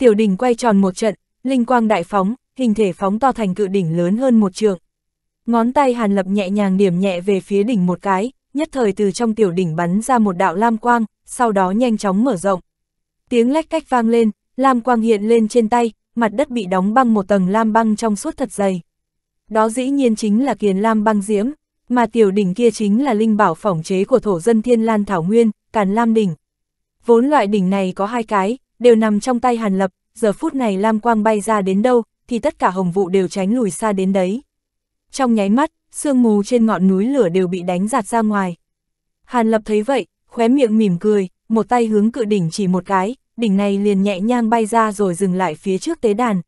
tiểu đỉnh quay tròn một trận, linh quang đại phóng, hình thể phóng to thành cự đỉnh lớn hơn một trường. Ngón tay Hàn Lập nhẹ nhàng điểm nhẹ về phía đỉnh một cái, nhất thời từ trong tiểu đỉnh bắn ra một đạo lam quang, sau đó nhanh chóng mở rộng. Tiếng lách cách vang lên, lam quang hiện lên trên tay, mặt đất bị đóng băng một tầng lam băng trong suốt thật dày. Đó dĩ nhiên chính là kiền lam băng diễm, mà tiểu đỉnh kia chính là linh bảo phỏng chế của thổ dân thiên lan thảo nguyên, càn lam đỉnh. Vốn loại đỉnh này có hai cái, đều nằm trong tay Hàn Lập, giờ phút này Lam Quang bay ra đến đâu, thì tất cả hồng vụ đều tránh lùi xa đến đấy. Trong nháy mắt, sương mù trên ngọn núi lửa đều bị đánh giạt ra ngoài. Hàn Lập thấy vậy, khóe miệng mỉm cười, một tay hướng cự đỉnh chỉ một cái, đỉnh này liền nhẹ nhàng bay ra rồi dừng lại phía trước tế đàn.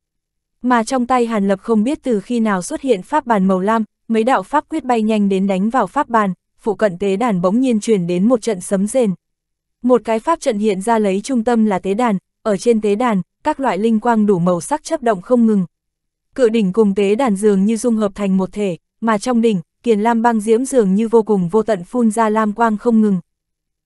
Mà trong tay Hàn Lập không biết từ khi nào xuất hiện pháp bàn màu lam, mấy đạo pháp quyết bay nhanh đến đánh vào pháp bàn, phụ cận tế đàn bỗng nhiên truyền đến một trận sấm rền. Một cái pháp trận hiện ra lấy trung tâm là tế đàn, ở trên tế đàn, các loại linh quang đủ màu sắc chấp động không ngừng. Cự đỉnh cùng tế đàn dường như dung hợp thành một thể, mà trong đỉnh, kiền lam băng diễm dường như vô cùng vô tận phun ra lam quang không ngừng.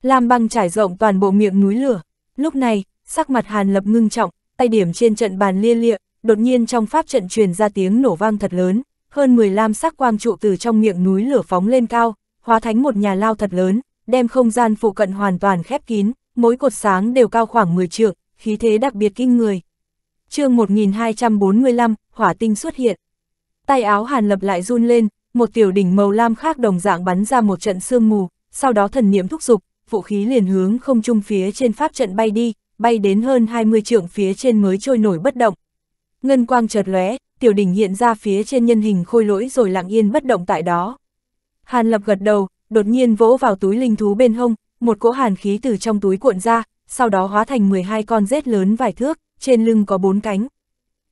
Lam băng trải rộng toàn bộ miệng núi lửa. Lúc này, sắc mặt Hàn Lập ngưng trọng, tay điểm trên trận bàn lia lịa, đột nhiên trong pháp trận truyền ra tiếng nổ vang thật lớn, hơn 10 lam sắc quang trụ từ trong miệng núi lửa phóng lên cao, hóa thành một nhà lao thật lớn, đem không gian phụ cận hoàn toàn khép kín, mỗi cột sáng đều cao khoảng 10 trượng, khí thế đặc biệt kinh người. chương 1245, hỏa tinh xuất hiện. Tay áo Hàn Lập lại run lên, một tiểu đỉnh màu lam khác đồng dạng bắn ra một trận sương mù, sau đó thần niệm thúc giục vũ khí liền hướng không trung phía trên pháp trận bay đi, bay đến hơn 20 trượng phía trên mới trôi nổi bất động. Ngân quang chợt lóe, tiểu đỉnh hiện ra phía trên nhân hình khôi lỗi rồi lặng yên bất động tại đó. Hàn Lập gật đầu, đột nhiên vỗ vào túi linh thú bên hông, một cỗ hàn khí từ trong túi cuộn ra, sau đó hóa thành 12 con rết lớn vài thước, trên lưng có bốn cánh.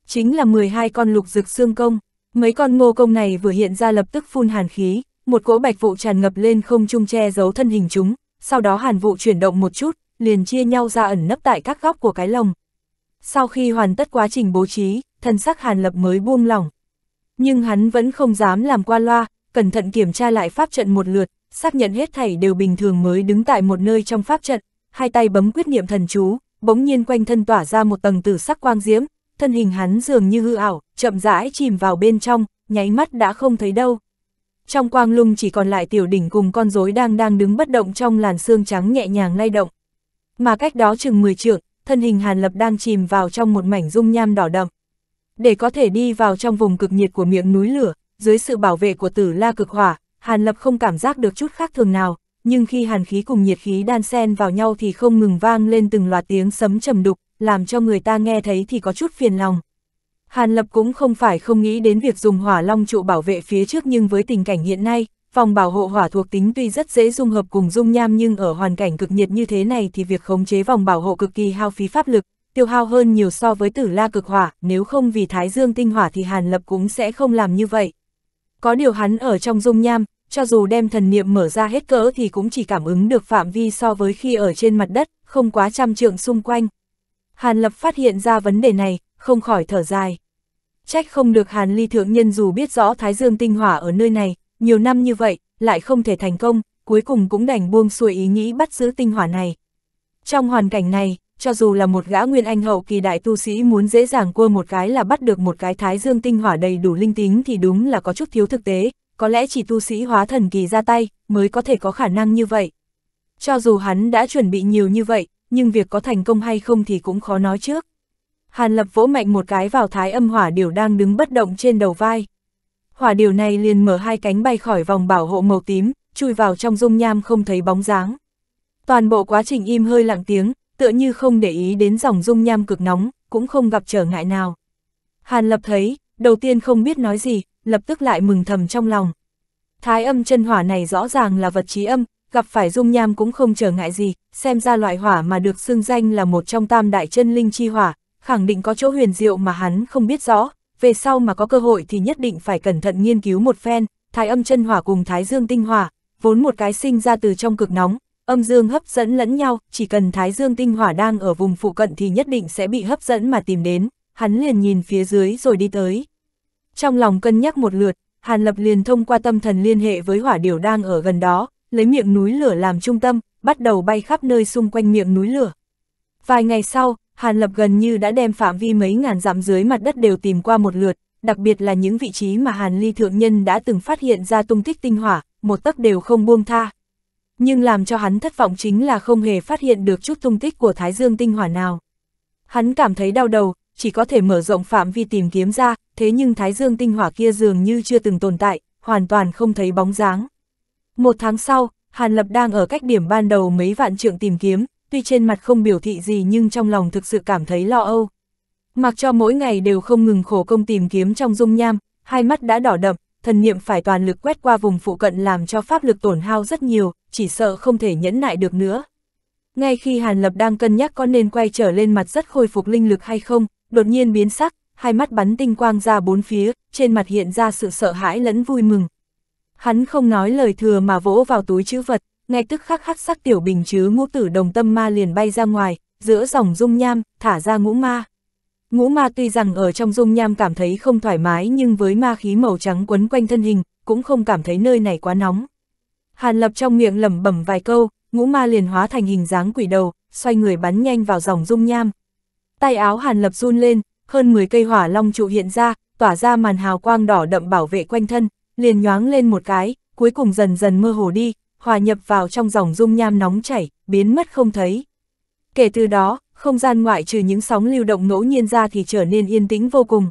Chính là 12 con lục rực xương công, mấy con ngô công này vừa hiện ra lập tức phun hàn khí, một cỗ bạch vụ tràn ngập lên không trung che giấu thân hình chúng, sau đó hàn vụ chuyển động một chút, liền chia nhau ra ẩn nấp tại các góc của cái lồng. Sau khi hoàn tất quá trình bố trí, thân sắc hàn lập mới buông lỏng. Nhưng hắn vẫn không dám làm qua loa, cẩn thận kiểm tra lại pháp trận một lượt, xác nhận hết thảy đều bình thường mới đứng tại một nơi trong pháp trận, hai tay bấm quyết niệm thần chú, bỗng nhiên quanh thân tỏa ra một tầng tử sắc quang diễm, thân hình hắn dường như hư ảo, chậm rãi chìm vào bên trong, nháy mắt đã không thấy đâu. Trong quang lung chỉ còn lại tiểu đỉnh cùng con rối đang đang đứng bất động trong làn xương trắng nhẹ nhàng lay động. Mà cách đó chừng 10 trượng, thân hình Hàn Lập đang chìm vào trong một mảnh dung nham đỏ đậm. Để có thể đi vào trong vùng cực nhiệt của miệng núi lửa, dưới sự bảo vệ của tử la cực hỏa, Hàn Lập không cảm giác được chút khác thường nào, nhưng khi hàn khí cùng nhiệt khí đan sen vào nhau thì không ngừng vang lên từng loạt tiếng sấm trầm đục, làm cho người ta nghe thấy thì có chút phiền lòng. Hàn Lập cũng không phải không nghĩ đến việc dùng hỏa long trụ bảo vệ phía trước nhưng với tình cảnh hiện nay, vòng bảo hộ hỏa thuộc tính tuy rất dễ dung hợp cùng dung nham nhưng ở hoàn cảnh cực nhiệt như thế này thì việc khống chế vòng bảo hộ cực kỳ hao phí pháp lực, tiêu hao hơn nhiều so với tử la cực hỏa, nếu không vì thái dương tinh hỏa thì Hàn Lập cũng sẽ không làm như vậy. Có điều hắn ở trong dung nham, cho dù đem thần niệm mở ra hết cỡ thì cũng chỉ cảm ứng được phạm vi so với khi ở trên mặt đất, không quá trăm trượng xung quanh. Hàn Lập phát hiện ra vấn đề này, không khỏi thở dài. Trách không được Hàn Ly Thượng Nhân dù biết rõ Thái Dương tinh hỏa ở nơi này, nhiều năm như vậy, lại không thể thành công, cuối cùng cũng đành buông xuôi ý nghĩ bắt giữ tinh hỏa này. Trong hoàn cảnh này, cho dù là một gã nguyên anh hậu kỳ đại tu sĩ muốn dễ dàng cua một cái là bắt được một cái Thái Dương tinh hỏa đầy đủ linh tính thì đúng là có chút thiếu thực tế, có lẽ chỉ tu sĩ hóa thần kỳ ra tay, mới có thể có khả năng như vậy. Cho dù hắn đã chuẩn bị nhiều như vậy, nhưng việc có thành công hay không thì cũng khó nói trước. Hàn lập vỗ mạnh một cái vào thái âm hỏa điều đang đứng bất động trên đầu vai. Hỏa điều này liền mở hai cánh bay khỏi vòng bảo hộ màu tím, chui vào trong dung nham không thấy bóng dáng. Toàn bộ quá trình im hơi lặng tiếng, tựa như không để ý đến dòng dung nham cực nóng, cũng không gặp trở ngại nào. Hàn lập thấy, đầu tiên không biết nói gì, lập tức lại mừng thầm trong lòng. Thái âm chân hỏa này rõ ràng là vật trí âm, gặp phải dung nham cũng không trở ngại gì, xem ra loại hỏa mà được xưng danh là một trong tam đại chân linh chi hỏa, khẳng định có chỗ huyền diệu mà hắn không biết rõ, về sau mà có cơ hội thì nhất định phải cẩn thận nghiên cứu một phen, thái âm chân hỏa cùng thái dương tinh hỏa, vốn một cái sinh ra từ trong cực nóng, âm dương hấp dẫn lẫn nhau, chỉ cần thái dương tinh hỏa đang ở vùng phụ cận thì nhất định sẽ bị hấp dẫn mà tìm đến, hắn liền nhìn phía dưới rồi đi tới. Trong lòng cân nhắc một lượt, Hàn Lập liền thông qua tâm thần liên hệ với hỏa điểu đang ở gần đó, lấy miệng núi lửa làm trung tâm, bắt đầu bay khắp nơi xung quanh miệng núi lửa. Vài ngày sau, Hàn Lập gần như đã đem phạm vi mấy ngàn dặm dưới mặt đất đều tìm qua một lượt, đặc biệt là những vị trí mà Hàn Ly Thượng Nhân đã từng phát hiện ra tung tích tinh hỏa, một tấc đều không buông tha. Nhưng làm cho hắn thất vọng chính là không hề phát hiện được chút tung tích của Thái Dương tinh hỏa nào. Hắn cảm thấy đau đầu, chỉ có thể mở rộng phạm vi tìm kiếm ra, thế nhưng thái dương tinh hỏa kia dường như chưa từng tồn tại, hoàn toàn không thấy bóng dáng. Một tháng sau, Hàn Lập đang ở cách điểm ban đầu mấy vạn trượng tìm kiếm, tuy trên mặt không biểu thị gì nhưng trong lòng thực sự cảm thấy lo âu. Mặc cho mỗi ngày đều không ngừng khổ công tìm kiếm trong dung nham, hai mắt đã đỏ đậm, thần niệm phải toàn lực quét qua vùng phụ cận làm cho pháp lực tổn hao rất nhiều, chỉ sợ không thể nhẫn nại được nữa. Ngay khi Hàn Lập đang cân nhắc có nên quay trở lên mặt rất khôi phục linh lực hay không, đột nhiên biến sắc, hai mắt bắn tinh quang ra bốn phía, trên mặt hiện ra sự sợ hãi lẫn vui mừng. Hắn không nói lời thừa mà vỗ vào túi chữ vật, ngay tức khắc hắc sắc tiểu bình chứa ngũ tử đồng tâm ma liền bay ra ngoài, giữa dòng dung nham, thả ra ngũ ma. Ngũ ma tuy rằng ở trong dung nham cảm thấy không thoải mái nhưng với ma khí màu trắng quấn quanh thân hình, cũng không cảm thấy nơi này quá nóng. Hàn lập trong miệng lẩm bẩm vài câu, ngũ ma liền hóa thành hình dáng quỷ đầu, xoay người bắn nhanh vào dòng dung nham, tay áo Hàn Lập run lên, hơn 10 cây hỏa long trụ hiện ra, tỏa ra màn hào quang đỏ đậm bảo vệ quanh thân, liền nhoáng lên một cái, cuối cùng dần dần mơ hồ đi, hòa nhập vào trong dòng dung nham nóng chảy, biến mất không thấy. Kể từ đó, không gian ngoại trừ những sóng lưu động ngẫu nhiên ra thì trở nên yên tĩnh vô cùng.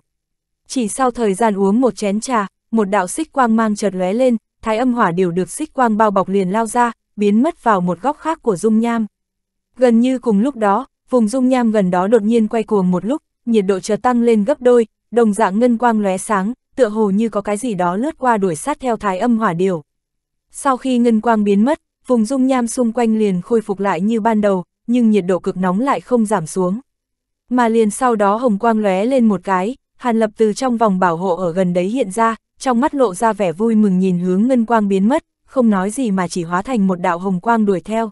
Chỉ sau thời gian uống một chén trà, một đạo xích quang mang chợt lóe lên, thái âm hỏa điều được xích quang bao bọc liền lao ra, biến mất vào một góc khác của dung nham. Gần như cùng lúc đó, vùng dung nham gần đó đột nhiên quay cuồng một lúc, nhiệt độ chợt tăng lên gấp đôi, đồng dạng ngân quang lóe sáng, tựa hồ như có cái gì đó lướt qua đuổi sát theo thái âm hỏa điều. Sau khi ngân quang biến mất, vùng dung nham xung quanh liền khôi phục lại như ban đầu, nhưng nhiệt độ cực nóng lại không giảm xuống. Mà liền sau đó hồng quang lóe lên một cái, Hàn Lập từ trong vòng bảo hộ ở gần đấy hiện ra, trong mắt lộ ra vẻ vui mừng nhìn hướng ngân quang biến mất, không nói gì mà chỉ hóa thành một đạo hồng quang đuổi theo.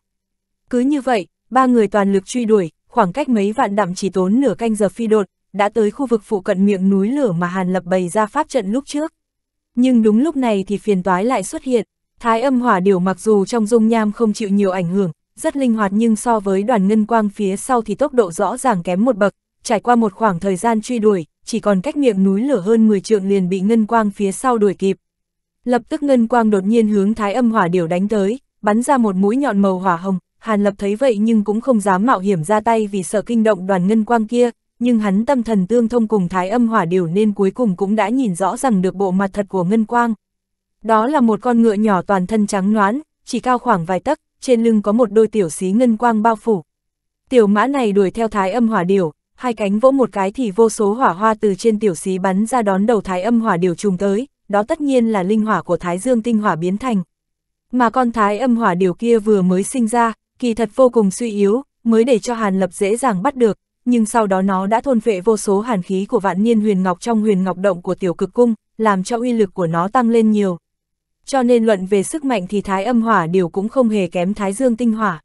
Cứ như vậy, ba người toàn lực truy đuổi, khoảng cách mấy vạn đạm chỉ tốn nửa canh giờ phi đột, đã tới khu vực phụ cận miệng núi lửa mà Hàn Lập bày ra pháp trận lúc trước. Nhưng đúng lúc này thì phiền toái lại xuất hiện, thái âm hỏa điều mặc dù trong dung nham không chịu nhiều ảnh hưởng, rất linh hoạt nhưng so với đoàn ngân quang phía sau thì tốc độ rõ ràng kém một bậc, trải qua một khoảng thời gian truy đuổi, chỉ còn cách miệng núi lửa hơn 10 trượng liền bị ngân quang phía sau đuổi kịp. Lập tức ngân quang đột nhiên hướng thái âm hỏa điều đánh tới, bắn ra một mũi nhọn màu hỏa hồng, Hàn Lập thấy vậy nhưng cũng không dám mạo hiểm ra tay vì sợ kinh động đoàn ngân quang kia, nhưng hắn tâm thần tương thông cùng thái âm hỏa điều nên cuối cùng cũng đã nhìn rõ rằng được bộ mặt thật của ngân quang. Đó là một con ngựa nhỏ toàn thân trắng noán, chỉ cao khoảng vài tấc, trên lưng có một đôi tiểu xí ngân quang bao phủ. Tiểu mã này đuổi theo thái âm hỏa điều, hai cánh vỗ một cái thì vô số hỏa hoa từ trên tiểu xí bắn ra đón đầu thái âm hỏa điều trùng tới, đó tất nhiên là linh hỏa của thái dương tinh hỏa biến thành. Mà con thái âm hỏa điều kia vừa mới sinh ra, kỳ thật vô cùng suy yếu, mới để cho Hàn Lập dễ dàng bắt được, nhưng sau đó nó đã thôn vệ vô số hàn khí của vạn niên huyền ngọc trong huyền ngọc động của tiểu cực cung, làm cho uy lực của nó tăng lên nhiều. Cho nên luận về sức mạnh thì thái âm hỏa điều cũng không hề kém thái dương tinh hỏa.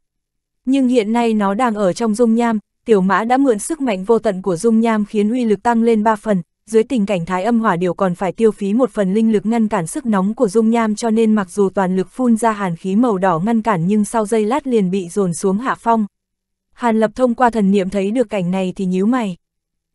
Nhưng hiện nay nó đang ở trong dung nham, tiểu mã đã mượn sức mạnh vô tận của dung nham khiến uy lực tăng lên 3 phần, dưới tình cảnh thái âm hỏa điều còn phải tiêu phí một phần linh lực ngăn cản sức nóng của dung nham cho nên mặc dù toàn lực phun ra hàn khí màu đỏ ngăn cản nhưng sau giây lát liền bị dồn xuống hạ phong. Hàn lập thông qua thần niệm thấy được cảnh này thì nhíu mày.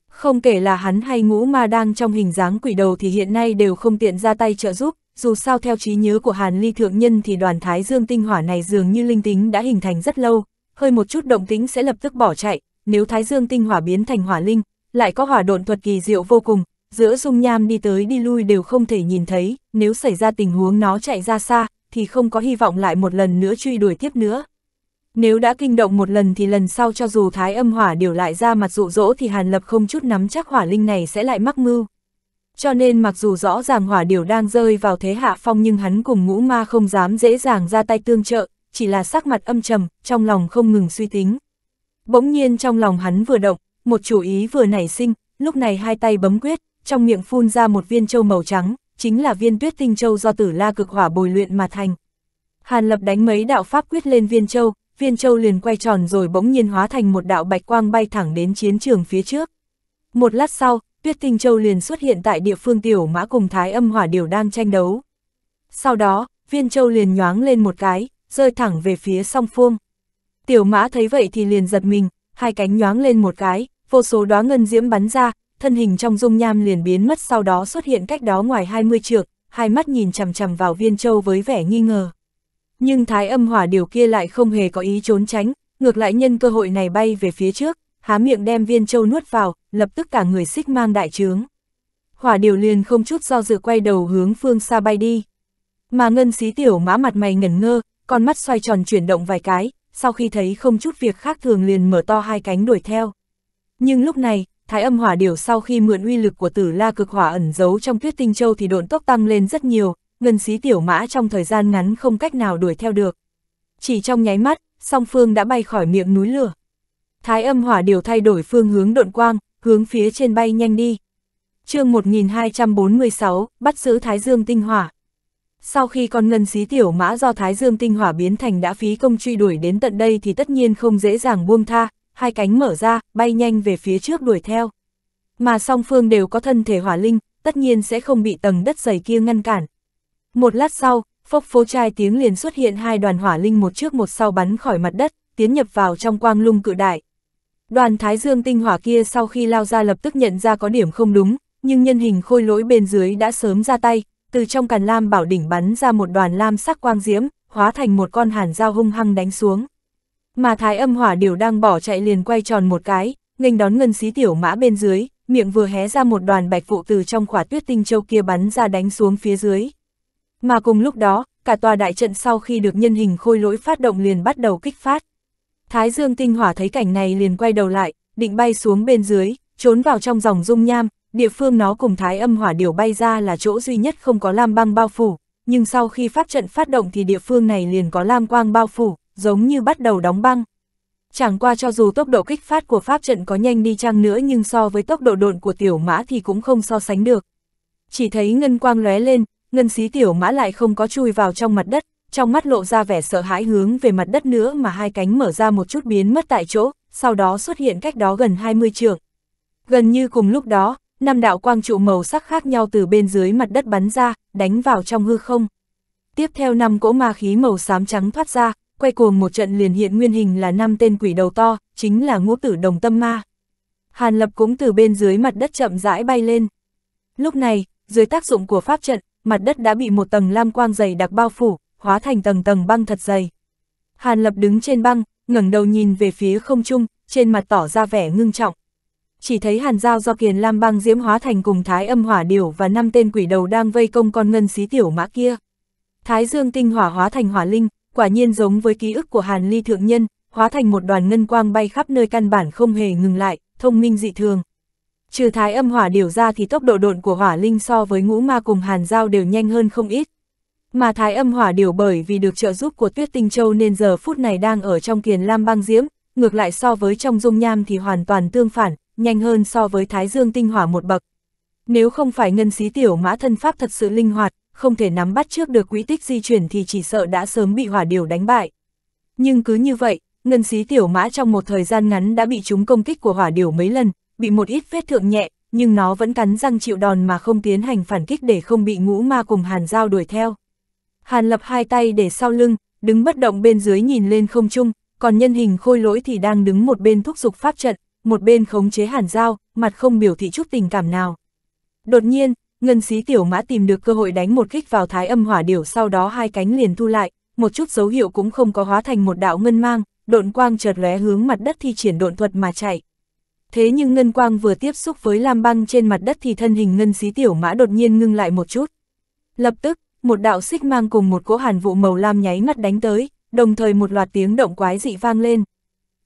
Không kể là hắn hay ngũ ma đang trong hình dáng quỷ đầu thì hiện nay đều không tiện ra tay trợ giúp, dù sao theo trí nhớ của Hàn Ly Thượng Nhân thì đoàn thái dương tinh hỏa này dường như linh tính đã hình thành rất lâu, hơi một chút động tính sẽ lập tức bỏ chạy, nếu thái dương tinh hỏa biến thành hỏa linh, lại có hỏa độn thuật kỳ diệu vô cùng, giữa dung nham đi tới đi lui đều không thể nhìn thấy, nếu xảy ra tình huống nó chạy ra xa, thì không có hy vọng lại một lần nữa truy đuổi tiếp nữa. Nếu đã kinh động một lần thì lần sau cho dù thái âm hỏa điều lại ra mặt dụ dỗ thì Hàn Lập không chút nắm chắc hỏa linh này sẽ lại mắc mưu. Cho nên mặc dù rõ ràng hỏa điều đang rơi vào thế hạ phong nhưng hắn cùng ngũ ma không dám dễ dàng ra tay tương trợ, chỉ là sắc mặt âm trầm, trong lòng không ngừng suy tính. Bỗng nhiên trong lòng hắn vừa động, một chủ ý vừa nảy sinh, lúc này hai tay bấm quyết, trong miệng phun ra một viên châu màu trắng, chính là viên tuyết tinh châu do tử la cực hỏa bồi luyện mà thành. Hàn lập đánh mấy đạo pháp quyết lên viên châu, viên châu liền quay tròn rồi bỗng nhiên hóa thành một đạo bạch quang bay thẳng đến chiến trường phía trước. Một lát sau, tuyết tinh châu liền xuất hiện tại địa phương tiểu mã cùng thái âm hỏa điều đang tranh đấu. Sau đó, viên châu liền nhoáng lên một cái, rơi thẳng về phía song phương. Tiểu mã thấy vậy thì liền giật mình, hai cánh nhoáng lên một cái, vô số đóa ngân diễm bắn ra, thân hình trong dung nham liền biến mất sau đó xuất hiện cách đó ngoài 20 trượng, hai mắt nhìn chằm chằm vào viên châu với vẻ nghi ngờ. Nhưng thái âm hỏa điều kia lại không hề có ý trốn tránh, ngược lại nhân cơ hội này bay về phía trước, há miệng đem viên châu nuốt vào, lập tức cả người xích mang đại trướng. Hỏa điều liền không chút do dự quay đầu hướng phương xa bay đi. Mà ngân xí tiểu mã mặt mày ngẩn ngơ, con mắt xoay tròn chuyển động vài cái, sau khi thấy không chút việc khác thường liền mở to hai cánh đuổi theo. Nhưng lúc này, thái âm hỏa điểu sau khi mượn uy lực của tử la cực hỏa ẩn giấu trong tuyết tinh châu thì độn tốc tăng lên rất nhiều, ngân xí tiểu mã trong thời gian ngắn không cách nào đuổi theo được. Chỉ trong nháy mắt, song phương đã bay khỏi miệng núi lửa. Thái âm hỏa điều thay đổi phương hướng độn quang, hướng phía trên bay nhanh đi. chương 1246, bắt giữ Thái Dương tinh hỏa. Sau khi con ngân xí tiểu mã do Thái Dương tinh hỏa biến thành đã phí công truy đuổi đến tận đây thì tất nhiên không dễ dàng buông tha, hai cánh mở ra, bay nhanh về phía trước đuổi theo. Mà song phương đều có thân thể hỏa linh, tất nhiên sẽ không bị tầng đất dày kia ngăn cản. Một lát sau, phốc phố trai tiếng liền xuất hiện hai đoàn hỏa linh một trước một sau bắn khỏi mặt đất, tiến nhập vào trong quang lung cự đại. Đoàn thái dương tinh hỏa kia sau khi lao ra lập tức nhận ra có điểm không đúng, nhưng nhân hình khôi lỗi bên dưới đã sớm ra tay, từ trong càn lam bảo đỉnh bắn ra một đoàn lam sắc quang diễm, hóa thành một con hàn dao hung hăng đánh xuống mà thái âm hỏa điều đang bỏ chạy liền quay tròn một cái, nghênh đón ngân xí tiểu mã bên dưới, miệng vừa hé ra một đoàn bạch vụ từ trong khỏa tuyết tinh châu kia bắn ra đánh xuống phía dưới. Mà cùng lúc đó, cả tòa đại trận sau khi được nhân hình khôi lỗi phát động liền bắt đầu kích phát. Thái dương tinh hỏa thấy cảnh này liền quay đầu lại, định bay xuống bên dưới, trốn vào trong dòng dung nham, địa phương nó cùng thái âm hỏa điều bay ra là chỗ duy nhất không có lam băng bao phủ, nhưng sau khi pháp trận phát động thì địa phương này liền có lam quang bao phủ, giống như bắt đầu đóng băng. Chẳng qua cho dù tốc độ kích phát của pháp trận có nhanh đi chăng nữa nhưng so với tốc độ độn của tiểu mã thì cũng không so sánh được. Chỉ thấy ngân quang lóe lên, ngân xí tiểu mã lại không có chui vào trong mặt đất, trong mắt lộ ra vẻ sợ hãi hướng về mặt đất nữa mà hai cánh mở ra một chút biến mất tại chỗ, sau đó xuất hiện cách đó gần 20 trượng. Gần như cùng lúc đó, năm đạo quang trụ màu sắc khác nhau từ bên dưới mặt đất bắn ra, đánh vào trong hư không. Tiếp theo năm cỗ ma khí màu xám trắng thoát ra, quay cuồng một trận liền hiện nguyên hình là năm tên quỷ đầu to, chính là ngũ tử đồng tâm ma. Hàn Lập cũng từ bên dưới mặt đất chậm rãi bay lên. Lúc này, dưới tác dụng của pháp trận, mặt đất đã bị một tầng lam quang dày đặc bao phủ, hóa thành tầng tầng băng thật dày. Hàn Lập đứng trên băng, ngẩng đầu nhìn về phía không trung, trên mặt tỏ ra vẻ ngưng trọng. Chỉ thấy Hàn Giao do kiền lam băng diễm hóa thành cùng thái âm hỏa điểu và năm tên quỷ đầu đang vây công con ngân xí tiểu mã kia. Thái dương tinh hỏa hóa thành hỏa linh, quả nhiên giống với ký ức của Hàn Ly Thượng Nhân, hóa thành một đoàn ngân quang bay khắp nơi căn bản không hề ngừng lại, thông minh dị thường. Trừ thái âm hỏa điều ra thì tốc độ độn của hỏa linh so với ngũ ma cùng hàn giao đều nhanh hơn không ít. Mà thái âm hỏa điều bởi vì được trợ giúp của tuyết tinh châu nên giờ phút này đang ở trong kiền lam băng diễm, ngược lại so với trong dung nham thì hoàn toàn tương phản, nhanh hơn so với thái dương tinh hỏa một bậc. Nếu không phải ngân xí tiểu mã thân pháp thật sự linh hoạt, không thể nắm bắt trước được quỹ tích di chuyển thì chỉ sợ đã sớm bị hỏa điều đánh bại. Nhưng cứ như vậy, ngân xí tiểu mã trong một thời gian ngắn đã bị chúng công kích của hỏa điều mấy lần, bị một ít vết thượng nhẹ, nhưng nó vẫn cắn răng chịu đòn mà không tiến hành phản kích để không bị ngũ ma cùng hàn giao đuổi theo. Hàn lập hai tay để sau lưng, đứng bất động bên dưới nhìn lên không trung, còn nhân hình khôi lỗi thì đang đứng một bên thúc giục pháp trận, một bên khống chế hàn giao, mặt không biểu thị chút tình cảm nào. Đột nhiên, Ngân sĩ tiểu mã tìm được cơ hội đánh một kích vào thái âm hỏa điểu sau đó hai cánh liền thu lại, một chút dấu hiệu cũng không có hóa thành một đạo ngân mang, độn quang chợt lóe hướng mặt đất thi triển độn thuật mà chạy. Thế nhưng ngân quang vừa tiếp xúc với lam băng trên mặt đất thì thân hình ngân sĩ tiểu mã đột nhiên ngưng lại một chút. Lập tức, một đạo xích mang cùng một cỗ hàn vụ màu lam nháy mắt đánh tới, đồng thời một loạt tiếng động quái dị vang lên.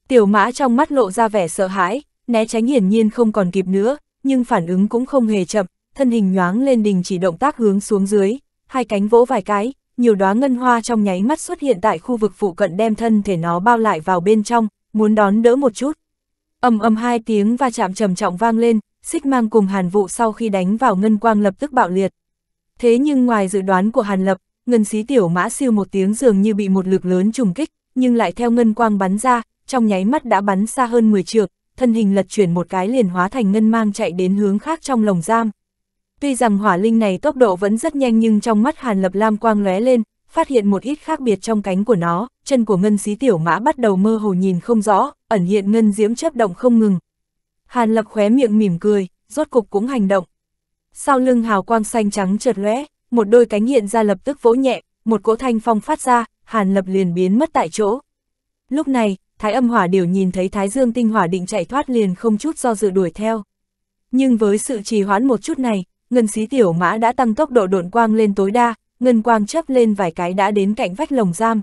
Tiểu mã trong mắt lộ ra vẻ sợ hãi, né tránh hiển nhiên không còn kịp nữa, nhưng phản ứng cũng không hề chậm, thân hình nhoáng lên đình chỉ động tác hướng xuống dưới, hai cánh vỗ vài cái, nhiều đóa ngân hoa trong nháy mắt xuất hiện tại khu vực phụ cận đem thân thể nó bao lại vào bên trong, muốn đón đỡ một chút. Ầm ầm hai tiếng va chạm trầm trọng vang lên, xích mang cùng Hàn Vũ sau khi đánh vào ngân quang lập tức bạo liệt. Thế nhưng ngoài dự đoán của Hàn Lập, ngân xí tiểu mã siêu một tiếng dường như bị một lực lớn trùng kích, nhưng lại theo ngân quang bắn ra, trong nháy mắt đã bắn xa hơn 10 trượng, thân hình lật chuyển một cái liền hóa thành ngân mang chạy đến hướng khác trong lồng giam. Tuy rằng hỏa linh này tốc độ vẫn rất nhanh nhưng trong mắt Hàn Lập Lam quang lóe lên, phát hiện một ít khác biệt trong cánh của nó, chân của ngân xí tiểu mã bắt đầu mơ hồ nhìn không rõ, ẩn hiện ngân diễm chớp động không ngừng. Hàn Lập khóe miệng mỉm cười, rốt cục cũng hành động. Sau lưng hào quang xanh trắng chợt lóe, một đôi cánh hiện ra lập tức vỗ nhẹ, một cỗ thanh phong phát ra, Hàn Lập liền biến mất tại chỗ. Lúc này, Thái Âm Hỏa Điểu nhìn thấy Thái Dương Tinh Hỏa định chạy thoát liền không chút do dự đuổi theo. Nhưng với sự trì hoãn một chút này, ngân xí tiểu mã đã tăng tốc độ độn quang lên tối đa, ngân quang chấp lên vài cái đã đến cạnh vách lồng giam.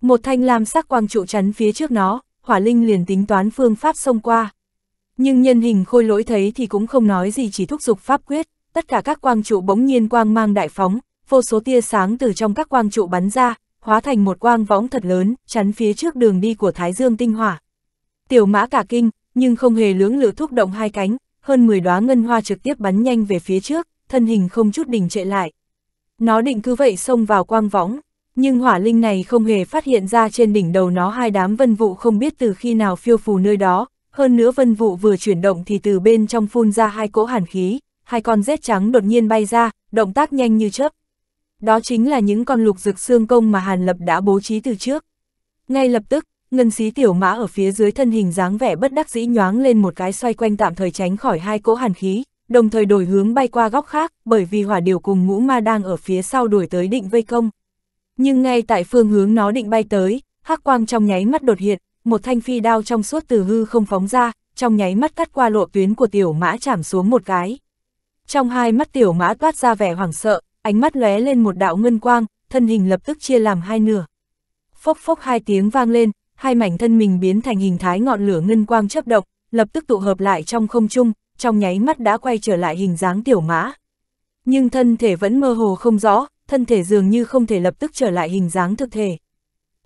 Một thanh lam sắc quang trụ chắn phía trước nó, hỏa linh liền tính toán phương pháp xông qua. Nhưng nhân hình khôi lỗi thấy thì cũng không nói gì chỉ thúc giục pháp quyết, tất cả các quang trụ bỗng nhiên quang mang đại phóng, vô số tia sáng từ trong các quang trụ bắn ra, hóa thành một quang võng thật lớn, chắn phía trước đường đi của Thái Dương tinh hỏa. Tiểu mã cả kinh, nhưng không hề lưỡng lự thúc động hai cánh, hơn 10 đóa ngân hoa trực tiếp bắn nhanh về phía trước, thân hình không chút đình trệ lại. Nó định cứ vậy xông vào quang võng, nhưng hỏa linh này không hề phát hiện ra trên đỉnh đầu nó hai đám vân vụ không biết từ khi nào phiêu phù nơi đó, hơn nữa vân vụ vừa chuyển động thì từ bên trong phun ra hai cỗ hàn khí, hai con rết trắng đột nhiên bay ra, động tác nhanh như chớp. Đó chính là những con lục rực xương công mà Hàn Lập đã bố trí từ trước. Ngay lập tức, ngân xí tiểu mã ở phía dưới thân hình dáng vẻ bất đắc dĩ nhoáng lên một cái xoay quanh tạm thời tránh khỏi hai cỗ hàn khí, đồng thời đổi hướng bay qua góc khác, bởi vì hỏa điều cùng ngũ ma đang ở phía sau đuổi tới định vây công. Nhưng ngay tại phương hướng nó định bay tới, hắc quang trong nháy mắt đột hiện, một thanh phi đao trong suốt từ hư không phóng ra, trong nháy mắt cắt qua lộ tuyến của tiểu mã chạm xuống một cái. Trong hai mắt tiểu mã toát ra vẻ hoảng sợ, ánh mắt lóe lên một đạo ngân quang, thân hình lập tức chia làm hai nửa. Phốc phốc hai tiếng vang lên, hai mảnh thân mình biến thành hình thái ngọn lửa ngân quang chấp động, lập tức tụ hợp lại trong không trung, trong nháy mắt đã quay trở lại hình dáng tiểu mã. Nhưng thân thể vẫn mơ hồ không rõ, thân thể dường như không thể lập tức trở lại hình dáng thực thể.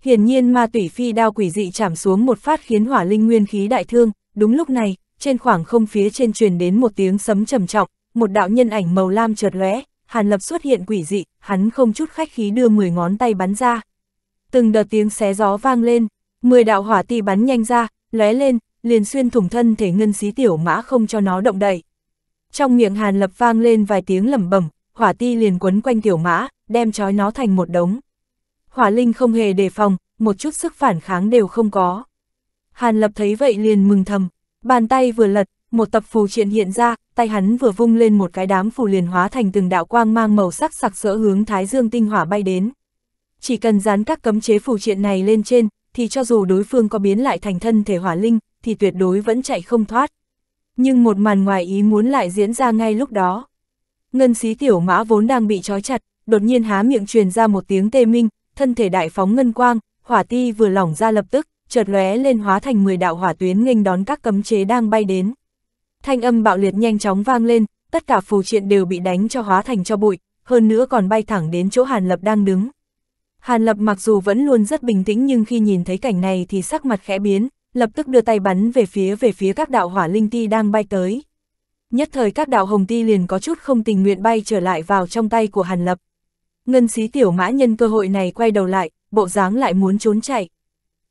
Hiển nhiên ma tủy phi đao quỷ dị chạm xuống một phát khiến hỏa linh nguyên khí đại thương, đúng lúc này, trên khoảng không phía trên truyền đến một tiếng sấm trầm trọng, một đạo nhân ảnh màu lam chợt lóe, Hàn Lập xuất hiện quỷ dị, hắn không chút khách khí đưa 10 ngón tay bắn ra. Từng đợt tiếng xé gió vang lên, Mười đạo hỏa ti bắn nhanh ra, lóe lên, liền xuyên thủng thân thể ngân xí tiểu mã không cho nó động đậy. Trong miệng hàn lập vang lên vài tiếng lẩm bẩm, hỏa ti liền quấn quanh tiểu mã, đem trói nó thành một đống. Hỏa linh không hề đề phòng, một chút sức phản kháng đều không có. Hàn lập thấy vậy liền mừng thầm, bàn tay vừa lật, một tập phù triện hiện ra, tay hắn vừa vung lên một cái đám phù liền hóa thành từng đạo quang mang màu sắc sặc sỡ hướng thái dương tinh hỏa bay đến. Chỉ cần dán các cấm chế phù triện này lên trên, thì cho dù đối phương có biến lại thành thân thể hỏa linh, thì tuyệt đối vẫn chạy không thoát. Nhưng một màn ngoài ý muốn lại diễn ra ngay lúc đó. Ngân xí tiểu mã vốn đang bị trói chặt, đột nhiên há miệng truyền ra một tiếng tê minh, thân thể đại phóng ngân quang, hỏa ti vừa lỏng ra lập tức, chợt lóe lên hóa thành 10 đạo hỏa tuyến nghênh đón các cấm chế đang bay đến. Thanh âm bạo liệt nhanh chóng vang lên, tất cả phù triện đều bị đánh cho hóa thành cho bụi, hơn nữa còn bay thẳng đến chỗ Hàn Lập đang đứng. Hàn Lập mặc dù vẫn luôn rất bình tĩnh nhưng khi nhìn thấy cảnh này thì sắc mặt khẽ biến, lập tức đưa tay bắn về phía về phía các đạo hỏa linh ti đang bay tới. Nhất thời các đạo hồng ti liền có chút không tình nguyện bay trở lại vào trong tay của Hàn Lập. Ngân xí tiểu mã nhân cơ hội này quay đầu lại, bộ dáng lại muốn trốn chạy.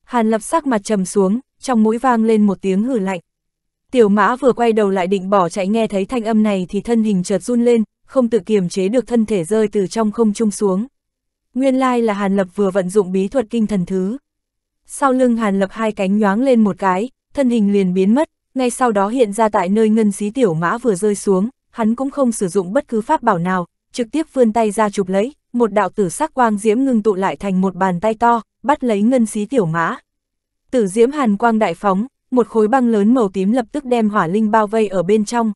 Hàn Lập sắc mặt trầm xuống, trong mũi vang lên một tiếng hử lạnh. Tiểu mã vừa quay đầu lại định bỏ chạy nghe thấy thanh âm này thì thân hình chợt run lên, không tự kiềm chế được thân thể rơi từ trong không trung xuống nguyên lai là Hàn Lập vừa vận dụng bí thuật kinh thần thứ. Sau lưng Hàn Lập hai cánh nhoáng lên một cái, thân hình liền biến mất, ngay sau đó hiện ra tại nơi ngân xí tiểu mã vừa rơi xuống, hắn cũng không sử dụng bất cứ pháp bảo nào, trực tiếp vươn tay ra chụp lấy, một đạo tử sắc quang diễm ngưng tụ lại thành một bàn tay to, bắt lấy ngân xí tiểu mã. Tử diễm hàn quang đại phóng, một khối băng lớn màu tím lập tức đem hỏa linh bao vây ở bên trong.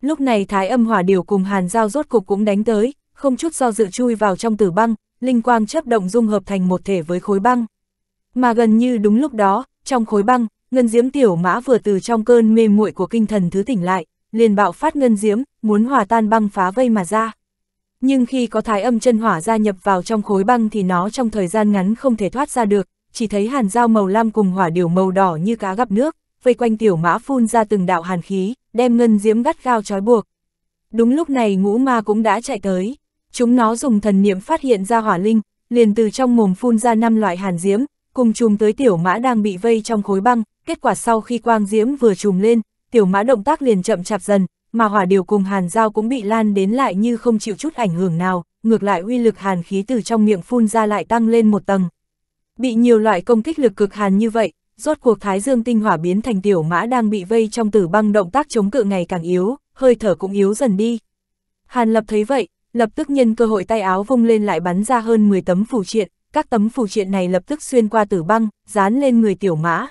Lúc này thái âm hỏa điều cùng hàn giao rốt cục cũng đánh tới, không chút do dự chui vào trong tử băng, linh quang chấp động dung hợp thành một thể với khối băng. Mà gần như đúng lúc đó, trong khối băng, ngân diễm tiểu mã vừa từ trong cơn mê muội của kinh thần thứ tỉnh lại, liền bạo phát ngân diễm, muốn hòa tan băng phá vây mà ra. Nhưng khi có thái âm chân hỏa gia nhập vào trong khối băng thì nó trong thời gian ngắn không thể thoát ra được, chỉ thấy hàn dao màu lam cùng hỏa điều màu đỏ như cá gặp nước, vây quanh tiểu mã phun ra từng đạo hàn khí, đem ngân diễm gắt gao trói buộc. Đúng lúc này ngũ ma cũng đã chạy tới chúng nó dùng thần niệm phát hiện ra hỏa linh, liền từ trong mồm phun ra năm loại hàn diễm, cùng chùm tới tiểu mã đang bị vây trong khối băng, kết quả sau khi quang diễm vừa chùm lên, tiểu mã động tác liền chậm chạp dần, mà hỏa điều cùng hàn dao cũng bị lan đến lại như không chịu chút ảnh hưởng nào, ngược lại uy lực hàn khí từ trong miệng phun ra lại tăng lên một tầng. Bị nhiều loại công kích lực cực hàn như vậy, rốt cuộc thái dương tinh hỏa biến thành tiểu mã đang bị vây trong tử băng động tác chống cự ngày càng yếu, hơi thở cũng yếu dần đi. Hàn lập thấy vậy, lập tức nhân cơ hội tay áo vung lên lại bắn ra hơn 10 tấm phù triện, các tấm phù triện này lập tức xuyên qua tử băng, dán lên người tiểu mã.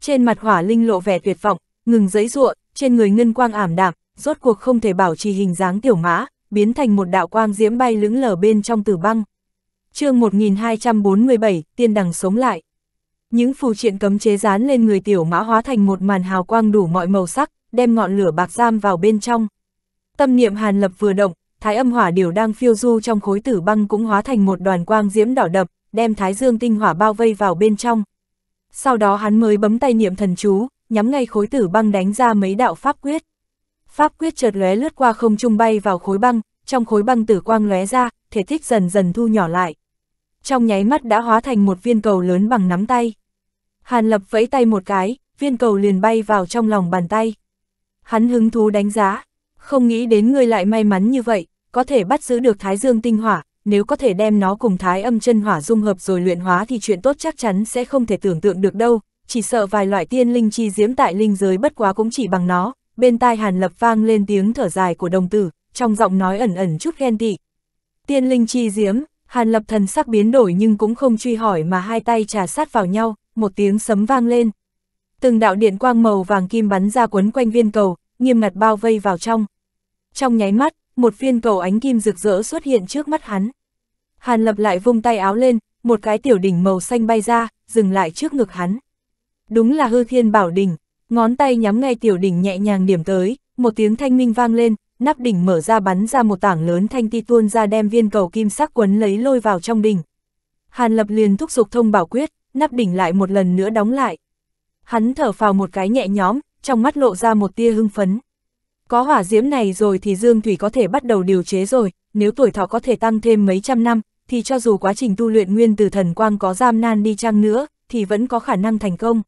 Trên mặt hỏa linh lộ vẻ tuyệt vọng, ngừng giấy ruộng, trên người ngân quang ảm đạm, rốt cuộc không thể bảo trì hình dáng tiểu mã, biến thành một đạo quang diễm bay lững lờ bên trong tử băng. chương 1247, tiên đằng sống lại. Những phù triện cấm chế dán lên người tiểu mã hóa thành một màn hào quang đủ mọi màu sắc, đem ngọn lửa bạc giam vào bên trong. Tâm niệm Hàn Lập vừa động, thái âm hỏa điều đang phiêu du trong khối tử băng cũng hóa thành một đoàn quang diễm đỏ đập, đem thái dương tinh hỏa bao vây vào bên trong. Sau đó hắn mới bấm tay niệm thần chú, nhắm ngay khối tử băng đánh ra mấy đạo pháp quyết. Pháp quyết chợt lóe lướt qua không trung bay vào khối băng, trong khối băng tử quang lóe ra, thể tích dần dần thu nhỏ lại. Trong nháy mắt đã hóa thành một viên cầu lớn bằng nắm tay. Hàn Lập vẫy tay một cái, viên cầu liền bay vào trong lòng bàn tay. Hắn hứng thú đánh giá, không nghĩ đến ngươi lại may mắn như vậy, có thể bắt giữ được thái dương tinh hỏa, nếu có thể đem nó cùng thái âm chân hỏa dung hợp rồi luyện hóa thì chuyện tốt chắc chắn sẽ không thể tưởng tượng được đâu, chỉ sợ vài loại tiên linh chi Diếm tại linh giới bất quá cũng chỉ bằng nó, bên tai hàn lập vang lên tiếng thở dài của đồng tử, trong giọng nói ẩn ẩn chút ghen tị. Tiên linh chi Diếm, hàn lập thần sắc biến đổi nhưng cũng không truy hỏi mà hai tay trà sát vào nhau, một tiếng sấm vang lên. Từng đạo điện quang màu vàng kim bắn ra quấn quanh viên cầu, nghiêm ngặt bao vây vào trong, trong nháy mắt, một viên cầu ánh kim rực rỡ xuất hiện trước mắt hắn. Hàn lập lại vung tay áo lên, một cái tiểu đỉnh màu xanh bay ra, dừng lại trước ngực hắn. Đúng là hư thiên bảo đỉnh, ngón tay nhắm ngay tiểu đỉnh nhẹ nhàng điểm tới, một tiếng thanh minh vang lên, nắp đỉnh mở ra bắn ra một tảng lớn thanh ti tuôn ra đem viên cầu kim sắc quấn lấy lôi vào trong đỉnh. Hàn lập liền thúc giục thông bảo quyết, nắp đỉnh lại một lần nữa đóng lại. Hắn thở phào một cái nhẹ nhõm, trong mắt lộ ra một tia hưng phấn. Có hỏa diễm này rồi thì dương thủy có thể bắt đầu điều chế rồi, nếu tuổi thọ có thể tăng thêm mấy trăm năm, thì cho dù quá trình tu luyện nguyên từ thần quang có giam nan đi chăng nữa, thì vẫn có khả năng thành công.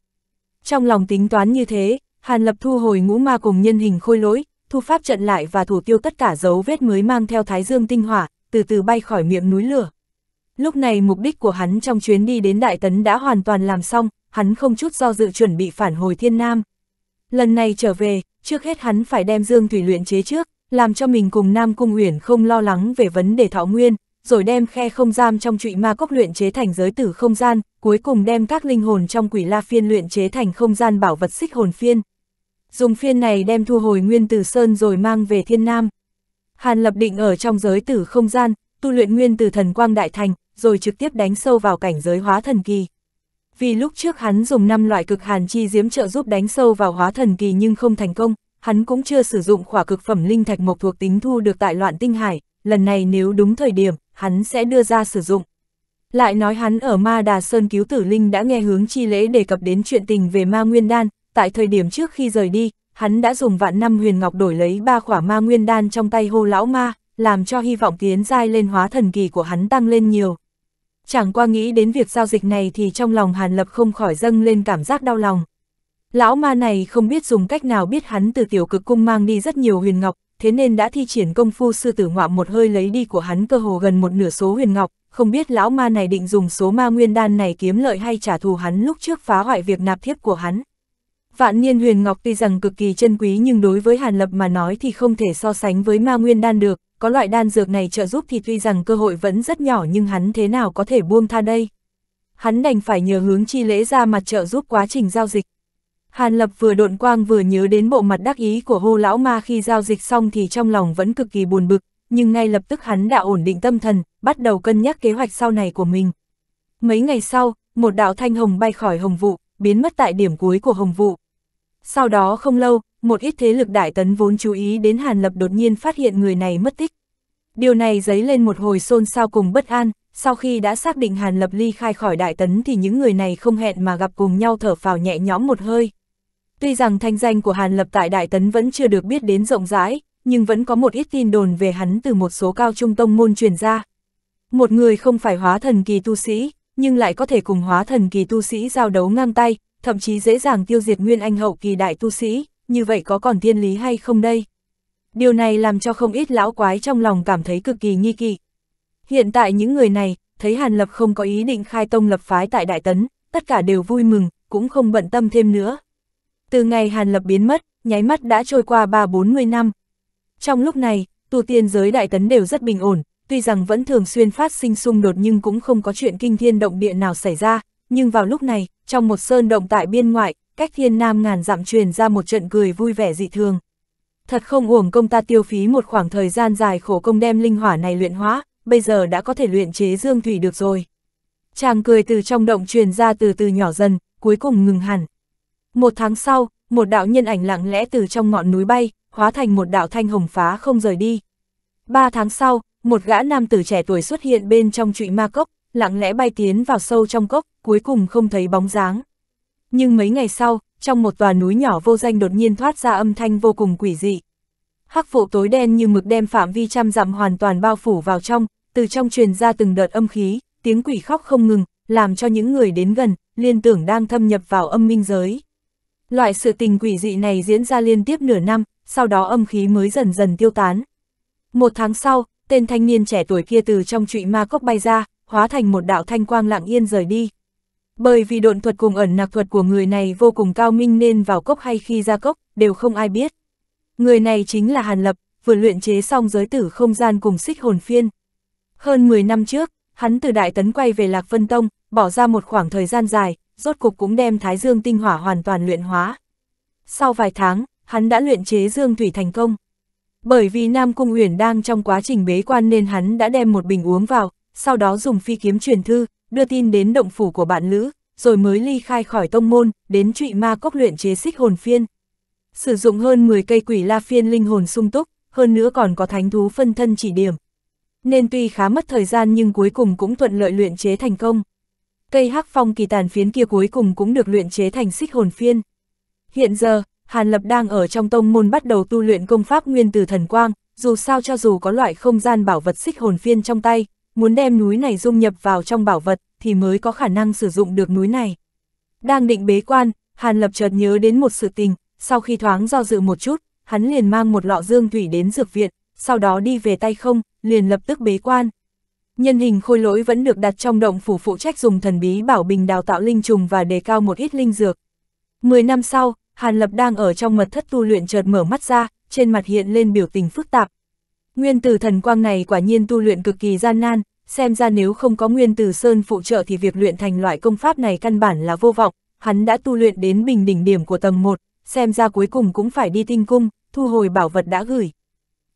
Trong lòng tính toán như thế, Hàn Lập thu hồi ngũ ma cùng nhân hình khôi lỗi, thu pháp trận lại và thủ tiêu tất cả dấu vết mới mang theo thái dương tinh hỏa, từ từ bay khỏi miệng núi lửa. Lúc này mục đích của hắn trong chuyến đi đến Đại Tấn đã hoàn toàn làm xong, hắn không chút do dự chuẩn bị phản hồi thiên nam. Lần này trở về, trước hết hắn phải đem Dương Thủy luyện chế trước, làm cho mình cùng Nam Cung Uyển không lo lắng về vấn đề thọ nguyên, rồi đem khe không giam trong trụy ma cốc luyện chế thành giới tử không gian, cuối cùng đem các linh hồn trong quỷ la phiên luyện chế thành không gian bảo vật xích hồn phiên. Dùng phiên này đem thu hồi nguyên tử sơn rồi mang về thiên nam. Hàn lập định ở trong giới tử không gian, tu luyện nguyên tử thần quang đại thành, rồi trực tiếp đánh sâu vào cảnh giới hóa thần kỳ vì lúc trước hắn dùng 5 loại cực hàn chi diếm trợ giúp đánh sâu vào hóa thần kỳ nhưng không thành công, hắn cũng chưa sử dụng khỏa cực phẩm linh thạch mộc thuộc tính thu được tại loạn tinh hải, lần này nếu đúng thời điểm, hắn sẽ đưa ra sử dụng. Lại nói hắn ở Ma Đà Sơn cứu tử linh đã nghe hướng chi lễ đề cập đến chuyện tình về ma nguyên đan, tại thời điểm trước khi rời đi, hắn đã dùng vạn năm huyền ngọc đổi lấy ba khỏa ma nguyên đan trong tay hô lão ma, làm cho hy vọng tiến giai lên hóa thần kỳ của hắn tăng lên nhiều chẳng qua nghĩ đến việc giao dịch này thì trong lòng Hàn Lập không khỏi dâng lên cảm giác đau lòng. Lão ma này không biết dùng cách nào biết hắn từ tiểu cực cung mang đi rất nhiều huyền ngọc, thế nên đã thi triển công phu sư tử ngọa một hơi lấy đi của hắn cơ hồ gần một nửa số huyền ngọc, không biết lão ma này định dùng số ma nguyên đan này kiếm lợi hay trả thù hắn lúc trước phá hoại việc nạp thiếp của hắn. Vạn niên huyền ngọc tuy rằng cực kỳ chân quý nhưng đối với Hàn Lập mà nói thì không thể so sánh với ma nguyên đan được, có loại đan dược này trợ giúp thì tuy rằng cơ hội vẫn rất nhỏ nhưng hắn thế nào có thể buông tha đây. Hắn đành phải nhờ hướng chi lễ ra mặt trợ giúp quá trình giao dịch. Hàn Lập vừa độn quang vừa nhớ đến bộ mặt đắc ý của hô lão ma khi giao dịch xong thì trong lòng vẫn cực kỳ buồn bực, nhưng ngay lập tức hắn đã ổn định tâm thần, bắt đầu cân nhắc kế hoạch sau này của mình. Mấy ngày sau, một đạo thanh hồng bay khỏi hồng vụ, biến mất tại điểm cuối của hồng vụ. Sau đó không lâu, một ít thế lực đại tấn vốn chú ý đến Hàn Lập đột nhiên phát hiện người này mất tích. Điều này dấy lên một hồi xôn xao cùng bất an, sau khi đã xác định Hàn Lập ly khai khỏi đại tấn thì những người này không hẹn mà gặp cùng nhau thở phào nhẹ nhõm một hơi. Tuy rằng thanh danh của Hàn Lập tại đại tấn vẫn chưa được biết đến rộng rãi, nhưng vẫn có một ít tin đồn về hắn từ một số cao trung tông môn truyền ra. Một người không phải hóa thần kỳ tu sĩ, nhưng lại có thể cùng hóa thần kỳ tu sĩ giao đấu ngang tay, thậm chí dễ dàng tiêu diệt nguyên anh hậu kỳ đại tu sĩ như vậy có còn thiên lý hay không đây? Điều này làm cho không ít lão quái trong lòng cảm thấy cực kỳ nghi kỵ. Hiện tại những người này, thấy Hàn Lập không có ý định khai tông lập phái tại Đại Tấn, tất cả đều vui mừng, cũng không bận tâm thêm nữa. Từ ngày Hàn Lập biến mất, nháy mắt đã trôi qua 3-40 năm. Trong lúc này, tu tiên giới Đại Tấn đều rất bình ổn, tuy rằng vẫn thường xuyên phát sinh xung đột nhưng cũng không có chuyện kinh thiên động địa nào xảy ra, nhưng vào lúc này, trong một sơn động tại biên ngoại, cách thiên nam ngàn dặm truyền ra một trận cười vui vẻ dị thường. Thật không uổng công ta tiêu phí một khoảng thời gian dài khổ công đem linh hỏa này luyện hóa, bây giờ đã có thể luyện chế dương thủy được rồi. Chàng cười từ trong động truyền ra từ từ nhỏ dần, cuối cùng ngừng hẳn. Một tháng sau, một đạo nhân ảnh lặng lẽ từ trong ngọn núi bay, hóa thành một đạo thanh hồng phá không rời đi. Ba tháng sau, một gã nam tử trẻ tuổi xuất hiện bên trong trụy ma cốc, lặng lẽ bay tiến vào sâu trong cốc, cuối cùng không thấy bóng dáng. Nhưng mấy ngày sau, trong một tòa núi nhỏ vô danh đột nhiên thoát ra âm thanh vô cùng quỷ dị. Hắc vụ tối đen như mực đem phạm vi trăm dặm hoàn toàn bao phủ vào trong, từ trong truyền ra từng đợt âm khí, tiếng quỷ khóc không ngừng, làm cho những người đến gần, liên tưởng đang thâm nhập vào âm minh giới. Loại sự tình quỷ dị này diễn ra liên tiếp nửa năm, sau đó âm khí mới dần dần tiêu tán. Một tháng sau, tên thanh niên trẻ tuổi kia từ trong trụy ma cốc bay ra, hóa thành một đạo thanh quang lặng yên rời đi. Bởi vì độn thuật cùng ẩn nặc thuật của người này vô cùng cao minh nên vào cốc hay khi ra cốc, đều không ai biết. Người này chính là Hàn Lập, vừa luyện chế xong giới tử không gian cùng xích hồn phiên. Hơn 10 năm trước, hắn từ Đại Tấn quay về Lạc Vân Tông, bỏ ra một khoảng thời gian dài, rốt cục cũng đem Thái Dương tinh hỏa hoàn toàn luyện hóa. Sau vài tháng, hắn đã luyện chế Dương Thủy thành công. Bởi vì Nam Cung Uyển đang trong quá trình bế quan nên hắn đã đem một bình uống vào, sau đó dùng phi kiếm truyền thư, đưa tin đến động phủ của bạn Lữ, rồi mới ly khai khỏi tông môn, đến trụy ma cốc luyện chế xích hồn phiên. Sử dụng hơn 10 cây quỷ la phiên linh hồn sung túc, hơn nữa còn có thánh thú phân thân chỉ điểm. Nên tuy khá mất thời gian nhưng cuối cùng cũng thuận lợi luyện chế thành công. Cây hắc phong kỳ tàn phiến kia cuối cùng cũng được luyện chế thành xích hồn phiên. Hiện giờ, Hàn Lập đang ở trong tông môn bắt đầu tu luyện công pháp nguyên từ thần quang, dù sao cho dù có loại không gian bảo vật xích hồn phiên trong tay, muốn đem núi này dung nhập vào trong bảo vật thì mới có khả năng sử dụng được núi này. Đang định bế quan, Hàn Lập chợt nhớ đến một sự tình, sau khi thoáng do dự một chút, hắn liền mang một lọ dương thủy đến dược viện, sau đó đi về tay không, liền lập tức bế quan. Nhân hình khôi lỗi vẫn được đặt trong động phủ phụ trách dùng thần bí bảo bình đào tạo linh trùng và đề cao một ít linh dược. Mười năm sau, Hàn Lập đang ở trong mật thất tu luyện chợt mở mắt ra, trên mặt hiện lên biểu tình phức tạp. Nguyên tử thần quang này quả nhiên tu luyện cực kỳ gian nan, xem ra nếu không có nguyên tử sơn phụ trợ thì việc luyện thành loại công pháp này căn bản là vô vọng, hắn đã tu luyện đến bình đỉnh điểm của tầng 1, xem ra cuối cùng cũng phải đi tinh cung, thu hồi bảo vật đã gửi.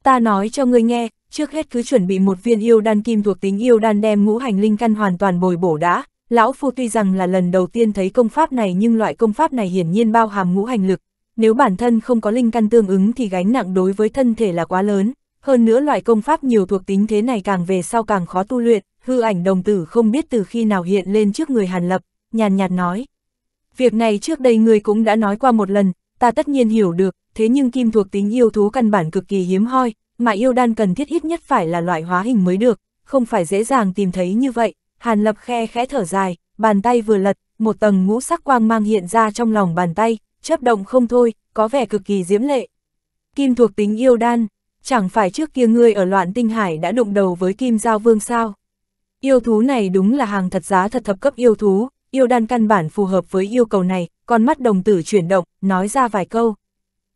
Ta nói cho ngươi nghe, trước hết cứ chuẩn bị một viên yêu đan kim thuộc tính yêu đan đem ngũ hành linh căn hoàn toàn bồi bổ đã. Lão Phu tuy rằng là lần đầu tiên thấy công pháp này nhưng loại công pháp này hiển nhiên bao hàm ngũ hành lực. Nếu bản thân không có linh căn tương ứng thì gánh nặng đối với thân thể là quá lớn, hơn nữa loại công pháp nhiều thuộc tính thế này càng về sau càng khó tu luyện, hư ảnh đồng tử không biết từ khi nào hiện lên trước người Hàn Lập, nhàn nhạt nói. Việc này trước đây người cũng đã nói qua một lần, ta tất nhiên hiểu được, thế nhưng kim thuộc tính yêu thú căn bản cực kỳ hiếm hoi, mà yêu đan cần thiết ít nhất phải là loại hóa hình mới được, không phải dễ dàng tìm thấy như vậy. Hàn Lập khe khẽ thở dài, bàn tay vừa lật, một tầng ngũ sắc quang mang hiện ra trong lòng bàn tay, chấp động không thôi, có vẻ cực kỳ diễm lệ. Kim thuộc tính yêu đan, chẳng phải trước kia ngươi ở loạn tinh hải đã đụng đầu với kim giao vương sao. Yêu thú này đúng là hàng thật giá thật thập cấp yêu thú, yêu đan căn bản phù hợp với yêu cầu này, con mắt đồng tử chuyển động, nói ra vài câu.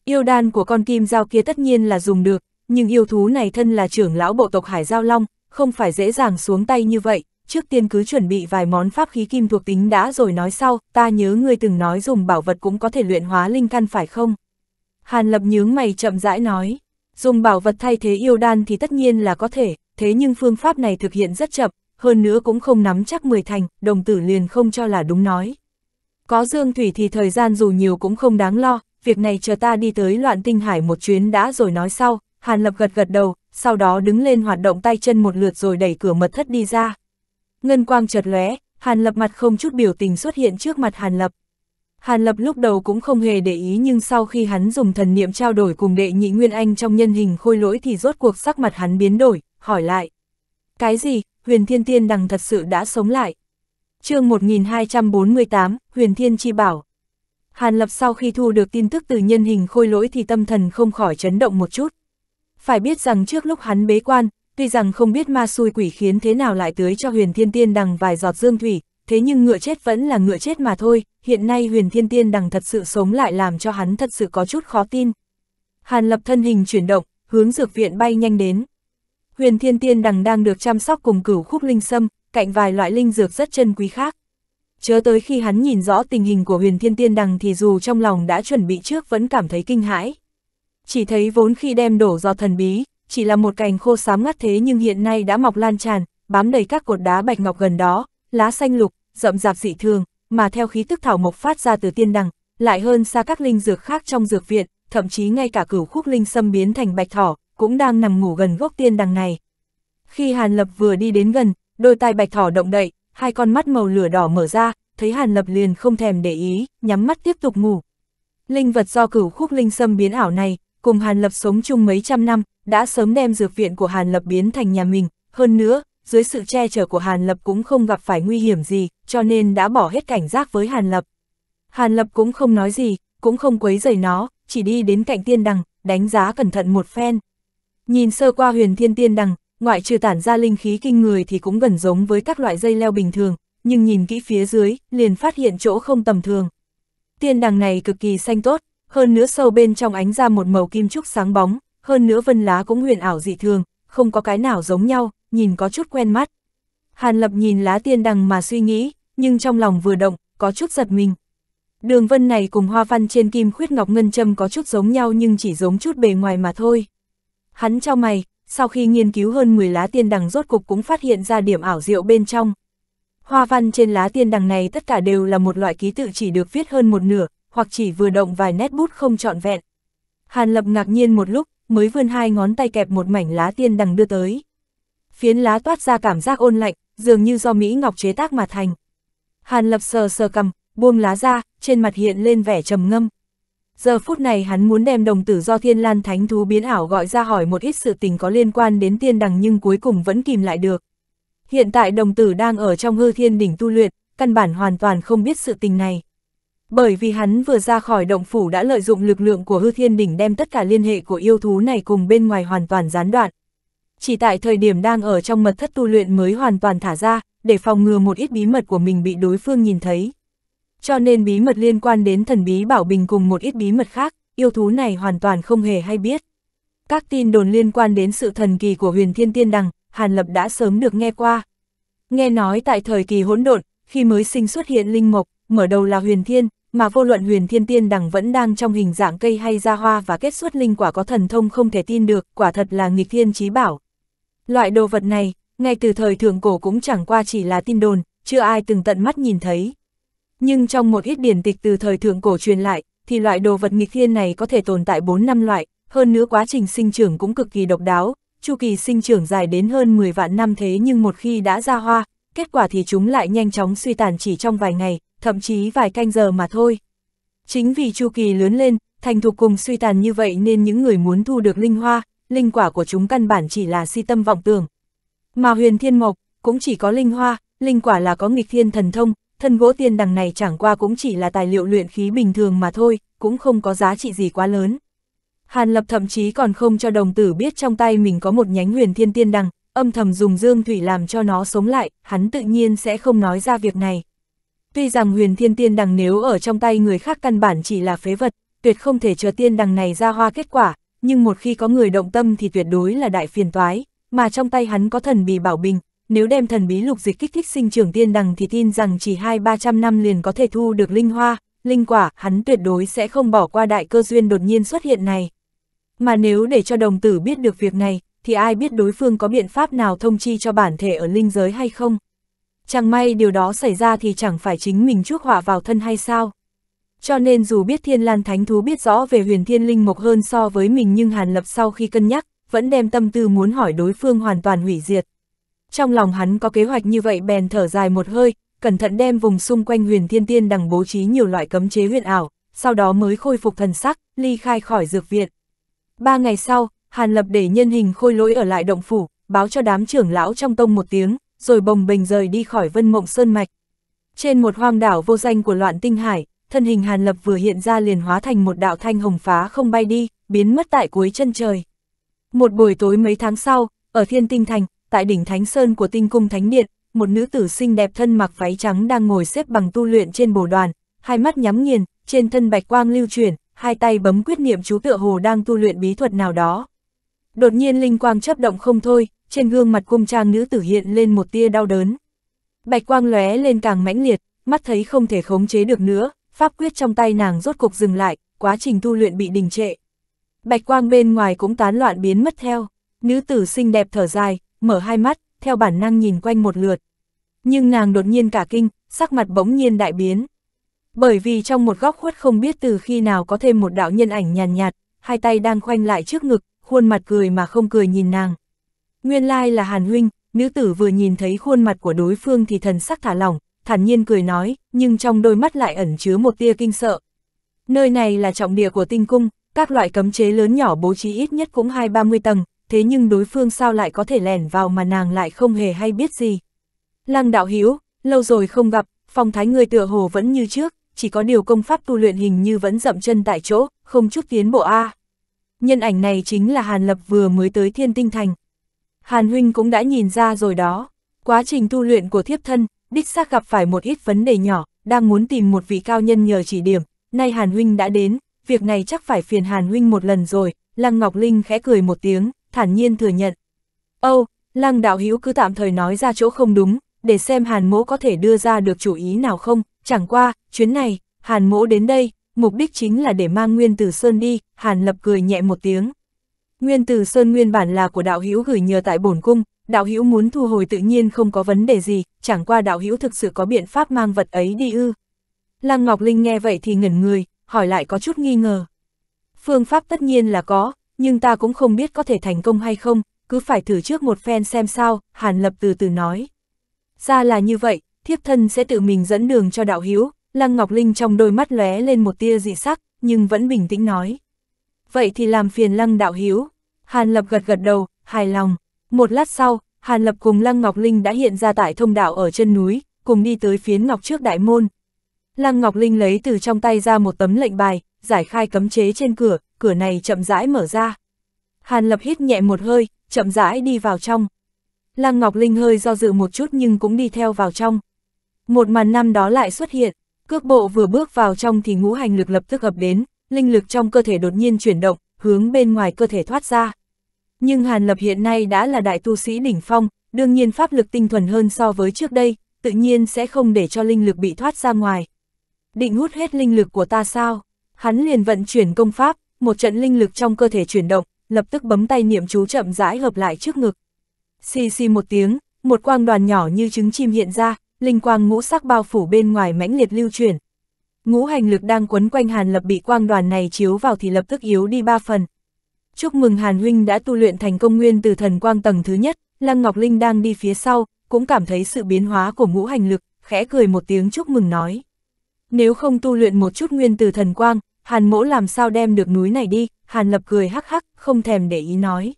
Yêu đan của con kim giao kia tất nhiên là dùng được, nhưng yêu thú này thân là trưởng lão bộ tộc Hải Giao Long, không phải dễ dàng xuống tay như vậy, trước tiên cứ chuẩn bị vài món pháp khí kim thuộc tính đã rồi nói sau, ta nhớ ngươi từng nói dùng bảo vật cũng có thể luyện hóa linh căn phải không? Hàn Lập nhướng mày chậm rãi nói. Dùng bảo vật thay thế yêu đan thì tất nhiên là có thể, thế nhưng phương pháp này thực hiện rất chậm, hơn nữa cũng không nắm chắc 10 thành, đồng tử liền không cho là đúng nói. Có dương thủy thì thời gian dù nhiều cũng không đáng lo, việc này chờ ta đi tới loạn tinh hải một chuyến đã rồi nói sau, Hàn Lập gật gật đầu, sau đó đứng lên hoạt động tay chân một lượt rồi đẩy cửa mật thất đi ra. Ngân quang chợt lóe, Hàn Lập mặt không chút biểu tình xuất hiện trước mặt Hàn Lập. Hàn Lập lúc đầu cũng không hề để ý nhưng sau khi hắn dùng thần niệm trao đổi cùng đệ nhị Nguyên Anh trong nhân hình khôi lỗi thì rốt cuộc sắc mặt hắn biến đổi, hỏi lại. Cái gì, huyền thiên tiên đằng thật sự đã sống lại. chương 1248, huyền thiên chi bảo. Hàn Lập sau khi thu được tin tức từ nhân hình khôi lỗi thì tâm thần không khỏi chấn động một chút. Phải biết rằng trước lúc hắn bế quan, tuy rằng không biết ma xui quỷ khiến thế nào lại tưới cho huyền thiên tiên đằng vài giọt dương thủy, thế nhưng ngựa chết vẫn là ngựa chết mà thôi, hiện nay huyền thiên tiên đằng thật sự sống lại làm cho hắn thật sự có chút khó tin. Hàn lập thân hình chuyển động, hướng dược viện bay nhanh đến. Huyền thiên tiên đằng đang được chăm sóc cùng cửu khúc linh sâm, cạnh vài loại linh dược rất chân quý khác. Chớ tới khi hắn nhìn rõ tình hình của huyền thiên tiên đằng thì dù trong lòng đã chuẩn bị trước vẫn cảm thấy kinh hãi. Chỉ thấy vốn khi đem đổ do thần bí, chỉ là một cành khô xám ngắt thế nhưng hiện nay đã mọc lan tràn, bám đầy các cột đá bạch ngọc gần đó, lá xanh lục, rậm rạp dị thường, mà theo khí tức thảo mộc phát ra từ tiên đằng, lại hơn xa các linh dược khác trong dược viện, thậm chí ngay cả cửu khúc linh xâm biến thành bạch thỏ, cũng đang nằm ngủ gần gốc tiên đằng này. Khi Hàn Lập vừa đi đến gần, đôi tai bạch thỏ động đậy, hai con mắt màu lửa đỏ mở ra, thấy Hàn Lập liền không thèm để ý, nhắm mắt tiếp tục ngủ. Linh vật do cửu khúc linh xâm biến ảo này, cùng Hàn Lập sống chung mấy trăm năm, đã sớm đem dược viện của Hàn Lập biến thành nhà mình, hơn nữa, dưới sự che chở của Hàn Lập cũng không gặp phải nguy hiểm gì, cho nên đã bỏ hết cảnh giác với Hàn Lập. Hàn Lập cũng không nói gì, cũng không quấy rầy nó, chỉ đi đến cạnh tiên đằng, đánh giá cẩn thận một phen. Nhìn sơ qua huyền thiên tiên đằng, ngoại trừ tản ra linh khí kinh người thì cũng gần giống với các loại dây leo bình thường, nhưng nhìn kỹ phía dưới, liền phát hiện chỗ không tầm thường. Tiên đằng này cực kỳ xanh tốt, hơn nữa sâu bên trong ánh ra một màu kim trúc sáng bóng, hơn nữa vân lá cũng huyền ảo dị thường, không có cái nào giống nhau, nhìn có chút quen mắt. Hàn Lập nhìn lá tiên đằng mà suy nghĩ, nhưng trong lòng vừa động, có chút giật mình. Đường vân này cùng hoa văn trên kim khuyết ngọc ngân châm có chút giống nhau nhưng chỉ giống chút bề ngoài mà thôi. Hắn cho mày, sau khi nghiên cứu hơn 10 lá tiên đằng rốt cục cũng phát hiện ra điểm ảo diệu bên trong. Hoa văn trên lá tiên đằng này tất cả đều là một loại ký tự chỉ được viết hơn một nửa, hoặc chỉ vừa động vài nét bút không trọn vẹn. Hàn Lập ngạc nhiên một lúc, mới vươn hai ngón tay kẹp một mảnh lá tiên đằng đưa tới phiến lá toát ra cảm giác ôn lạnh, dường như do Mỹ Ngọc chế tác mà thành. Hàn Lập sờ sờ cầm, buông lá ra, trên mặt hiện lên vẻ trầm ngâm. Giờ phút này hắn muốn đem đồng tử do thiên lan thánh thú biến ảo gọi ra hỏi một ít sự tình có liên quan đến tiên đằng nhưng cuối cùng vẫn kìm lại được. Hiện tại đồng tử đang ở trong hư thiên đỉnh tu luyện, căn bản hoàn toàn không biết sự tình này. Bởi vì hắn vừa ra khỏi động phủ đã lợi dụng lực lượng của hư thiên đỉnh đem tất cả liên hệ của yêu thú này cùng bên ngoài hoàn toàn gián đoạn chỉ tại thời điểm đang ở trong mật thất tu luyện mới hoàn toàn thả ra, để phòng ngừa một ít bí mật của mình bị đối phương nhìn thấy. Cho nên bí mật liên quan đến thần bí bảo bình cùng một ít bí mật khác, yêu thú này hoàn toàn không hề hay biết. Các tin đồn liên quan đến sự thần kỳ của huyền thiên tiên đằng, Hàn Lập đã sớm được nghe qua. Nghe nói tại thời kỳ hỗn độn, khi mới sinh xuất hiện linh mộc, mở đầu là huyền thiên, mà vô luận huyền thiên tiên đằng vẫn đang trong hình dạng cây hay ra hoa và kết xuất linh quả có thần thông không thể tin được, quả thật là nghịch thiên trí bảo, Loại đồ vật này, ngay từ thời thượng cổ cũng chẳng qua chỉ là tin đồn, chưa ai từng tận mắt nhìn thấy. Nhưng trong một ít điển tịch từ thời thượng cổ truyền lại, thì loại đồ vật nghịch thiên này có thể tồn tại 4 năm loại, hơn nữa quá trình sinh trưởng cũng cực kỳ độc đáo, chu kỳ sinh trưởng dài đến hơn 10 vạn năm thế nhưng một khi đã ra hoa, kết quả thì chúng lại nhanh chóng suy tàn chỉ trong vài ngày, thậm chí vài canh giờ mà thôi. Chính vì chu kỳ lớn lên, thành thục cùng suy tàn như vậy nên những người muốn thu được linh hoa, linh quả của chúng căn bản chỉ là si tâm vọng tưởng. Mà huyền thiên mộc, cũng chỉ có linh hoa, linh quả là có nghịch thiên thần thông, thân gỗ tiên đằng này chẳng qua cũng chỉ là tài liệu luyện khí bình thường mà thôi, cũng không có giá trị gì quá lớn. Hàn Lập thậm chí còn không cho đồng tử biết trong tay mình có một nhánh huyền thiên tiên đằng, âm thầm dùng dương thủy làm cho nó sống lại, hắn tự nhiên sẽ không nói ra việc này. Tuy rằng huyền thiên tiên đằng nếu ở trong tay người khác căn bản chỉ là phế vật, tuyệt không thể chờ tiên đằng này ra hoa kết quả, nhưng một khi có người động tâm thì tuyệt đối là đại phiền toái, mà trong tay hắn có thần bì bảo bình, nếu đem thần bí lục dịch kích thích sinh trưởng tiên đằng thì tin rằng chỉ hai ba trăm năm liền có thể thu được linh hoa, linh quả, hắn tuyệt đối sẽ không bỏ qua đại cơ duyên đột nhiên xuất hiện này. Mà nếu để cho đồng tử biết được việc này, thì ai biết đối phương có biện pháp nào thông chi cho bản thể ở linh giới hay không? Chẳng may điều đó xảy ra thì chẳng phải chính mình chuốc họa vào thân hay sao? cho nên dù biết Thiên Lan Thánh Thú biết rõ về huyền thiên linh mộc hơn so với mình nhưng Hàn Lập sau khi cân nhắc, vẫn đem tâm tư muốn hỏi đối phương hoàn toàn hủy diệt. Trong lòng hắn có kế hoạch như vậy bèn thở dài một hơi, cẩn thận đem vùng xung quanh huyền thiên tiên đằng bố trí nhiều loại cấm chế huyền ảo, sau đó mới khôi phục thần sắc, ly khai khỏi dược viện. Ba ngày sau, Hàn Lập để nhân hình khôi lỗi ở lại động phủ, báo cho đám trưởng lão trong tông một tiếng, rồi bồng bình rời đi khỏi vân mộng sơn mạch. Trên một hoang đảo vô danh của loạn tinh hải, thân hình Hàn Lập vừa hiện ra liền hóa thành một đạo thanh hồng phá không bay đi, biến mất tại cuối chân trời. Một buổi tối mấy tháng sau, ở Thiên Tinh Thành, tại đỉnh Thánh Sơn của Tinh Cung Thánh Điện, một nữ tử xinh đẹp thân mặc váy trắng đang ngồi xếp bằng tu luyện trên bồ đoàn, hai mắt nhắm nghiền, trên thân bạch quang lưu chuyển, hai tay bấm quyết niệm chú tựa hồ đang tu luyện bí thuật nào đó. Đột nhiên linh quang chấp động không thôi, trên gương mặt cung trang nữ tử hiện lên một tia đau đớn. Bạch quang lóe lên càng mãnh liệt, mắt thấy không thể khống chế được nữa, pháp quyết trong tay nàng rốt cục dừng lại, quá trình tu luyện bị đình trệ. Bạch quang bên ngoài cũng tán loạn biến mất theo, nữ tử xinh đẹp thở dài, mở hai mắt, theo bản năng nhìn quanh một lượt. Nhưng nàng đột nhiên cả kinh, sắc mặt bỗng nhiên đại biến. Bởi vì trong một góc khuất không biết từ khi nào có thêm một đạo nhân ảnh nhàn nhạt, nhạt, hai tay đang khoanh lại trước ngực, khuôn mặt cười mà không cười nhìn nàng. Nguyên lai là Hàn Huynh, nữ tử vừa nhìn thấy khuôn mặt của đối phương thì thần sắc thả lỏng, thản nhiên cười nói, nhưng trong đôi mắt lại ẩn chứa một tia kinh sợ. Nơi này là trọng địa của tinh cung, các loại cấm chế lớn nhỏ bố trí ít nhất cũng hai ba mươi tầng, thế nhưng đối phương sao lại có thể lẻn vào mà nàng lại không hề hay biết gì. Lăng đạo hiếu, lâu rồi không gặp, phong thái người tựa hồ vẫn như trước, chỉ có điều công pháp tu luyện hình như vẫn dậm chân tại chỗ, không chút tiến bộ A. Nhân ảnh này chính là Hàn Lập vừa mới tới Thiên Tinh Thành. Hàn Huynh cũng đã nhìn ra rồi đó, quá trình tu luyện của thiếp thân, đích xác gặp phải một ít vấn đề nhỏ, đang muốn tìm một vị cao nhân nhờ chỉ điểm, nay Hàn Huynh đã đến, việc này chắc phải phiền Hàn Huynh một lần rồi, Lăng Ngọc Linh khẽ cười một tiếng, thản nhiên thừa nhận. Âu, Lăng Đạo Hữu cứ tạm thời nói ra chỗ không đúng, để xem Hàn Mỗ có thể đưa ra được chủ ý nào không, chẳng qua, chuyến này, Hàn Mỗ đến đây, mục đích chính là để mang Nguyên Tử Sơn đi, Hàn Lập cười nhẹ một tiếng. Nguyên Tử Sơn nguyên bản là của đạo hữu gửi nhờ tại bổn cung, đạo hữu muốn thu hồi tự nhiên không có vấn đề gì, chẳng qua đạo hữu thực sự có biện pháp mang vật ấy đi ư. Lăng Ngọc Linh nghe vậy thì ngẩn người, hỏi lại có chút nghi ngờ. Phương pháp tất nhiên là có, nhưng ta cũng không biết có thể thành công hay không, cứ phải thử trước một phen xem sao, Hàn Lập từ từ nói. Ra là như vậy, thiếp thân sẽ tự mình dẫn đường cho đạo hữu Lăng Ngọc Linh trong đôi mắt lóe lên một tia dị sắc, nhưng vẫn bình tĩnh nói. Vậy thì làm phiền Lăng đạo hữu Hàn Lập gật gật đầu, hài lòng. Một lát sau, Hàn Lập cùng Lăng Ngọc Linh đã hiện ra tại thông đạo ở chân núi, cùng đi tới phiến ngọc trước đại môn. Lăng Ngọc Linh lấy từ trong tay ra một tấm lệnh bài, giải khai cấm chế trên cửa, cửa này chậm rãi mở ra. Hàn Lập hít nhẹ một hơi, chậm rãi đi vào trong. Lăng Ngọc Linh hơi do dự một chút nhưng cũng đi theo vào trong. Một màn năm đó lại xuất hiện, cước bộ vừa bước vào trong thì ngũ hành lực lập tức ập đến, linh lực trong cơ thể đột nhiên chuyển động, hướng bên ngoài cơ thể thoát ra. Nhưng Hàn Lập hiện nay đã là đại tu sĩ đỉnh phong, đương nhiên pháp lực tinh thuần hơn so với trước đây, tự nhiên sẽ không để cho linh lực bị thoát ra ngoài. Định hút hết linh lực của ta sao? Hắn liền vận chuyển công pháp, một trận linh lực trong cơ thể chuyển động, lập tức bấm tay niệm chú chậm rãi hợp lại trước ngực. Xì xì một tiếng, một quang đoàn nhỏ như trứng chim hiện ra, linh quang ngũ sắc bao phủ bên ngoài mãnh liệt lưu chuyển. Ngũ hành lực đang quấn quanh Hàn Lập bị quang đoàn này chiếu vào thì lập tức yếu đi ba phần, Chúc mừng Hàn Huynh đã tu luyện thành công nguyên từ thần quang tầng thứ nhất, Lăng Ngọc Linh đang đi phía sau, cũng cảm thấy sự biến hóa của ngũ hành lực, khẽ cười một tiếng chúc mừng nói. Nếu không tu luyện một chút nguyên từ thần quang, Hàn mỗ làm sao đem được núi này đi, Hàn lập cười hắc hắc, không thèm để ý nói.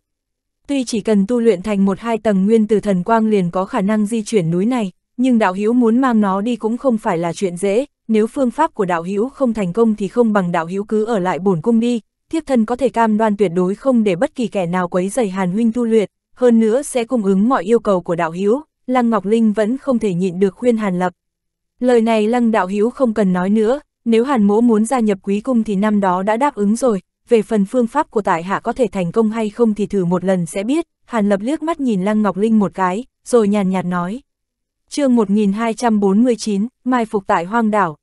Tuy chỉ cần tu luyện thành một hai tầng nguyên từ thần quang liền có khả năng di chuyển núi này, nhưng đạo hữu muốn mang nó đi cũng không phải là chuyện dễ, nếu phương pháp của đạo hữu không thành công thì không bằng đạo hữu cứ ở lại bổn cung đi, thiếp thân có thể cam đoan tuyệt đối không để bất kỳ kẻ nào quấy rầy Hàn huynh tu luyện, hơn nữa sẽ cung ứng mọi yêu cầu của đạo Hiếu. Lăng Ngọc Linh vẫn không thể nhịn được khuyên Hàn Lập. Lời này Lăng đạo Hiếu không cần nói nữa, nếu Hàn Mỗ muốn gia nhập Quý cung thì năm đó đã đáp ứng rồi, về phần phương pháp của tại hạ có thể thành công hay không thì thử một lần sẽ biết, Hàn Lập liếc mắt nhìn Lăng Ngọc Linh một cái, rồi nhàn nhạt nói. chương 1249, Mai Phục tại Hoang Đảo.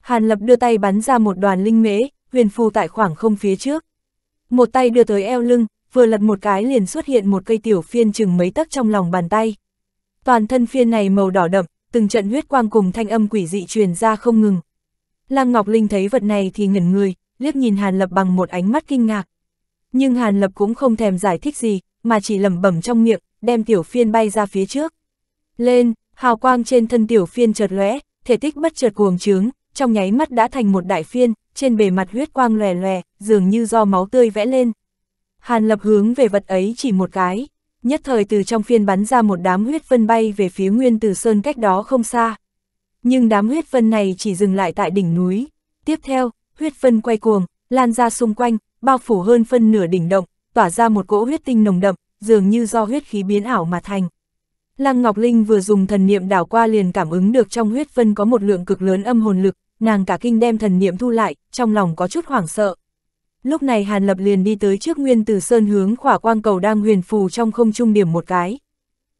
Hàn Lập đưa tay bắn ra một đoàn linh mễ, huyền phù tại khoảng không phía trước. Một tay đưa tới eo lưng, vừa lật một cái liền xuất hiện một cây tiểu phiên chừng mấy tấc trong lòng bàn tay. Toàn thân phiên này màu đỏ đậm, từng trận huyết quang cùng thanh âm quỷ dị truyền ra không ngừng. Lăng Ngọc Linh thấy vật này thì ngẩn người, liếc nhìn Hàn Lập bằng một ánh mắt kinh ngạc. Nhưng Hàn Lập cũng không thèm giải thích gì, mà chỉ lẩm bẩm trong miệng, đem tiểu phiên bay ra phía trước. Lên, hào quang trên thân tiểu phiên chợt lóe, thể tích bất chợt cuồng trướng, trong nháy mắt đã thành một đại phiên, trên bề mặt huyết quang lòe lòe, dường như do máu tươi vẽ lên. Hàn lập hướng về vật ấy chỉ một cái, nhất thời từ trong phiên bắn ra một đám huyết vân bay về phía Nguyên Tử Sơn cách đó không xa. Nhưng đám huyết vân này chỉ dừng lại tại đỉnh núi. Tiếp theo, huyết vân quay cuồng, lan ra xung quanh, bao phủ hơn phân nửa đỉnh động, tỏa ra một cỗ huyết tinh nồng đậm, dường như do huyết khí biến ảo mà thành. Lăng Ngọc Linh vừa dùng thần niệm đảo qua liền cảm ứng được trong huyết vân có một lượng cực lớn âm hồn lực, nàng cả kinh đem thần niệm thu lại, trong lòng có chút hoảng sợ. Lúc này Hàn Lập liền đi tới trước Nguyên Từ Sơn hướng khỏa quang cầu đang huyền phù trong không trung điểm một cái.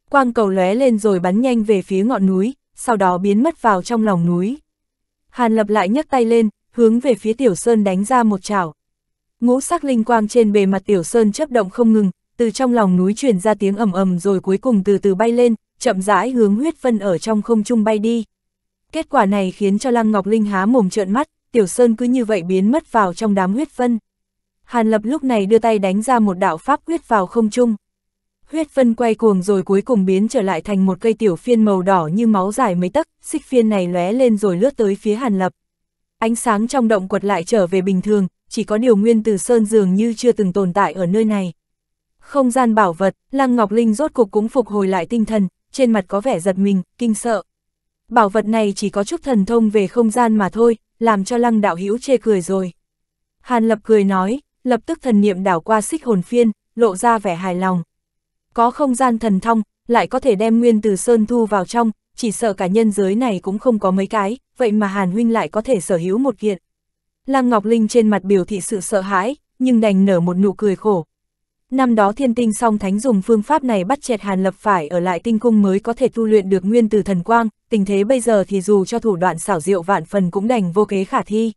Quang cầu lóe lên rồi bắn nhanh về phía ngọn núi, sau đó biến mất vào trong lòng núi. Hàn Lập lại nhấc tay lên, hướng về phía Tiểu Sơn đánh ra một chảo. Ngũ sắc linh quang trên bề mặt Tiểu Sơn chấp động không ngừng, từ trong lòng núi truyền ra tiếng ầm ầm rồi cuối cùng từ từ bay lên, chậm rãi hướng huyết phân ở trong không trung bay đi. Kết quả này khiến cho Lăng Ngọc Linh há mồm trợn mắt, Tiểu Sơn cứ như vậy biến mất vào trong đám huyết vân. Hàn Lập lúc này đưa tay đánh ra một đạo pháp quyết vào không trung. Huyết vân quay cuồng rồi cuối cùng biến trở lại thành một cây tiểu phiên màu đỏ như máu dài mấy tấc, xích phiên này lóe lên rồi lướt tới phía Hàn Lập. Ánh sáng trong động quật lại trở về bình thường, chỉ có điều nguyên từ sơn dường như chưa từng tồn tại ở nơi này. Không gian bảo vật, Lăng Ngọc Linh rốt cục cũng phục hồi lại tinh thần, trên mặt có vẻ giật mình, kinh sợ, Bảo vật này chỉ có chút thần thông về không gian mà thôi, làm cho lăng đạo hữu chê cười rồi. Hàn lập cười nói, lập tức thần niệm đảo qua xích hồn phiên, lộ ra vẻ hài lòng. Có không gian thần thông, lại có thể đem nguyên từ sơn thu vào trong, chỉ sợ cả nhân giới này cũng không có mấy cái, vậy mà Hàn huynh lại có thể sở hữu một kiện. Lăng Ngọc Linh trên mặt biểu thị sự sợ hãi, nhưng đành nở một nụ cười khổ, Năm đó thiên tinh song thánh dùng phương pháp này bắt chẹt Hàn Lập phải ở lại tinh cung mới có thể tu luyện được nguyên từ thần quang, tình thế bây giờ thì dù cho thủ đoạn xảo diệu vạn phần cũng đành vô kế khả thi.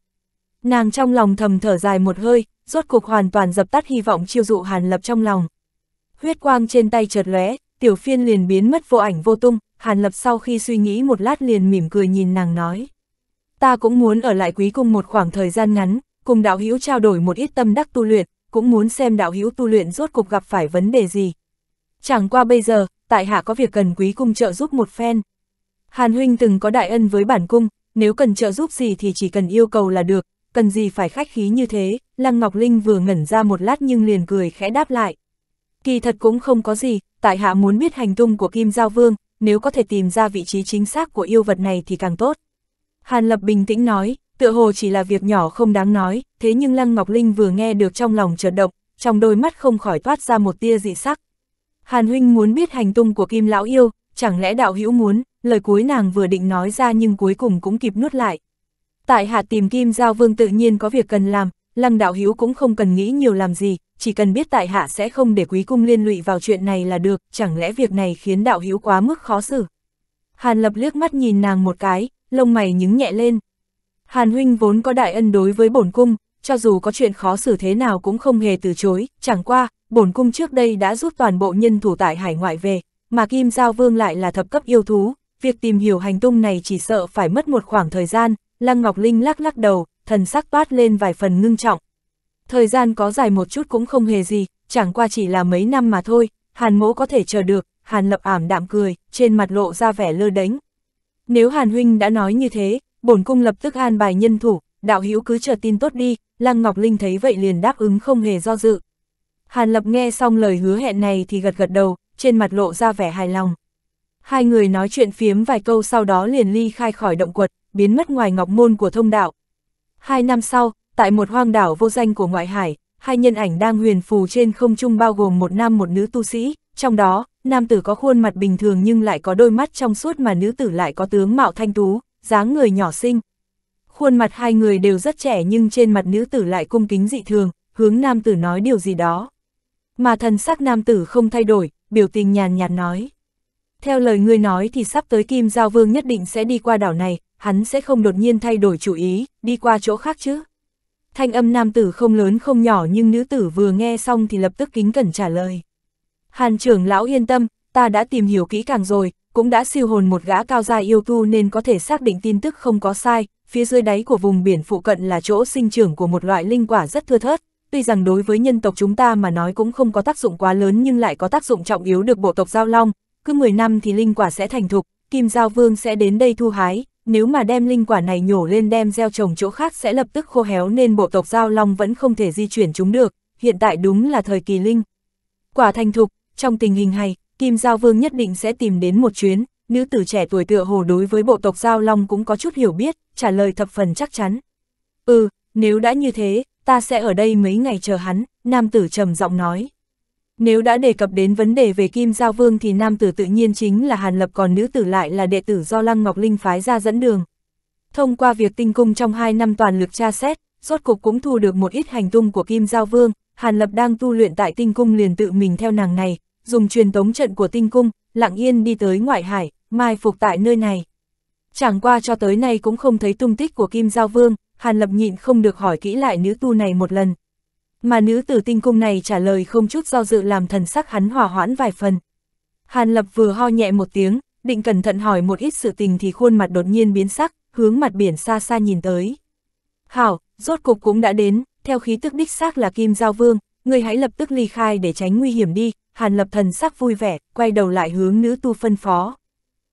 Nàng trong lòng thầm thở dài một hơi, rốt cuộc hoàn toàn dập tắt hy vọng chiêu dụ Hàn Lập trong lòng. Huyết quang trên tay chợt lóe, tiểu phiên liền biến mất vô ảnh vô tung, Hàn Lập sau khi suy nghĩ một lát liền mỉm cười nhìn nàng nói. Ta cũng muốn ở lại quý cung một khoảng thời gian ngắn, cùng đạo hữu trao đổi một ít tâm đắc tu luyện, cũng muốn xem đạo hữu tu luyện rốt cục gặp phải vấn đề gì. Chẳng qua bây giờ, tại hạ có việc cần quý cung trợ giúp một phen. Hàn huynh từng có đại ân với bản cung, nếu cần trợ giúp gì thì chỉ cần yêu cầu là được, cần gì phải khách khí như thế, Lăng Ngọc Linh vừa ngẩn ra một lát nhưng liền cười khẽ đáp lại. Kỳ thật cũng không có gì, tại hạ muốn biết hành tung của Kim Giao Vương, nếu có thể tìm ra vị trí chính xác của yêu vật này thì càng tốt. Hàn Lập bình tĩnh nói, tựa hồ chỉ là việc nhỏ không đáng nói, thế nhưng Lăng Ngọc Linh vừa nghe được trong lòng chợt động, trong đôi mắt không khỏi toát ra một tia dị sắc. Hàn huynh muốn biết hành tung của Kim lão yêu, chẳng lẽ đạo hữu muốn, lời cuối nàng vừa định nói ra nhưng cuối cùng cũng kịp nuốt lại. Tại hạ tìm Kim Giao Vương tự nhiên có việc cần làm, Lăng đạo hữu cũng không cần nghĩ nhiều làm gì, chỉ cần biết tại hạ sẽ không để quý cung liên lụy vào chuyện này là được, chẳng lẽ việc này khiến đạo hữu quá mức khó xử. Hàn Lập liếc mắt nhìn nàng một cái, lông mày nhướng nhẹ lên, Hàn huynh vốn có đại ân đối với bổn cung, cho dù có chuyện khó xử thế nào cũng không hề từ chối, chẳng qua, bổn cung trước đây đã rút toàn bộ nhân thủ tại hải ngoại về, mà Kim Giao Vương lại là thập cấp yêu thú, việc tìm hiểu hành tung này chỉ sợ phải mất một khoảng thời gian, Lăng Ngọc Linh lắc lắc đầu, thần sắc toát lên vài phần ngưng trọng. Thời gian có dài một chút cũng không hề gì, chẳng qua chỉ là mấy năm mà thôi, Hàn mỗ có thể chờ được, Hàn lập ảm đạm cười, trên mặt lộ ra vẻ lơ đánh. Nếu Hàn huynh đã nói như thế, bổn cung lập tức an bài nhân thủ, đạo hữu cứ chờ tin tốt đi, Lăng Ngọc Linh thấy vậy liền đáp ứng không hề do dự. Hàn Lập nghe xong lời hứa hẹn này thì gật gật đầu, trên mặt lộ ra vẻ hài lòng. Hai người nói chuyện phiếm vài câu sau đó liền ly khai khỏi động quật, biến mất ngoài ngọc môn của thông đạo. Hai năm sau, tại một hoang đảo vô danh của ngoại hải, hai nhân ảnh đang huyền phù trên không trung bao gồm một nam một nữ tu sĩ, trong đó, nam tử có khuôn mặt bình thường nhưng lại có đôi mắt trong suốt mà nữ tử lại có tướng mạo thanh tú, dáng người nhỏ xinh. Khuôn mặt hai người đều rất trẻ nhưng trên mặt nữ tử lại cung kính dị thường, hướng nam tử nói điều gì đó. Mà thần sắc nam tử không thay đổi, biểu tình nhàn nhạt nói. Theo lời ngươi nói thì sắp tới Kim Giao Vương nhất định sẽ đi qua đảo này, hắn sẽ không đột nhiên thay đổi chủ ý, đi qua chỗ khác chứ. Thanh âm nam tử không lớn không nhỏ nhưng nữ tử vừa nghe xong thì lập tức kính cẩn trả lời. Hàn trưởng lão yên tâm, ta đã tìm hiểu kỹ càng rồi, cũng đã siêu hồn một gã cao gia yêu tu nên có thể xác định tin tức không có sai, phía dưới đáy của vùng biển phụ cận là chỗ sinh trưởng của một loại linh quả rất thưa thớt, tuy rằng đối với nhân tộc chúng ta mà nói cũng không có tác dụng quá lớn nhưng lại có tác dụng trọng yếu được bộ tộc Giao Long, cứ 10 năm thì linh quả sẽ thành thục, Kim Giao Vương sẽ đến đây thu hái, nếu mà đem linh quả này nhổ lên đem gieo trồng chỗ khác sẽ lập tức khô héo nên bộ tộc Giao Long vẫn không thể di chuyển chúng được, hiện tại đúng là thời kỳ linh. Quả thành thục, trong tình hình hay Kim Giao Vương nhất định sẽ tìm đến một chuyến, nữ tử trẻ tuổi tựa hồ đối với bộ tộc Giao Long cũng có chút hiểu biết, trả lời thập phần chắc chắn. Ừ, nếu đã như thế, ta sẽ ở đây mấy ngày chờ hắn, nam tử trầm giọng nói. Nếu đã đề cập đến vấn đề về Kim Giao Vương thì nam tử tự nhiên chính là Hàn Lập còn nữ tử lại là đệ tử do Lăng Ngọc Linh phái ra dẫn đường. Thông qua việc tinh cung trong hai năm toàn lực tra xét, rốt cục cũng thu được một ít hành tung của Kim Giao Vương, Hàn Lập đang tu luyện tại tinh cung liền tự mình theo nàng này, dùng truyền tống trận của tinh cung, lặng yên đi tới ngoại hải, mai phục tại nơi này. Chẳng qua cho tới nay cũng không thấy tung tích của Kim Giao Vương, Hàn Lập nhịn không được hỏi kỹ lại nữ tu này một lần. Mà nữ tử tinh cung này trả lời không chút do dự làm thần sắc hắn hòa hoãn vài phần. Hàn Lập vừa ho nhẹ một tiếng, định cẩn thận hỏi một ít sự tình thì khuôn mặt đột nhiên biến sắc, hướng mặt biển xa xa nhìn tới. Hảo, rốt cục cũng đã đến, theo khí tức đích xác là Kim Giao Vương, người hãy lập tức ly khai để tránh nguy hiểm đi, Hàn Lập thần sắc vui vẻ, quay đầu lại hướng nữ tu phân phó.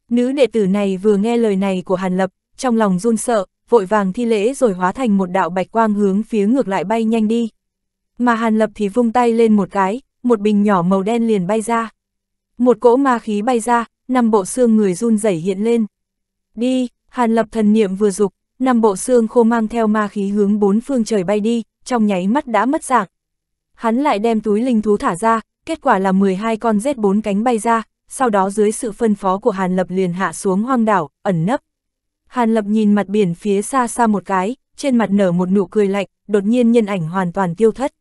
Nữ đệ tử này vừa nghe lời này của Hàn Lập, trong lòng run sợ, vội vàng thi lễ rồi hóa thành một đạo bạch quang hướng phía ngược lại bay nhanh đi. Mà Hàn Lập thì vung tay lên một cái, một bình nhỏ màu đen liền bay ra. Một cỗ ma khí bay ra, năm bộ xương người run rẩy hiện lên. Đi, Hàn Lập thần niệm vừa dục, năm bộ xương khô mang theo ma khí hướng bốn phương trời bay đi, trong nháy mắt đã mất dạng hắn lại đem túi linh thú thả ra, kết quả là 12 con rết bốn cánh bay ra, sau đó dưới sự phân phó của Hàn Lập liền hạ xuống hoang đảo, ẩn nấp. Hàn Lập nhìn mặt biển phía xa xa một cái, trên mặt nở một nụ cười lạnh, đột nhiên nhân ảnh hoàn toàn tiêu thất.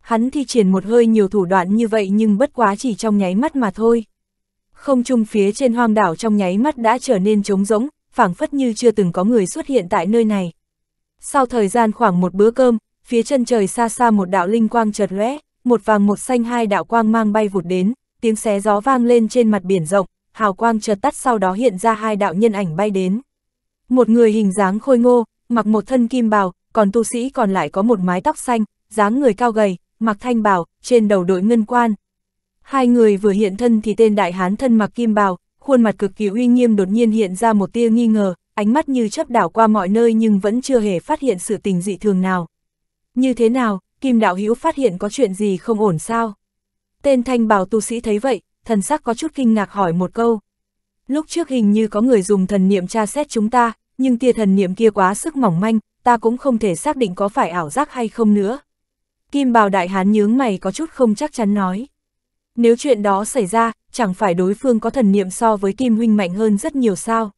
Hắn thi triển một hơi nhiều thủ đoạn như vậy nhưng bất quá chỉ trong nháy mắt mà thôi. Không trung phía trên hoang đảo trong nháy mắt đã trở nên trống rỗng, phảng phất như chưa từng có người xuất hiện tại nơi này. Sau thời gian khoảng một bữa cơm, phía chân trời xa xa một đạo linh quang chợt lóe, một vàng một xanh hai đạo quang mang bay vụt đến, tiếng xé gió vang lên trên mặt biển rộng, hào quang chợt tắt sau đó hiện ra hai đạo nhân ảnh bay đến. Một người hình dáng khôi ngô, mặc một thân kim bào, còn tu sĩ còn lại có một mái tóc xanh, dáng người cao gầy, mặc thanh bào, trên đầu đội ngân quan. Hai người vừa hiện thân thì tên đại hán thân mặc kim bào, khuôn mặt cực kỳ uy nghiêm đột nhiên hiện ra một tia nghi ngờ, ánh mắt như chấp đảo qua mọi nơi nhưng vẫn chưa hề phát hiện sự tình dị thường nào. Như thế nào, Kim Đạo Hữu phát hiện có chuyện gì không ổn sao? Tên thanh bảo tu sĩ thấy vậy, thần sắc có chút kinh ngạc hỏi một câu. Lúc trước hình như có người dùng thần niệm tra xét chúng ta, nhưng tia thần niệm kia quá sức mỏng manh, ta cũng không thể xác định có phải ảo giác hay không nữa. Kim bào đại hán nhướng mày có chút không chắc chắn nói. Nếu chuyện đó xảy ra, chẳng phải đối phương có thần niệm so với Kim huynh mạnh hơn rất nhiều sao?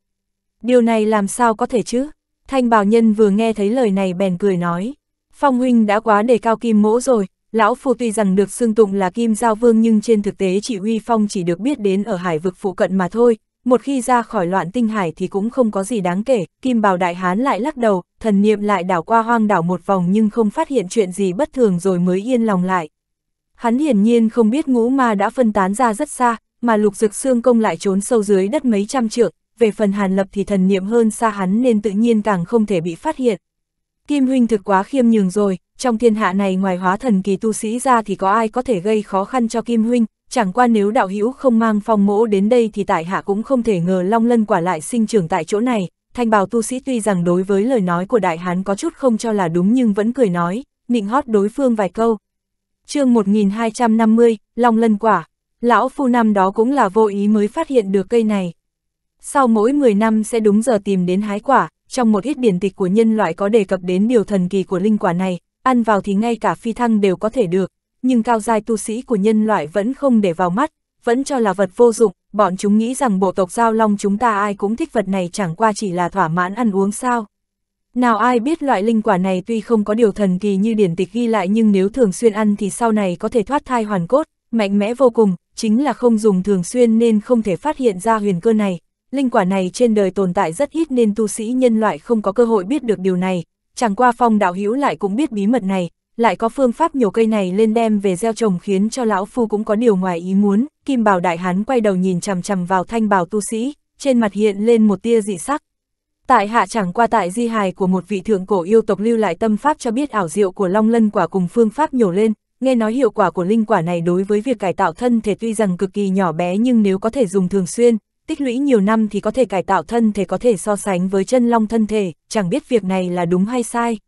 Điều này làm sao có thể chứ? Thanh bảo nhân vừa nghe thấy lời này bèn cười nói. Phong huynh đã quá đề cao kim mỗ rồi, lão phu tuy rằng được xưng tụng là kim giao vương nhưng trên thực tế chỉ huy phong chỉ được biết đến ở hải vực phụ cận mà thôi, một khi ra khỏi loạn tinh hải thì cũng không có gì đáng kể, kim bào đại hán lại lắc đầu, thần niệm lại đảo qua hoang đảo một vòng nhưng không phát hiện chuyện gì bất thường rồi mới yên lòng lại. Hắn hiển nhiên không biết ngũ ma đã phân tán ra rất xa, mà lục dực xương công lại trốn sâu dưới đất mấy trăm trượng, về phần hàn lập thì thần niệm hơn xa hắn nên tự nhiên càng không thể bị phát hiện. Kim huynh thực quá khiêm nhường rồi, trong thiên hạ này ngoài hóa thần kỳ tu sĩ ra thì có ai có thể gây khó khăn cho Kim huynh, chẳng qua nếu đạo hữu không mang phong mỗ đến đây thì tại hạ cũng không thể ngờ long lân quả lại sinh trưởng tại chỗ này. Thanh bào tu sĩ tuy rằng đối với lời nói của đại hán có chút không cho là đúng nhưng vẫn cười nói, nịnh hót đối phương vài câu. chương 1250, Long Lân Quả, lão phu năm đó cũng là vô ý mới phát hiện được cây này. Sau mỗi 10 năm sẽ đúng giờ tìm đến hái quả, trong một ít điển tịch của nhân loại có đề cập đến điều thần kỳ của linh quả này, ăn vào thì ngay cả phi thăng đều có thể được, nhưng cao giai tu sĩ của nhân loại vẫn không để vào mắt, vẫn cho là vật vô dụng, bọn chúng nghĩ rằng bộ tộc giao long chúng ta ai cũng thích vật này chẳng qua chỉ là thỏa mãn ăn uống sao. Nào ai biết loại linh quả này tuy không có điều thần kỳ như điển tịch ghi lại nhưng nếu thường xuyên ăn thì sau này có thể thoát thai hoàn cốt, mạnh mẽ vô cùng, chính là không dùng thường xuyên nên không thể phát hiện ra huyền cơ này, Linh quả này trên đời tồn tại rất ít nên tu sĩ nhân loại không có cơ hội biết được điều này, chẳng qua phong đạo hữu lại cũng biết bí mật này, lại có phương pháp nhổ cây này lên đem về gieo trồng khiến cho lão phu cũng có điều ngoài ý muốn, kim bảo đại hán quay đầu nhìn chằm chằm vào thanh bảo tu sĩ, trên mặt hiện lên một tia dị sắc. Tại hạ chẳng qua tại di hài của một vị thượng cổ yêu tộc lưu lại tâm pháp cho biết ảo diệu của long lân quả cùng phương pháp nhổ lên, nghe nói hiệu quả của linh quả này đối với việc cải tạo thân thể tuy rằng cực kỳ nhỏ bé nhưng nếu có thể dùng thường xuyên, tích lũy nhiều năm thì có thể cải tạo thân thể có thể so sánh với chân long thân thể, chẳng biết việc này là đúng hay sai.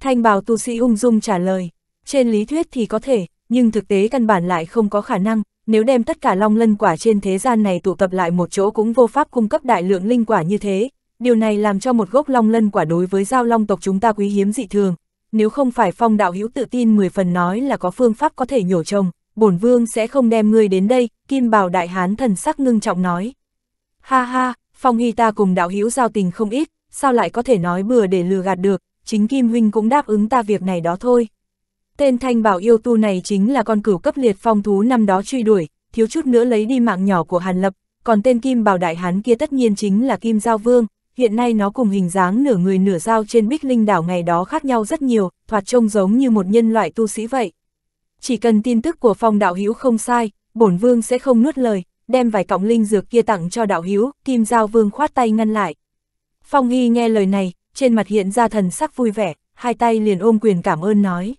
Thanh bào tu sĩ ung dung trả lời, trên lý thuyết thì có thể, nhưng thực tế căn bản lại không có khả năng, nếu đem tất cả long lân quả trên thế gian này tụ tập lại một chỗ cũng vô pháp cung cấp đại lượng linh quả như thế, điều này làm cho một gốc long lân quả đối với giao long tộc chúng ta quý hiếm dị thường, nếu không phải phong đạo hữu tự tin 10 phần nói là có phương pháp có thể nhổ trồng, bổn vương sẽ không đem ngươi đến đây, kim bào đại hán thần sắc ngưng trọng nói. Ha ha, Phong Hy ta cùng đạo hữu giao tình không ít, sao lại có thể nói bừa để lừa gạt được, chính Kim Huynh cũng đáp ứng ta việc này đó thôi. Tên thanh bảo yêu tu này chính là con cửu cấp liệt phong thú năm đó truy đuổi, thiếu chút nữa lấy đi mạng nhỏ của Hàn Lập, còn tên Kim Bảo Đại Hán kia tất nhiên chính là Kim Giao Vương, hiện nay nó cùng hình dáng nửa người nửa dao trên Bích Linh đảo ngày đó khác nhau rất nhiều, thoạt trông giống như một nhân loại tu sĩ vậy. Chỉ cần tin tức của phong đạo hữu không sai, bổn vương sẽ không nuốt lời, đem vài cọng linh dược kia tặng cho đạo hiếu, Kim Giao Vương khoát tay ngăn lại. Phong Hy nghe lời này, trên mặt hiện ra thần sắc vui vẻ, hai tay liền ôm quyền cảm ơn nói.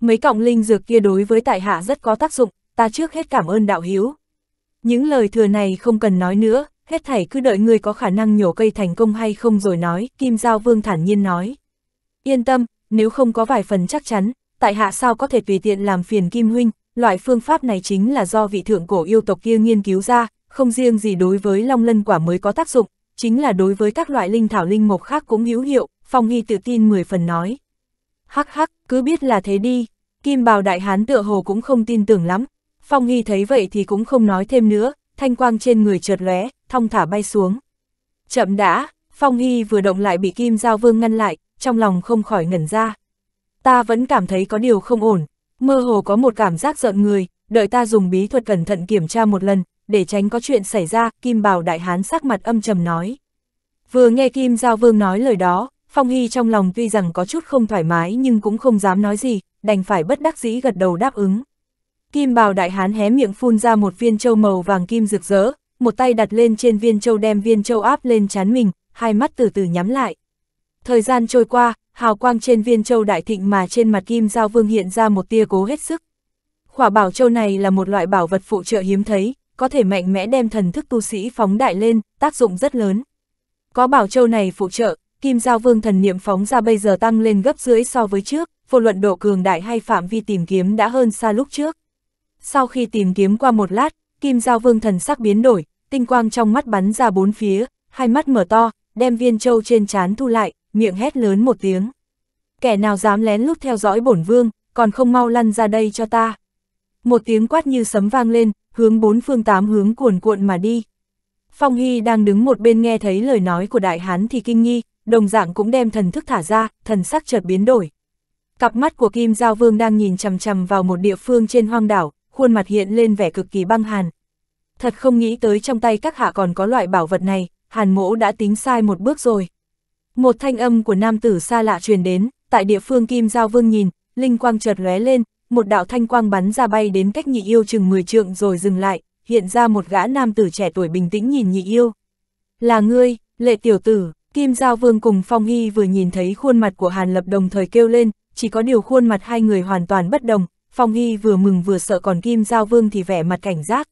Mấy cọng linh dược kia đối với tại hạ rất có tác dụng, ta trước hết cảm ơn đạo hiếu. Những lời thừa này không cần nói nữa, hết thảy cứ đợi người có khả năng nhổ cây thành công hay không rồi nói, Kim Giao Vương thản nhiên nói. Yên tâm, nếu không có vài phần chắc chắn, tại hạ sao có thể tùy tiện làm phiền Kim Huynh, loại phương pháp này chính là do vị thượng cổ yêu tộc kia nghiên cứu ra, không riêng gì đối với long lân quả mới có tác dụng, chính là đối với các loại linh thảo linh mộc khác cũng hữu hiệu, Phong Hy tự tin 10 phần nói. Hắc hắc, cứ biết là thế đi, Kim Bào Đại Hán tựa hồ cũng không tin tưởng lắm, Phong Hy thấy vậy thì cũng không nói thêm nữa, thanh quang trên người chợt lóe, thong thả bay xuống. Chậm đã, Phong Hy vừa động lại bị Kim Giao Vương ngăn lại, trong lòng không khỏi ngẩn ra. Ta vẫn cảm thấy có điều không ổn, mơ hồ có một cảm giác giận người, đợi ta dùng bí thuật cẩn thận kiểm tra một lần, để tránh có chuyện xảy ra, Kim Bảo Đại Hán sắc mặt âm trầm nói. Vừa nghe Kim Giao Vương nói lời đó, Phong Hy trong lòng tuy rằng có chút không thoải mái nhưng cũng không dám nói gì, đành phải bất đắc dĩ gật đầu đáp ứng. Kim Bảo Đại Hán hé miệng phun ra một viên châu màu vàng kim rực rỡ, một tay đặt lên trên viên châu đem viên châu áp lên chán mình, hai mắt từ từ nhắm lại. Thời gian trôi qua, hào quang trên viên châu đại thịnh mà trên mặt kim giao vương hiện ra một tia cố hết sức. Khỏa bảo châu này là một loại bảo vật phụ trợ hiếm thấy, có thể mạnh mẽ đem thần thức tu sĩ phóng đại lên, tác dụng rất lớn. Có bảo châu này phụ trợ, kim giao vương thần niệm phóng ra bây giờ tăng lên gấp dưới so với trước, vô luận độ cường đại hay phạm vi tìm kiếm đã hơn xa lúc trước. Sau khi tìm kiếm qua một lát, kim giao vương thần sắc biến đổi, tinh quang trong mắt bắn ra bốn phía, hai mắt mở to, đem viên châu trên trán thu lại, miệng hét lớn một tiếng. Kẻ nào dám lén lút theo dõi bổn vương, còn không mau lăn ra đây cho ta. Một tiếng quát như sấm vang lên, hướng bốn phương tám hướng cuồn cuộn mà đi. Phong Hy đang đứng một bên nghe thấy lời nói của đại hán thì kinh nghi, đồng dạng cũng đem thần thức thả ra, thần sắc chợt biến đổi. Cặp mắt của Kim Giao Vương đang nhìn chằm chằm vào một địa phương trên hoang đảo, khuôn mặt hiện lên vẻ cực kỳ băng hàn. Thật không nghĩ tới trong tay các hạ còn có loại bảo vật này, hàn mỗ đã tính sai một bước rồi. Một thanh âm của nam tử xa lạ truyền đến, tại địa phương Kim Giao Vương nhìn, linh quang chợt lóe lên, một đạo thanh quang bắn ra bay đến cách nhị yêu chừng 10 trượng rồi dừng lại, hiện ra một gã nam tử trẻ tuổi bình tĩnh nhìn nhị yêu. Là ngươi, lệ tiểu tử, Kim Giao Vương cùng Phong Hy vừa nhìn thấy khuôn mặt của Hàn Lập đồng thời kêu lên, chỉ có điều khuôn mặt hai người hoàn toàn bất đồng, Phong Hy vừa mừng vừa sợ còn Kim Giao Vương thì vẻ mặt cảnh giác.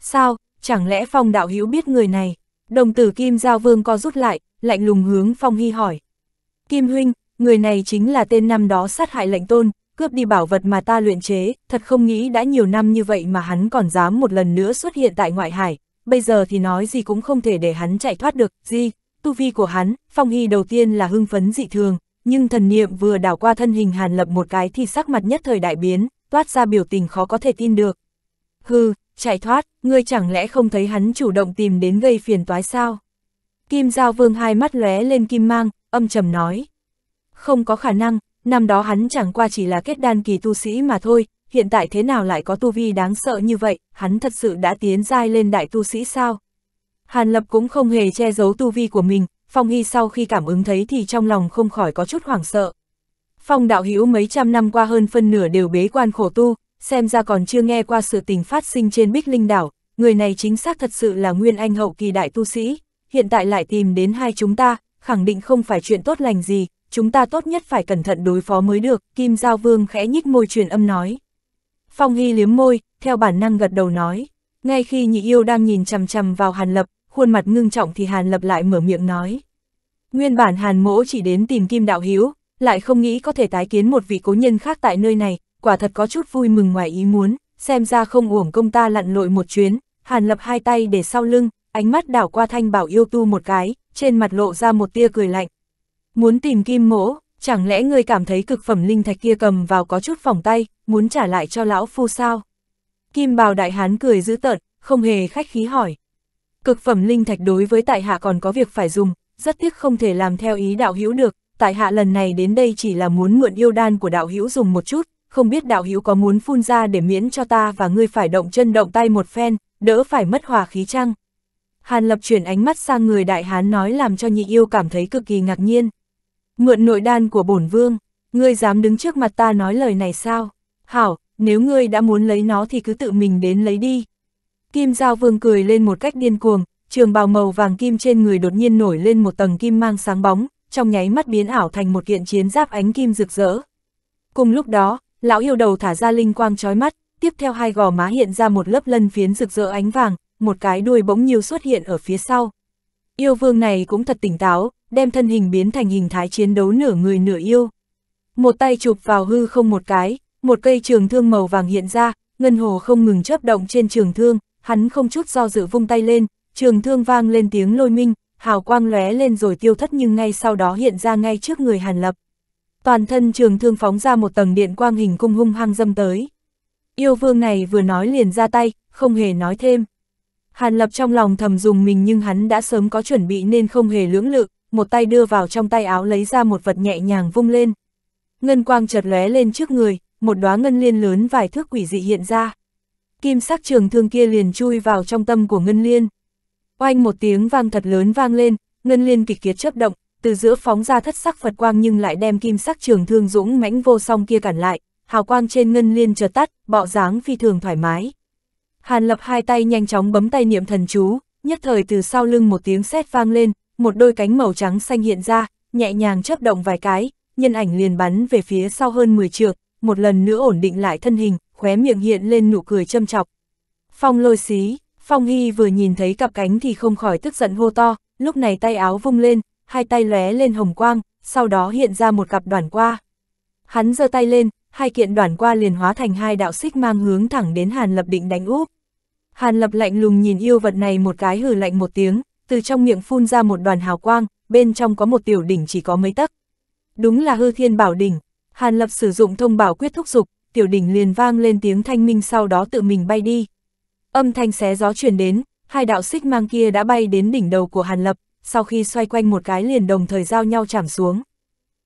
Sao, chẳng lẽ Phong Đạo Hữu biết người này? Đồng tử Kim Giao Vương co rút lại, lạnh lùng hướng Phong Hy hỏi. Kim Huynh, người này chính là tên năm đó sát hại lệnh tôn, cướp đi bảo vật mà ta luyện chế, thật không nghĩ đã nhiều năm như vậy mà hắn còn dám một lần nữa xuất hiện tại ngoại hải, bây giờ thì nói gì cũng không thể để hắn chạy thoát được, gì, tu vi của hắn, Phong Hy đầu tiên là hưng phấn dị thường, nhưng thần niệm vừa đảo qua thân hình Hàn Lập một cái thì sắc mặt nhất thời đại biến, toát ra biểu tình khó có thể tin được. Hừ, chạy thoát, ngươi chẳng lẽ không thấy hắn chủ động tìm đến gây phiền toái sao? Kim Giao Vương hai mắt lóe lên kim mang, âm trầm nói. Không có khả năng, năm đó hắn chẳng qua chỉ là kết đan kỳ tu sĩ mà thôi, hiện tại thế nào lại có tu vi đáng sợ như vậy, hắn thật sự đã tiến dai lên đại tu sĩ sao? Hàn Lập cũng không hề che giấu tu vi của mình, Phong Hy sau khi cảm ứng thấy thì trong lòng không khỏi có chút hoảng sợ. Phong đạo hữu mấy trăm năm qua hơn phân nửa đều bế quan khổ tu, xem ra còn chưa nghe qua sự tình phát sinh trên Bích Linh đảo, người này chính xác thật sự là nguyên anh hậu kỳ đại tu sĩ, hiện tại lại tìm đến hai chúng ta, khẳng định không phải chuyện tốt lành gì, chúng ta tốt nhất phải cẩn thận đối phó mới được, Kim Giao Vương khẽ nhích môi truyền âm nói. Phong Hy liếm môi, theo bản năng gật đầu nói, ngay khi nhị yêu đang nhìn chằm chằm vào Hàn Lập, khuôn mặt ngưng trọng thì Hàn Lập lại mở miệng nói. Nguyên bản Hàn Mỗ chỉ đến tìm Kim Đạo Hiếu, lại không nghĩ có thể tái kiến một vị cố nhân khác tại nơi này, quả thật có chút vui mừng ngoài ý muốn, xem ra không uổng công ta lặn lội một chuyến, Hàn Lập hai tay để sau lưng, ánh mắt đảo qua Thanh Bảo yêu tu một cái, trên mặt lộ ra một tia cười lạnh. Muốn tìm kim mỗ, chẳng lẽ ngươi cảm thấy cực phẩm linh thạch kia cầm vào có chút phòng tay, muốn trả lại cho lão phu sao? Kim bào đại hán cười dữ tợn, không hề khách khí hỏi. Cực phẩm linh thạch đối với tại hạ còn có việc phải dùng, rất tiếc không thể làm theo ý đạo hữu được, tại hạ lần này đến đây chỉ là muốn mượn yêu đan của đạo hữu dùng một chút, không biết đạo hữu có muốn phun ra để miễn cho ta và ngươi phải động chân động tay một phen, đỡ phải mất hòa khí chăng? Hàn Lập chuyển ánh mắt sang người đại hán nói làm cho nhị yêu cảm thấy cực kỳ ngạc nhiên. Mượn nội đan của bổn vương, ngươi dám đứng trước mặt ta nói lời này sao? Hảo, nếu ngươi đã muốn lấy nó thì cứ tự mình đến lấy đi. Kim Giao Vương cười lên một cách điên cuồng, trường bào màu vàng kim trên người đột nhiên nổi lên một tầng kim mang sáng bóng, trong nháy mắt biến ảo thành một kiện chiến giáp ánh kim rực rỡ. Cùng lúc đó, lão yêu đầu thả ra linh quang chói mắt, tiếp theo hai gò má hiện ra một lớp lân phiến rực rỡ ánh vàng, một cái đuôi bỗng nhiều xuất hiện ở phía sau. Yêu vương này cũng thật tỉnh táo, đem thân hình biến thành hình thái chiến đấu nửa người nửa yêu. Một tay chụp vào hư không một cái, một cây trường thương màu vàng hiện ra, ngân hồ không ngừng chớp động trên trường thương, hắn không chút do dự vung tay lên, trường thương vang lên tiếng lôi minh, hào quang lóe lên rồi tiêu thất nhưng ngay sau đó hiện ra ngay trước người Hàn Lập toàn thân trường thương phóng ra một tầng điện quang hình cung hung hăng dâm tới. Yêu vương này vừa nói liền ra tay, không hề nói thêm. Hàn lập trong lòng thầm dùng mình nhưng hắn đã sớm có chuẩn bị nên không hề lưỡng lự, một tay đưa vào trong tay áo lấy ra một vật nhẹ nhàng vung lên. Ngân quang chợt lóe lên trước người, một đóa ngân liên lớn vài thước quỷ dị hiện ra. Kim sắc trường thương kia liền chui vào trong tâm của ngân liên. Oanh một tiếng vang thật lớn vang lên, ngân liên kịch kiệt chớp động, từ giữa phóng ra thất sắc Phật quang nhưng lại đem kim sắc trường thương dũng mãnh vô song kia cản lại, hào quang trên ngân liên chợt tắt, bọ dáng phi thường thoải mái. Hàn Lập hai tay nhanh chóng bấm tay niệm thần chú, nhất thời từ sau lưng một tiếng sét vang lên, một đôi cánh màu trắng xanh hiện ra, nhẹ nhàng chớp động vài cái, nhân ảnh liền bắn về phía sau hơn 10 trượng, một lần nữa ổn định lại thân hình, khóe miệng hiện lên nụ cười châm chọc. Phong lôi xí, Phong Hy vừa nhìn thấy cặp cánh thì không khỏi tức giận hô to, lúc này tay áo vung lên, hai tay lóe lên hồng quang, sau đó hiện ra một cặp đoàn qua. Hắn giơ tay lên, hai kiện đoàn qua liền hóa thành hai đạo xích mang hướng thẳng đến Hàn Lập định đánh úp. Hàn Lập lạnh lùng nhìn yêu vật này một cái hừ lạnh một tiếng, từ trong miệng phun ra một đoàn hào quang, bên trong có một tiểu đỉnh chỉ có mấy tấc. Đúng là hư thiên bảo đỉnh, Hàn Lập sử dụng thông bảo quyết thúc dục, tiểu đỉnh liền vang lên tiếng thanh minh sau đó tự mình bay đi. Âm thanh xé gió truyền đến, hai đạo xích mang kia đã bay đến đỉnh đầu của Hàn Lập, sau khi xoay quanh một cái liền đồng thời giao nhau chạm xuống.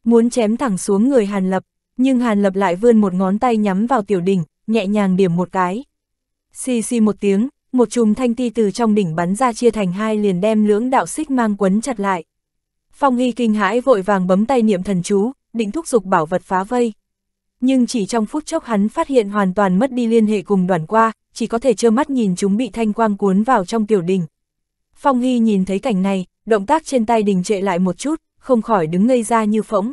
Muốn chém thẳng xuống người Hàn Lập, nhưng Hàn Lập lại vươn một ngón tay nhắm vào tiểu đỉnh, nhẹ nhàng điểm một cái. Xì xì một tiếng, một chùm thanh ti từ trong đỉnh bắn ra chia thành hai liền đem lưỡng đạo xích mang quấn chặt lại. Phong Hy kinh hãi vội vàng bấm tay niệm thần chú, định thúc giục bảo vật phá vây. Nhưng chỉ trong phút chốc hắn phát hiện hoàn toàn mất đi liên hệ cùng đoàn qua, chỉ có thể trơ mắt nhìn chúng bị thanh quang cuốn vào trong tiểu đình. Phong Hy nhìn thấy cảnh này, động tác trên tay đình trệ lại một chút, không khỏi đứng ngây ra như phỗng.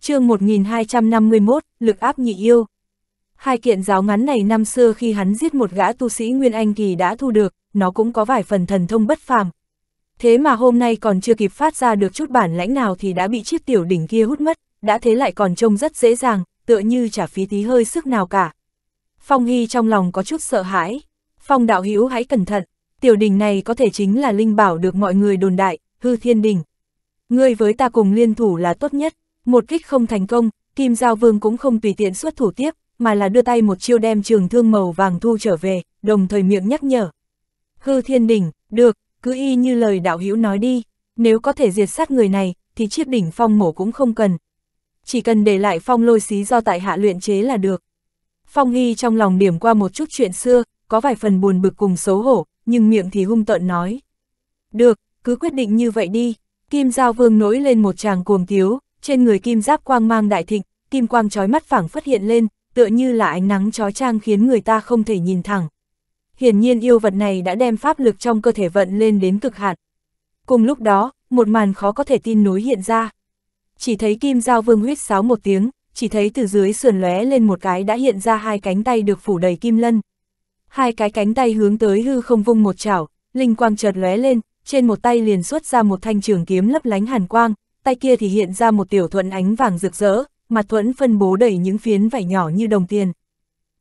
chương 1251, lực áp nhị yêu. Hai kiện giáo ngắn này năm xưa khi hắn giết một gã tu sĩ Nguyên Anh Kỳ đã thu được, nó cũng có vài phần thần thông bất phàm. Thế mà hôm nay còn chưa kịp phát ra được chút bản lãnh nào thì đã bị chiếc tiểu đỉnh kia hút mất, đã thế lại còn trông rất dễ dàng, tựa như chả phí tí hơi sức nào cả. Phong Hy trong lòng có chút sợ hãi. Phong đạo hữu hãy cẩn thận, tiểu đỉnh này có thể chính là linh bảo được mọi người đồn đại, hư thiên đỉnh. Ngươi với ta cùng liên thủ là tốt nhất, một kích không thành công, Kim Giao Vương cũng không tùy tiện xuất thủ tiếp, mà là đưa tay một chiêu đem trường thương màu vàng thu trở về, đồng thời miệng nhắc nhở. Hư thiên đỉnh, được, cứ y như lời đạo hữu nói đi, nếu có thể diệt sát người này, thì chiếc đỉnh phong mổ cũng không cần. Chỉ cần để lại phong lôi xí do tại hạ luyện chế là được. Phong Hy trong lòng điểm qua một chút chuyện xưa, có vài phần buồn bực cùng xấu hổ, nhưng miệng thì hung tợn nói. Được, cứ quyết định như vậy đi. Kim Giao Vương nổi lên một tràng cuồng tiếu, trên người kim giáp quang mang đại thịnh, kim quang trói mắt phảng phất hiện lên, tựa như là ánh nắng chói trang khiến người ta không thể nhìn thẳng. Hiển nhiên yêu vật này đã đem pháp lực trong cơ thể vận lên đến cực hạn. Cùng lúc đó, một màn khó có thể tin nối hiện ra. Chỉ thấy kim giao vương huyết sáo một tiếng, chỉ thấy từ dưới sườn lóe lên một cái đã hiện ra hai cánh tay được phủ đầy kim lân, hai cái cánh tay hướng tới hư không vung một chảo, linh quang chợt lóe lên, trên một tay liền xuất ra một thanh trường kiếm lấp lánh hàn quang, tay kia thì hiện ra một tiểu thuận ánh vàng rực rỡ, mặt thuẫn phân bố đầy những phiến vảy nhỏ như đồng tiền.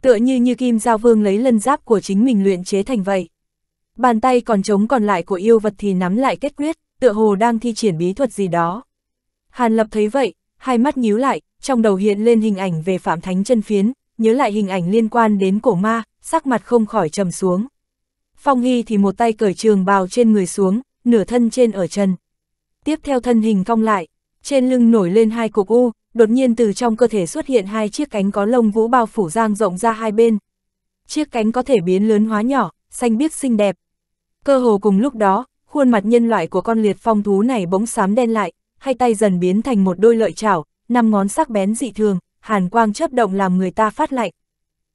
Tựa như như kim giao vương lấy lân giáp của chính mình luyện chế thành vậy. Bàn tay còn trống còn lại của yêu vật thì nắm lại kết quyết, tựa hồ đang thi triển bí thuật gì đó. Hàn Lập thấy vậy, hai mắt nhíu lại, trong đầu hiện lên hình ảnh về Phạm Thánh chân phiến, nhớ lại hình ảnh liên quan đến cổ ma, sắc mặt không khỏi trầm xuống. Phong Hy thì một tay cởi trường bào trên người xuống, nửa thân trên ở chân. Tiếp theo thân hình cong lại, trên lưng nổi lên hai cục u, đột nhiên từ trong cơ thể xuất hiện hai chiếc cánh có lông vũ bao phủ giang rộng ra hai bên. Chiếc cánh có thể biến lớn hóa nhỏ, xanh biếc xinh đẹp. Cơ hồ cùng lúc đó, khuôn mặt nhân loại của con liệt phong thú này bỗng xám đen lại, hai tay dần biến thành một đôi lợi chảo, năm ngón sắc bén dị thường, hàn quang chớp động làm người ta phát lạnh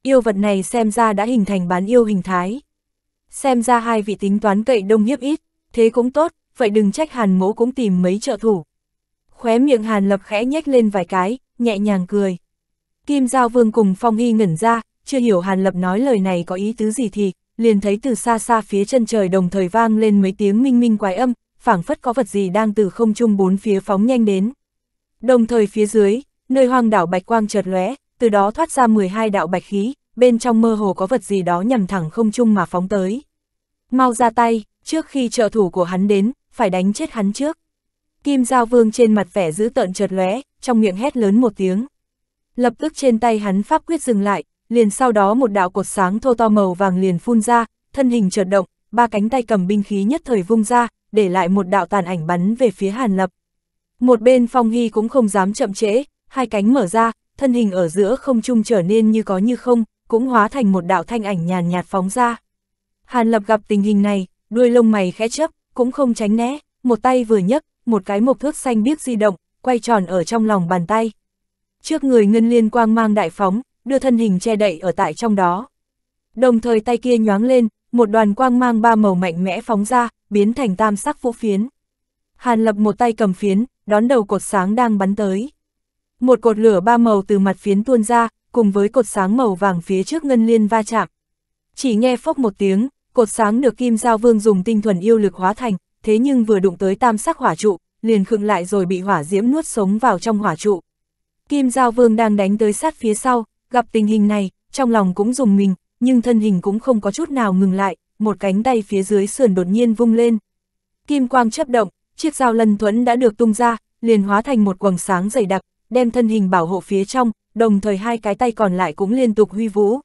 yêu vật này xem ra đã hình thành bán yêu hình thái. Xem ra hai vị tính toán cậy đông hiếp ít, thế cũng tốt, vậy đừng trách hàn mỗ cũng tìm mấy trợ thủ. Khóe miệng hàn lập khẽ nhếch lên vài cái, nhẹ nhàng cười. Kim Giao Vương cùng Phong Hy ngẩn ra, chưa hiểu hàn lập nói lời này có ý tứ gì thì, liền thấy từ xa xa phía chân trời đồng thời vang lên mấy tiếng minh minh quái âm, phảng phất có vật gì đang từ không trung bốn phía phóng nhanh đến. Đồng thời phía dưới, nơi hoang đảo bạch quang chợt lóe, từ đó thoát ra 12 đạo bạch khí, bên trong mơ hồ có vật gì đó nhằm thẳng không trung mà phóng tới. Mau ra tay, trước khi trợ thủ của hắn đến, phải đánh chết hắn trước. Kim Giao Vương trên mặt vẻ giữ tợn chợt lóe, trong miệng hét lớn một tiếng. Lập tức trên tay hắn pháp quyết dừng lại, liền sau đó một đạo cột sáng thô to màu vàng liền phun ra, thân hình chợt động, ba cánh tay cầm binh khí nhất thời vung ra, để lại một đạo tàn ảnh bắn về phía Hàn Lập. Một bên Phong Hy cũng không dám chậm trễ, hai cánh mở ra, thân hình ở giữa không trung trở nên như có như không, cũng hóa thành một đạo thanh ảnh nhàn nhạt phóng ra. Hàn Lập gặp tình hình này, đuôi lông mày khẽ chấp, cũng không tránh né, một tay vừa nhấc, một cái mộc thước xanh biếc di động, quay tròn ở trong lòng bàn tay. Trước người ngân liên quang mang đại phóng, đưa thân hình che đậy ở tại trong đó. Đồng thời tay kia nhoáng lên, một đoàn quang mang ba màu mạnh mẽ phóng ra, biến thành tam sắc vũ phiến. Hàn Lập một tay cầm phiến, đón đầu cột sáng đang bắn tới một cột lửa ba màu từ mặt phiến tuôn ra, cùng với cột sáng màu vàng phía trước ngân liên va chạm. Chỉ nghe phốc một tiếng, cột sáng được Kim Giao Vương dùng tinh thuần yêu lực hóa thành, thế nhưng vừa đụng tới tam sắc hỏa trụ, liền khựng lại rồi bị hỏa diễm nuốt sống vào trong hỏa trụ. Kim Giao Vương đang đánh tới sát phía sau, gặp tình hình này, trong lòng cũng dùng mình, nhưng thân hình cũng không có chút nào ngừng lại, một cánh tay phía dưới sườn đột nhiên vung lên. Kim quang chấp động, chiếc dao lân thuẫn đã được tung ra, liền hóa thành một quầng sáng dày đặc, đem thân hình bảo hộ phía trong, đồng thời hai cái tay còn lại cũng liên tục huy vũ.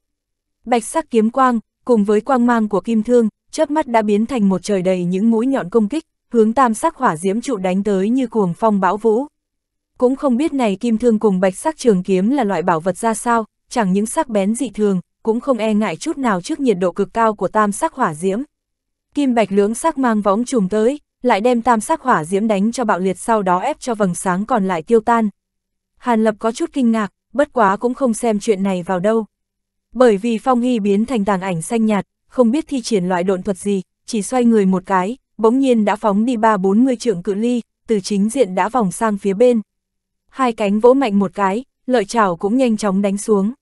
Bạch sắc kiếm quang, cùng với quang mang của kim thương, chớp mắt đã biến thành một trời đầy những mũi nhọn công kích, hướng tam sắc hỏa diễm trụ đánh tới như cuồng phong bão vũ. Cũng không biết này kim thương cùng bạch sắc trường kiếm là loại bảo vật ra sao, chẳng những sắc bén dị thường, cũng không e ngại chút nào trước nhiệt độ cực cao của tam sắc hỏa diễm. Kim bạch lưỡng sắc mang võng trùng tới, lại đem tam sắc hỏa diễm đánh cho bạo liệt sau đó ép cho vầng sáng còn lại tiêu tan, Hàn Lập có chút kinh ngạc, bất quá cũng không xem chuyện này vào đâu. Bởi vì Phong Hy biến thành tàng ảnh xanh nhạt, không biết thi triển loại độn thuật gì, chỉ xoay người một cái, bỗng nhiên đã phóng đi ba bốn mươi trượng cự ly, từ chính diện đã vòng sang phía bên. Hai cánh vỗ mạnh một cái, lợi chảo cũng nhanh chóng đánh xuống.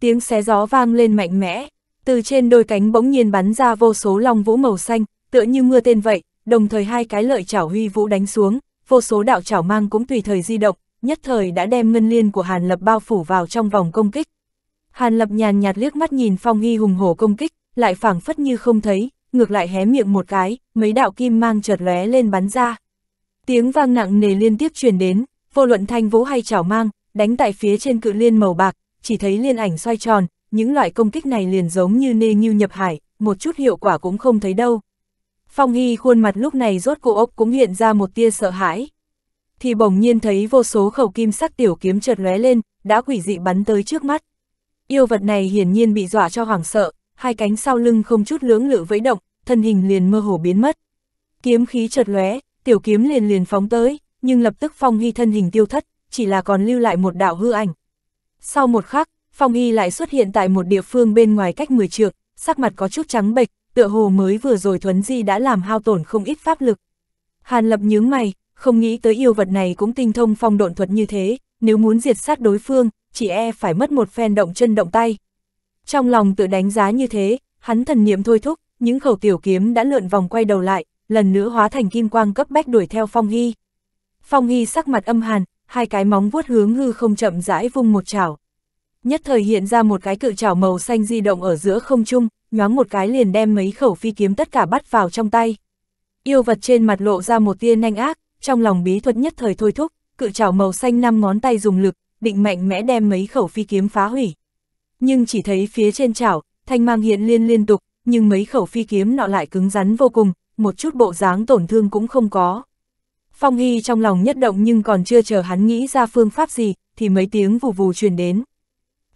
Tiếng xé gió vang lên mạnh mẽ, từ trên đôi cánh bỗng nhiên bắn ra vô số long vũ màu xanh, tựa như mưa tên vậy, đồng thời hai cái lợi chảo huy vũ đánh xuống, vô số đạo chảo mang cũng tùy thời di động, nhất thời đã đem ngân liên của Hàn Lập bao phủ vào trong vòng công kích. Hàn Lập nhàn nhạt liếc mắt nhìn Phong Hy hùng hổ công kích, lại phảng phất như không thấy, ngược lại hé miệng một cái, mấy đạo kim mang chợt lóe lên bắn ra. Tiếng vang nặng nề liên tiếp truyền đến, vô luận thanh vũ hay chảo mang, đánh tại phía trên cự liên màu bạc, chỉ thấy liên ảnh xoay tròn, những loại công kích này liền giống như nê như nhập hải, một chút hiệu quả cũng không thấy đâu. Phong Hy khuôn mặt lúc này rốt cổ ốc cũng hiện ra một tia sợ hãi thì bỗng nhiên thấy vô số khẩu kim sắc tiểu kiếm chợt lóe lên, đã quỷ dị bắn tới trước mắt. Yêu vật này hiển nhiên bị dọa cho hoảng sợ, hai cánh sau lưng không chút lưỡng lự vẫy động, thân hình liền mơ hồ biến mất. Kiếm khí chợt lóe, tiểu kiếm liền liền phóng tới, nhưng lập tức Phong Hy thân hình tiêu thất, chỉ là còn lưu lại một đạo hư ảnh. Sau một khắc, Phong Hy lại xuất hiện tại một địa phương bên ngoài cách 10 trượng, sắc mặt có chút trắng bệch, tựa hồ mới vừa rồi thuấn di đã làm hao tổn không ít pháp lực. Hàn Lập nhướng mày, không nghĩ tới yêu vật này cũng tinh thông phong độn thuật như thế, nếu muốn diệt sát đối phương, chỉ e phải mất một phen động chân động tay. Trong lòng tự đánh giá như thế, hắn thần niệm thôi thúc, những khẩu tiểu kiếm đã lượn vòng quay đầu lại, lần nữa hóa thành kim quang cấp bách đuổi theo Phong Hy. Phong Hy sắc mặt âm hàn, hai cái móng vuốt hướng hư không chậm rãi vung một chảo. Nhất thời hiện ra một cái cự chảo màu xanh di động ở giữa không trung, nhoáng một cái liền đem mấy khẩu phi kiếm tất cả bắt vào trong tay. Yêu vật trên mặt lộ ra một tia nanh ác, trong lòng bí thuật nhất thời thôi thúc, cự trảo màu xanh năm ngón tay dùng lực, định mạnh mẽ đem mấy khẩu phi kiếm phá hủy. Nhưng chỉ thấy phía trên chảo, thanh mang hiện liên liên tục, nhưng mấy khẩu phi kiếm nọ lại cứng rắn vô cùng, một chút bộ dáng tổn thương cũng không có. Phong Hy trong lòng nhất động nhưng còn chưa chờ hắn nghĩ ra phương pháp gì, thì mấy tiếng vù vù truyền đến.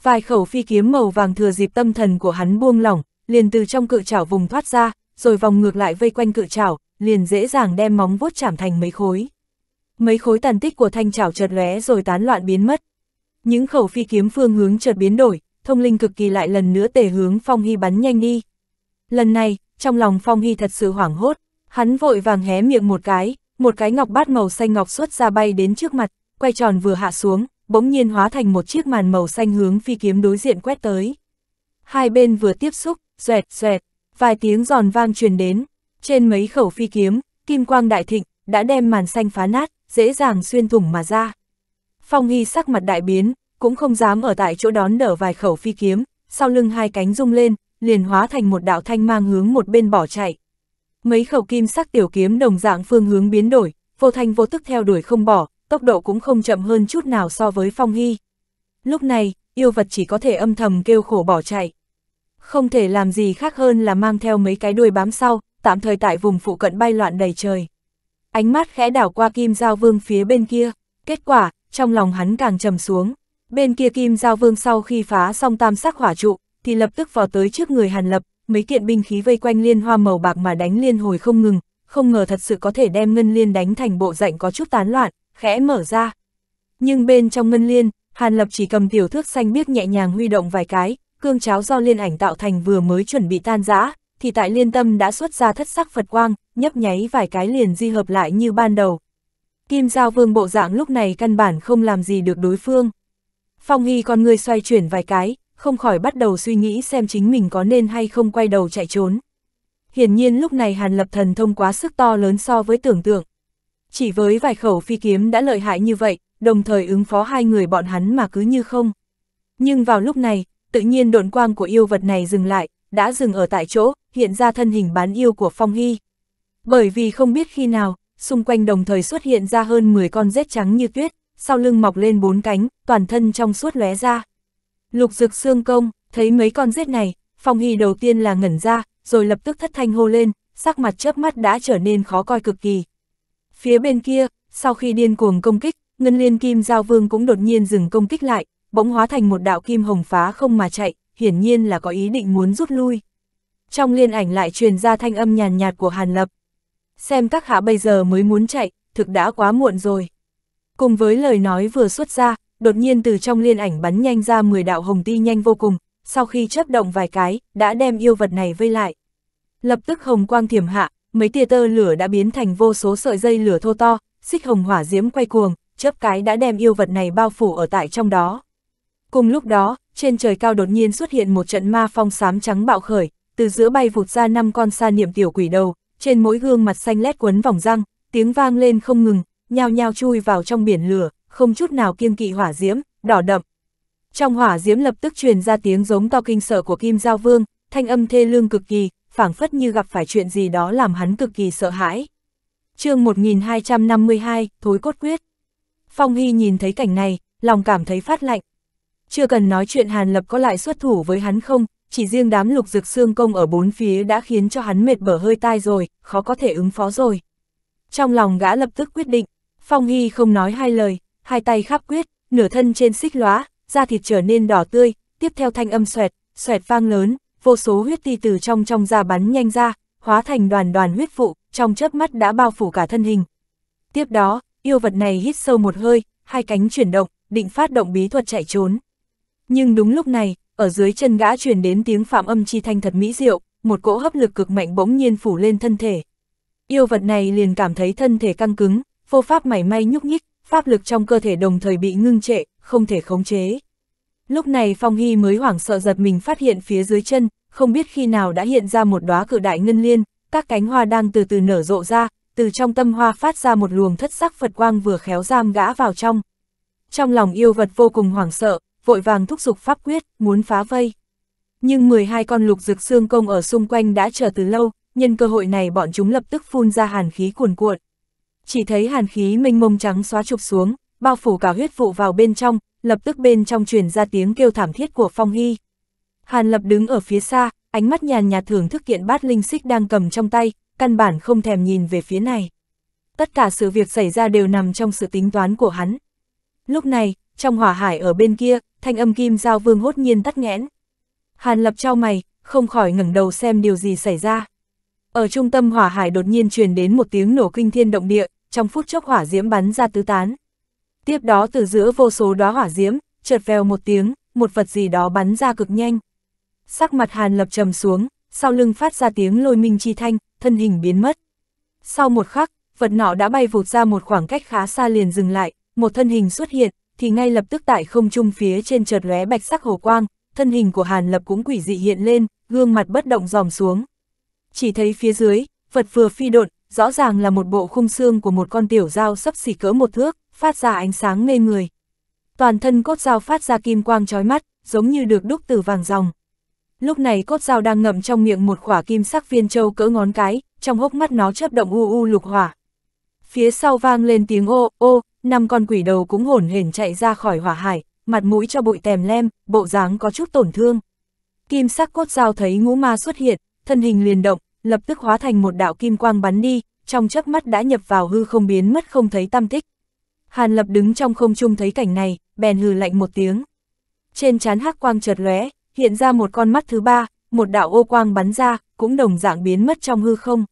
Vài khẩu phi kiếm màu vàng thừa dịp tâm thần của hắn buông lỏng, liền từ trong cự trảo vùng thoát ra, rồi vòng ngược lại vây quanh cự trảo, liền dễ dàng đem móng vuốt chạm thành mấy khối. Mấy khối tàn tích của thanh chảo chợt lóe rồi tán loạn biến mất. Những khẩu phi kiếm phương hướng chợt biến đổi, thông linh cực kỳ lại lần nữa tề hướng Phong Hy bắn nhanh đi. Lần này, trong lòng Phong Hy thật sự hoảng hốt, hắn vội vàng hé miệng một cái, một cái ngọc bát màu xanh ngọc xuất ra bay đến trước mặt, quay tròn vừa hạ xuống, bỗng nhiên hóa thành một chiếc màn màu xanh hướng phi kiếm đối diện quét tới. Hai bên vừa tiếp xúc, xoẹt xoẹt, vài tiếng giòn vang truyền đến, trên mấy khẩu phi kiếm, kim quang đại thịnh, đã đem màn xanh phá nát, dễ dàng xuyên thủng mà ra. Phong Hy sắc mặt đại biến, cũng không dám ở tại chỗ đón đỡ vài khẩu phi kiếm, sau lưng hai cánh rung lên, liền hóa thành một đạo thanh mang hướng một bên bỏ chạy. Mấy khẩu kim sắc tiểu kiếm đồng dạng phương hướng biến đổi, vô thanh vô tức theo đuổi không bỏ, tốc độ cũng không chậm hơn chút nào so với Phong Hy. Lúc này, yêu vật chỉ có thể âm thầm kêu khổ bỏ chạy. Không thể làm gì khác hơn là mang theo mấy cái đuôi bám sau, tạm thời tại vùng phụ cận bay loạn đầy trời. Ánh mắt khẽ đảo qua Kim Giao Vương phía bên kia, kết quả, trong lòng hắn càng trầm xuống. Bên kia Kim Giao Vương sau khi phá xong tam sắc hỏa trụ, thì lập tức vào tới trước người Hàn Lập, mấy kiện binh khí vây quanh liên hoa màu bạc mà đánh liên hồi không ngừng, không ngờ thật sự có thể đem ngân liên đánh thành bộ rạnh có chút tán loạn, khẽ mở ra. Nhưng bên trong ngân liên, Hàn Lập chỉ cầm tiểu thước xanh biếc nhẹ nhàng huy động vài cái, cương cháo do liên ảnh tạo thành vừa mới chuẩn bị tan rã, thì tại liên tâm đã xuất ra thất sắc Phật quang, nhấp nháy vài cái liền di hợp lại như ban đầu. Kim Giao Vương bộ dạng lúc này căn bản không làm gì được đối phương. Phong Hy con người xoay chuyển vài cái, không khỏi bắt đầu suy nghĩ xem chính mình có nên hay không quay đầu chạy trốn. Hiển nhiên lúc này Hàn Lập Thần thông quá sức to lớn so với tưởng tượng. Chỉ với vài khẩu phi kiếm đã lợi hại như vậy, đồng thời ứng phó hai người bọn hắn mà cứ như không. Nhưng vào lúc này, tự nhiên độn quang của yêu vật này dừng lại, đã dừng ở tại chỗ, hiện ra thân hình bán yêu của Phong Hy. Bởi vì không biết khi nào, xung quanh đồng thời xuất hiện ra hơn 10 con rết trắng như tuyết, sau lưng mọc lên bốn cánh, toàn thân trong suốt lóe ra. Lục Dực xương công, thấy mấy con rết này, Phong Hy đầu tiên là ngẩn ra, rồi lập tức thất thanh hô lên, sắc mặt chớp mắt đã trở nên khó coi cực kỳ. Phía bên kia, sau khi điên cuồng công kích, Ngân Liên Kim Giao Vương cũng đột nhiên dừng công kích lại, bỗng hóa thành một đạo kim hồng phá không mà chạy, hiển nhiên là có ý định muốn rút lui trong liên ảnh lại truyền ra thanh âm nhàn nhạt của Hàn Lập. Xem các hạ bây giờ mới muốn chạy, thực đã quá muộn rồi. Cùng với lời nói vừa xuất ra, đột nhiên từ trong liên ảnh bắn nhanh ra 10 đạo hồng ti nhanh vô cùng, sau khi chấp động vài cái, đã đem yêu vật này vây lại. Lập tức hồng quang thiểm hạ, mấy tia tơ lửa đã biến thành vô số sợi dây lửa thô to, xích hồng hỏa diễm quay cuồng, chớp cái đã đem yêu vật này bao phủ ở tại trong đó. Cùng lúc đó, trên trời cao đột nhiên xuất hiện một trận ma phong xám trắng bạo khởi, từ giữa bay vụt ra năm con sa niệm tiểu quỷ đầu, trên mỗi gương mặt xanh lét quấn vòng răng, tiếng vang lên không ngừng, nhao nhao chui vào trong biển lửa, không chút nào kiêng kỵ hỏa diễm, đỏ đậm. Trong hỏa diễm lập tức truyền ra tiếng giống to kinh sợ của Kim Giao Vương, thanh âm thê lương cực kỳ, phảng phất như gặp phải chuyện gì đó làm hắn cực kỳ sợ hãi. chương 1252, Thối Cốt Quyết Phong Hy nhìn thấy cảnh này, lòng cảm thấy phát lạnh. Chưa cần nói chuyện Hàn Lập có lại xuất thủ với hắn không, chỉ riêng đám lục dực xương công ở bốn phía đã khiến cho hắn mệt bở hơi tai rồi, khó có thể ứng phó rồi. Trong lòng gã lập tức quyết định, Phong Hy không nói hai lời, hai tay khắp quyết, nửa thân trên xích lóa, da thịt trở nên đỏ tươi, tiếp theo thanh âm xoẹt, xoẹt vang lớn, vô số huyết ti từ trong trong da bắn nhanh ra, hóa thành đoàn đoàn huyết vụ, trong chớp mắt đã bao phủ cả thân hình. Tiếp đó, yêu vật này hít sâu một hơi, hai cánh chuyển động, định phát động bí thuật chạy trốn. Nhưng đúng lúc này, ở dưới chân gã truyền đến tiếng phạm âm chi thanh thật mỹ diệu, một cỗ hấp lực cực mạnh bỗng nhiên phủ lên thân thể. Yêu vật này liền cảm thấy thân thể căng cứng, vô pháp mảy may nhúc nhích, pháp lực trong cơ thể đồng thời bị ngưng trệ, không thể khống chế. Lúc này Phong Hy mới hoảng sợ giật mình phát hiện phía dưới chân, không biết khi nào đã hiện ra một đóa cự đại ngân liên, các cánh hoa đang từ từ nở rộ ra, từ trong tâm hoa phát ra một luồng thất sắc Phật quang vừa khéo giam gã vào trong. Trong lòng yêu vật vô cùng hoảng sợ, vội vàng thúc giục pháp quyết, muốn phá vây. Nhưng 12 con lục dược xương công ở xung quanh đã chờ từ lâu, nhân cơ hội này bọn chúng lập tức phun ra hàn khí cuồn cuộn. Chỉ thấy hàn khí mênh mông trắng xóa chụp xuống, bao phủ cả huyết vụ vào bên trong, lập tức bên trong truyền ra tiếng kêu thảm thiết của Phong Hy. Hàn Lập đứng ở phía xa, ánh mắt nhàn nhạt thưởng thức kiện bát linh xích đang cầm trong tay, căn bản không thèm nhìn về phía này. Tất cả sự việc xảy ra đều nằm trong sự tính toán của hắn. Lúc này, trong hỏa hải ở bên kia, thanh âm kim giao vương hốt nhiên tắt nghẽn. Hàn lập trao mày, không khỏi ngẩng đầu xem điều gì xảy ra. Ở trung tâm hỏa hải đột nhiên truyền đến một tiếng nổ kinh thiên động địa, trong phút chốc hỏa diễm bắn ra tứ tán. Tiếp đó từ giữa vô số đóa hỏa diễm, chợt vèo một tiếng, một vật gì đó bắn ra cực nhanh. Sắc mặt Hàn Lập trầm xuống, sau lưng phát ra tiếng lôi minh chi thanh, thân hình biến mất. Sau một khắc, vật nọ đã bay vụt ra một khoảng cách khá xa liền dừng lại, một thân hình xuất hiện, thì ngay lập tức tại không trung phía trên chợt lóe bạch sắc hồ quang, thân hình của Hàn Lập cũng quỷ dị hiện lên, gương mặt bất động dòm xuống. Chỉ thấy phía dưới, vật vừa phi độn, rõ ràng là một bộ khung xương của một con tiểu dao sắp xỉ cỡ một thước, phát ra ánh sáng mê người. Toàn thân cốt dao phát ra kim quang chói mắt, giống như được đúc từ vàng ròng. Lúc này cốt dao đang ngậm trong miệng một khỏa kim sắc viên châu cỡ ngón cái, trong hốc mắt nó chớp động u u lục hỏa. Phía sau vang lên tiếng ô, ô, năm con quỷ đầu cũng hổn hển chạy ra khỏi hỏa hải, mặt mũi cho bụi tèm lem, bộ dáng có chút tổn thương. Kim sắc cốt dao thấy ngũ ma xuất hiện, thân hình liền động, lập tức hóa thành một đạo kim quang bắn đi, trong chớp mắt đã nhập vào hư không biến mất không thấy tâm tích. Hàn Lập đứng trong không trung thấy cảnh này, bèn hừ lạnh một tiếng. Trên chán hắc quang chợt lóe, hiện ra một con mắt thứ ba, một đạo ô quang bắn ra, cũng đồng dạng biến mất trong hư không.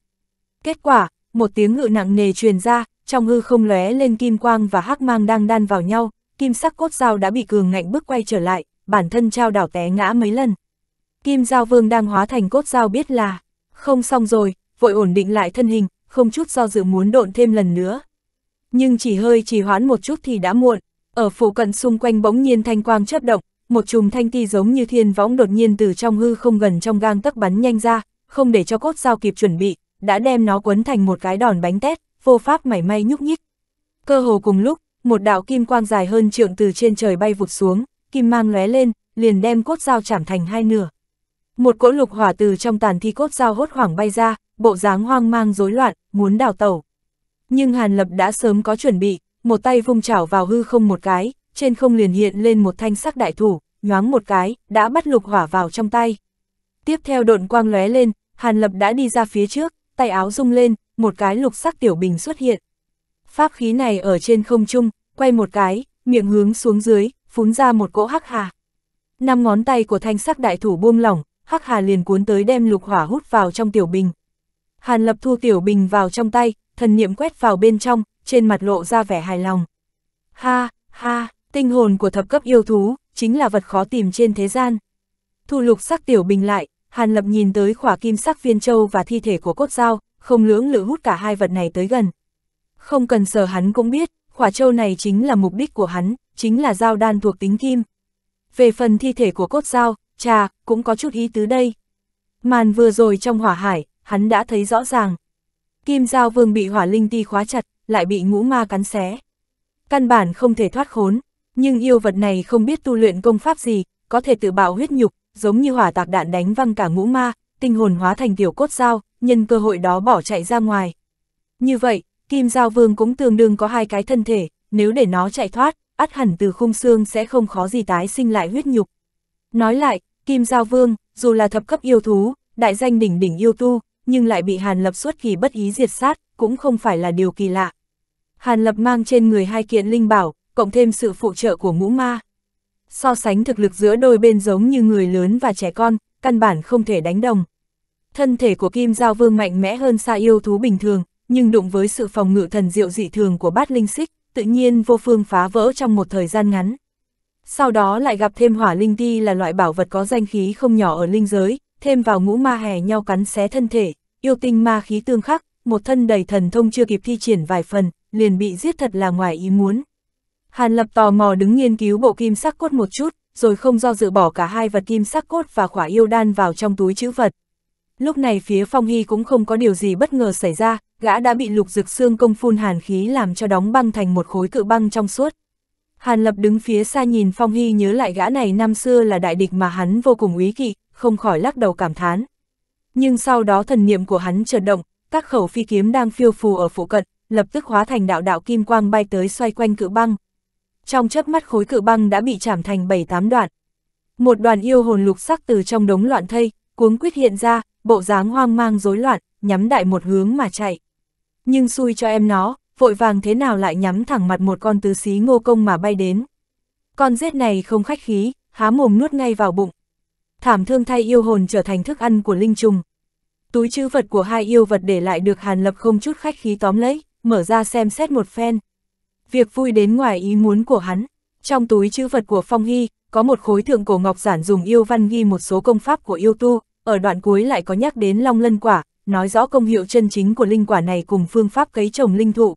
Kết quả, một tiếng ngự nặng nề truyền ra, trong hư không lóe lên kim quang và hắc mang đang đan vào nhau, kim sắc cốt dao đã bị cường ngạnh bước quay trở lại, bản thân trao đảo té ngã mấy lần. Kim giao vương đang hóa thành cốt dao biết là, không xong rồi, vội ổn định lại thân hình, không chút do dự muốn độn thêm lần nữa. Nhưng chỉ hơi trì hoãn một chút thì đã muộn, ở phụ cận xung quanh bỗng nhiên thanh quang chớp động, một chùm thanh ti giống như thiên võng đột nhiên từ trong hư không gần trong gang tấc bắn nhanh ra, không để cho cốt dao kịp chuẩn bị, đã đem nó quấn thành một cái đòn bánh tét, vô pháp mảy may nhúc nhích. Cơ hồ cùng lúc, một đạo kim quang dài hơn trượng từ trên trời bay vụt xuống, kim mang lóe lên, liền đem cốt dao chảm thành hai nửa. Một cỗ lục hỏa từ trong tàn thi cốt dao hốt hoảng bay ra, bộ dáng hoang mang rối loạn, muốn đào tẩu. Nhưng Hàn Lập đã sớm có chuẩn bị, một tay vung chảo vào hư không một cái, trên không liền hiện lên một thanh sắc đại thủ, nhoáng một cái, đã bắt lục hỏa vào trong tay. Tiếp theo độn quang lóe lên, Hàn Lập đã đi ra phía trước, tay áo rung lên, một cái lục sắc tiểu bình xuất hiện. Pháp khí này ở trên không trung, quay một cái, miệng hướng xuống dưới, phún ra một cỗ hắc hà. Năm ngón tay của thanh sắc đại thủ buông lỏng, hắc hà liền cuốn tới đem lục hỏa hút vào trong tiểu bình. Hàn lập thu tiểu bình vào trong tay, thần niệm quét vào bên trong, trên mặt lộ ra vẻ hài lòng. Ha, ha, tinh hồn của thập cấp yêu thú, chính là vật khó tìm trên thế gian. Thu lục sắc tiểu bình lại, Hàn Lập nhìn tới khỏa kim sắc viên châu và thi thể của cốt dao, không lưỡng lự hút cả hai vật này tới gần. Không cần sờ hắn cũng biết, khỏa châu này chính là mục đích của hắn, chính là dao đan thuộc tính kim. Về phần thi thể của cốt dao, trà, cũng có chút ý tứ đây. Màn vừa rồi trong hỏa hải, hắn đã thấy rõ ràng. Kim dao vương bị hỏa linh ti khóa chặt, lại bị ngũ ma cắn xé. Căn bản không thể thoát khốn, nhưng yêu vật này không biết tu luyện công pháp gì, có thể tự bạo huyết nhục, giống như hỏa tạc đạn đánh văng cả ngũ ma, tinh hồn hóa thành tiểu cốt dao, nhân cơ hội đó bỏ chạy ra ngoài. Như vậy, Kim Giao Vương cũng tương đương có hai cái thân thể, nếu để nó chạy thoát, ắt hẳn từ khung xương sẽ không khó gì tái sinh lại huyết nhục. Nói lại, Kim Giao Vương, dù là thập cấp yêu thú, đại danh đỉnh đỉnh yêu tu, nhưng lại bị Hàn Lập suốt kỳ bất ý diệt sát, cũng không phải là điều kỳ lạ. Hàn Lập mang trên người hai kiện linh bảo, cộng thêm sự phụ trợ của ngũ ma. So sánh thực lực giữa đôi bên giống như người lớn và trẻ con, căn bản không thể đánh đồng. Thân thể của Kim Giao Vương mạnh mẽ hơn xa yêu thú bình thường, nhưng đụng với sự phòng ngự thần diệu dị thường của bát linh xích, tự nhiên vô phương phá vỡ trong một thời gian ngắn. Sau đó lại gặp thêm hỏa linh ti là loại bảo vật có danh khí không nhỏ ở linh giới, thêm vào ngũ ma hè nhau cắn xé thân thể, yêu tinh ma khí tương khắc, một thân đầy thần thông chưa kịp thi triển vài phần, liền bị giết thật là ngoài ý muốn. Hàn Lập tò mò đứng nghiên cứu bộ kim sắc cốt một chút, rồi không do dự bỏ cả hai vật kim sắc cốt và khỏa yêu đan vào trong túi chữ vật, Lúc này phía Phong Hy cũng không có điều gì bất ngờ xảy ra, gã đã bị lục dực xương công phun hàn khí làm cho đóng băng thành một khối cự băng trong suốt. Hàn Lập đứng phía xa nhìn Phong Hy nhớ lại gã này năm xưa là đại địch mà hắn vô cùng úy kỵ, không khỏi lắc đầu cảm thán. Nhưng sau đó thần niệm của hắn chợt động, các khẩu phi kiếm đang phiêu phù ở phụ cận, lập tức hóa thành đạo đạo kim quang bay tới xoay quanh cự băng. Trong chớp mắt khối cự băng đã bị chảm thành 7-8 đoạn. Một đoàn yêu hồn lục sắc từ trong đống loạn thây, cuống quyết hiện ra, bộ dáng hoang mang rối loạn, nhắm đại một hướng mà chạy. Nhưng xui cho em nó, vội vàng thế nào lại nhắm thẳng mặt một con tứ xí ngô công mà bay đến. Con rết này không khách khí, há mồm nuốt ngay vào bụng. Thảm thương thay yêu hồn trở thành thức ăn của linh trùng. Túi chữ vật của hai yêu vật để lại được Hàn Lập không chút khách khí tóm lấy, mở ra xem xét một phen. Việc vui đến ngoài ý muốn của hắn, trong túi chữ vật của Phong Hy, có một khối thượng cổ ngọc giản dùng yêu văn ghi một số công pháp của yêu tu ở đoạn cuối lại có nhắc đến long lân quả, nói rõ công hiệu chân chính của linh quả này cùng phương pháp cấy trồng linh thụ.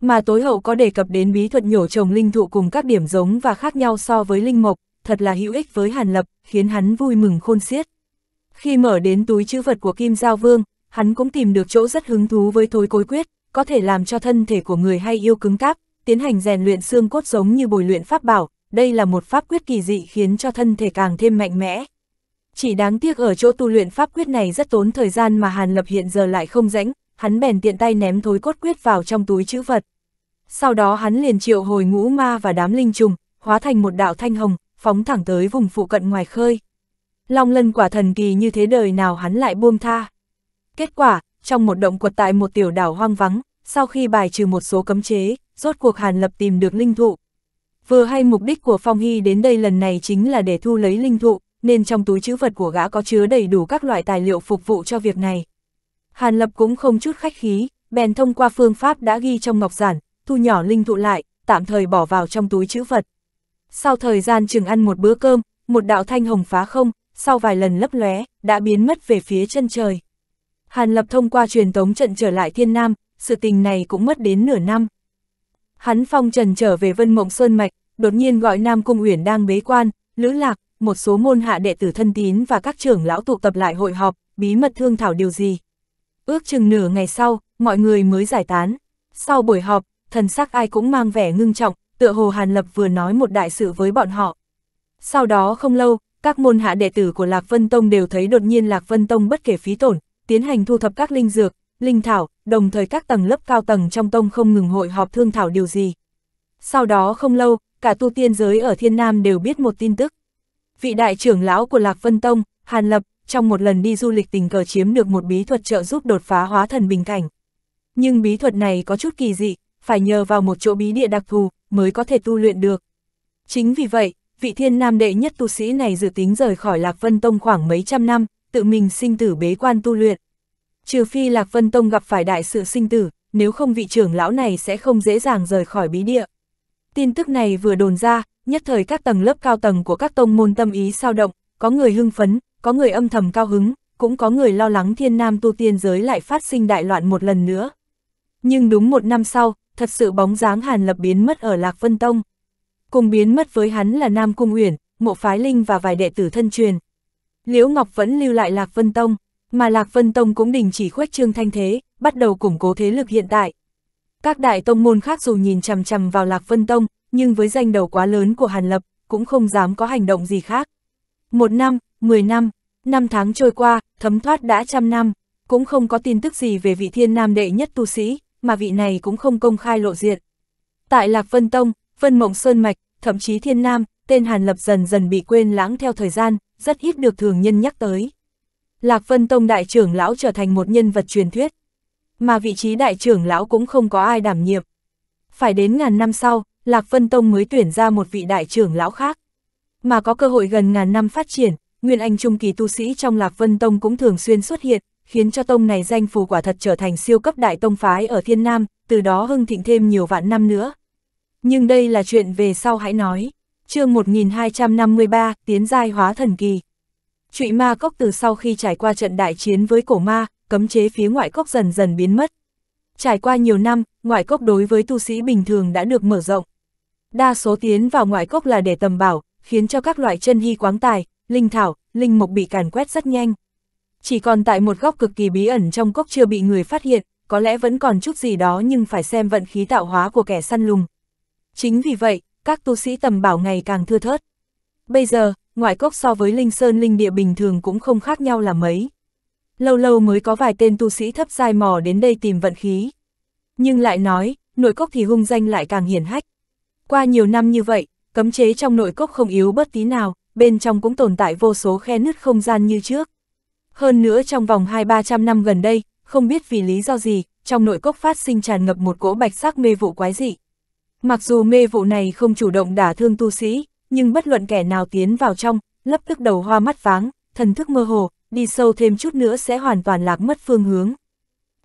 Mà tối hậu có đề cập đến bí thuật nhổ trồng linh thụ cùng các điểm giống và khác nhau so với linh mộc, thật là hữu ích với Hàn Lập, khiến hắn vui mừng khôn xiết. Khi mở đến túi chữ vật của Kim Giao Vương, hắn cũng tìm được chỗ rất hứng thú với thối cối quyết, có thể làm cho thân thể của người hay yêu cứng cáp, tiến hành rèn luyện xương cốt giống như bồi luyện pháp bảo, đây là một pháp quyết kỳ dị khiến cho thân thể càng thêm mạnh mẽ, chỉ đáng tiếc ở chỗ tu luyện pháp quyết này rất tốn thời gian mà Hàn Lập hiện giờ lại không rãnh, hắn bèn tiện tay ném thối cốt quyết vào trong túi chữ vật. Sau đó hắn liền triệu hồi ngũ ma và đám linh trùng, hóa thành một đạo thanh hồng, phóng thẳng tới vùng phụ cận ngoài khơi. Long lân quả thần kỳ như thế đời nào hắn lại buông tha. Kết quả, trong một động quật tại một tiểu đảo hoang vắng, sau khi bài trừ một số cấm chế, rốt cuộc Hàn Lập tìm được linh thụ. Vừa hay mục đích của Phong Hy đến đây lần này chính là để thu lấy linh thụ, nên trong túi chữ vật của gã có chứa đầy đủ các loại tài liệu phục vụ cho việc này. Hàn Lập cũng không chút khách khí, bèn thông qua phương pháp đã ghi trong ngọc giản, thu nhỏ linh thụ lại, tạm thời bỏ vào trong túi chữ vật. Sau thời gian chừng ăn một bữa cơm, một đạo thanh hồng phá không, sau vài lần lấp lóe, đã biến mất về phía chân trời. Hàn Lập thông qua truyền tống trận trở lại Thiên Nam, sự tình này cũng mất đến nửa năm. Hắn phong trần trở về Vân Mộng Sơn Mạch, đột nhiên gọi Nam Cung Uyển đang bế quan, Lữ Lạc, một số môn hạ đệ tử thân tín và các trưởng lão tụ tập lại hội họp, bí mật thương thảo điều gì. Ước chừng nửa ngày sau, mọi người mới giải tán. Sau buổi họp, thần sắc ai cũng mang vẻ ngưng trọng, tựa hồ Hàn Lập vừa nói một đại sự với bọn họ. Sau đó không lâu, các môn hạ đệ tử của Lạc Vân Tông đều thấy đột nhiên Lạc Vân Tông bất kể phí tổn, tiến hành thu thập các linh dược, linh thảo, đồng thời các tầng lớp cao tầng trong tông không ngừng hội họp thương thảo điều gì. Sau đó không lâu, cả tu tiên giới ở Thiên Nam đều biết một tin tức vị đại trưởng lão của Lạc Vân Tông, Hàn Lập, trong một lần đi du lịch tình cờ chiếm được một bí thuật trợ giúp đột phá hóa thần bình cảnh. Nhưng bí thuật này có chút kỳ dị, phải nhờ vào một chỗ bí địa đặc thù mới có thể tu luyện được. Chính vì vậy, vị thiên nam đệ nhất tu sĩ này dự tính rời khỏi Lạc Vân Tông khoảng mấy trăm năm, tự mình sinh tử bế quan tu luyện. Trừ phi Lạc Vân Tông gặp phải đại sự sinh tử, nếu không vị trưởng lão này sẽ không dễ dàng rời khỏi bí địa. Tin tức này vừa đồn ra, nhất thời các tầng lớp cao tầng của các tông môn tâm ý sao động, có người hưng phấn, có người âm thầm cao hứng, cũng có người lo lắng thiên nam tu tiên giới lại phát sinh đại loạn một lần nữa. Nhưng đúng một năm sau, thật sự bóng dáng Hàn Lập biến mất ở Lạc Vân Tông. Cùng biến mất với hắn là Nam Cung Uyển, Mộ Phái Linh và vài đệ tử thân truyền. Liễu Ngọc vẫn lưu lại Lạc Vân Tông, mà Lạc Vân Tông cũng đình chỉ khuếch trương thanh thế, bắt đầu củng cố thế lực hiện tại. Các đại tông môn khác dù nhìn chằm chằm vào Lạc Vân Tông, nhưng với danh đầu quá lớn của Hàn Lập, cũng không dám có hành động gì khác. Một năm, mười năm, năm tháng trôi qua, thấm thoát đã trăm năm, cũng không có tin tức gì về vị thiên nam đệ nhất tu sĩ, mà vị này cũng không công khai lộ diện. Tại Lạc Vân Tông, Vân Mộng Sơn Mạch, thậm chí thiên nam, tên Hàn Lập dần dần bị quên lãng theo thời gian, rất ít được thường nhân nhắc tới. Lạc Vân Tông đại trưởng lão trở thành một nhân vật truyền thuyết mà vị trí đại trưởng lão cũng không có ai đảm nhiệm. Phải đến ngàn năm sau, Lạc Vân Tông mới tuyển ra một vị đại trưởng lão khác. Mà có cơ hội gần ngàn năm phát triển, Nguyên Anh Trung Kỳ tu sĩ trong Lạc Vân Tông cũng thường xuyên xuất hiện, khiến cho tông này danh phù quả thật trở thành siêu cấp đại tông phái ở Thiên Nam, từ đó hưng thịnh thêm nhiều vạn năm nữa. Nhưng đây là chuyện về sau hãy nói. chương 1253, Tiến Giai Hóa Thần Kỳ. Trụy ma cốc từ sau khi trải qua trận đại chiến với cổ ma, cấm chế phía ngoại cốc dần dần biến mất. Trải qua nhiều năm, ngoại cốc đối với tu sĩ bình thường đã được mở rộng. Đa số tiến vào ngoại cốc là để tầm bảo, khiến cho các loại chân hy quáng tài, linh thảo, linh mục bị càn quét rất nhanh. Chỉ còn tại một góc cực kỳ bí ẩn trong cốc chưa bị người phát hiện, có lẽ vẫn còn chút gì đó nhưng phải xem vận khí tạo hóa của kẻ săn lùng. Chính vì vậy, các tu sĩ tầm bảo ngày càng thưa thớt. Bây giờ, ngoại cốc so với linh sơn linh địa bình thường cũng không khác nhau là mấy lâu lâu mới có vài tên tu sĩ thấp giai mò đến đây tìm vận khí. Nhưng lại nói, nội cốc thì hung danh lại càng hiển hách. Qua nhiều năm như vậy, cấm chế trong nội cốc không yếu bất tí nào, bên trong cũng tồn tại vô số khe nứt không gian như trước. Hơn nữa trong vòng hai ba trăm năm gần đây, không biết vì lý do gì, trong nội cốc phát sinh tràn ngập một cỗ bạch sắc mê vụ quái dị. Mặc dù mê vụ này không chủ động đả thương tu sĩ, nhưng bất luận kẻ nào tiến vào trong, lập tức đầu hoa mắt váng, thần thức mơ hồ, đi sâu thêm chút nữa sẽ hoàn toàn lạc mất phương hướng.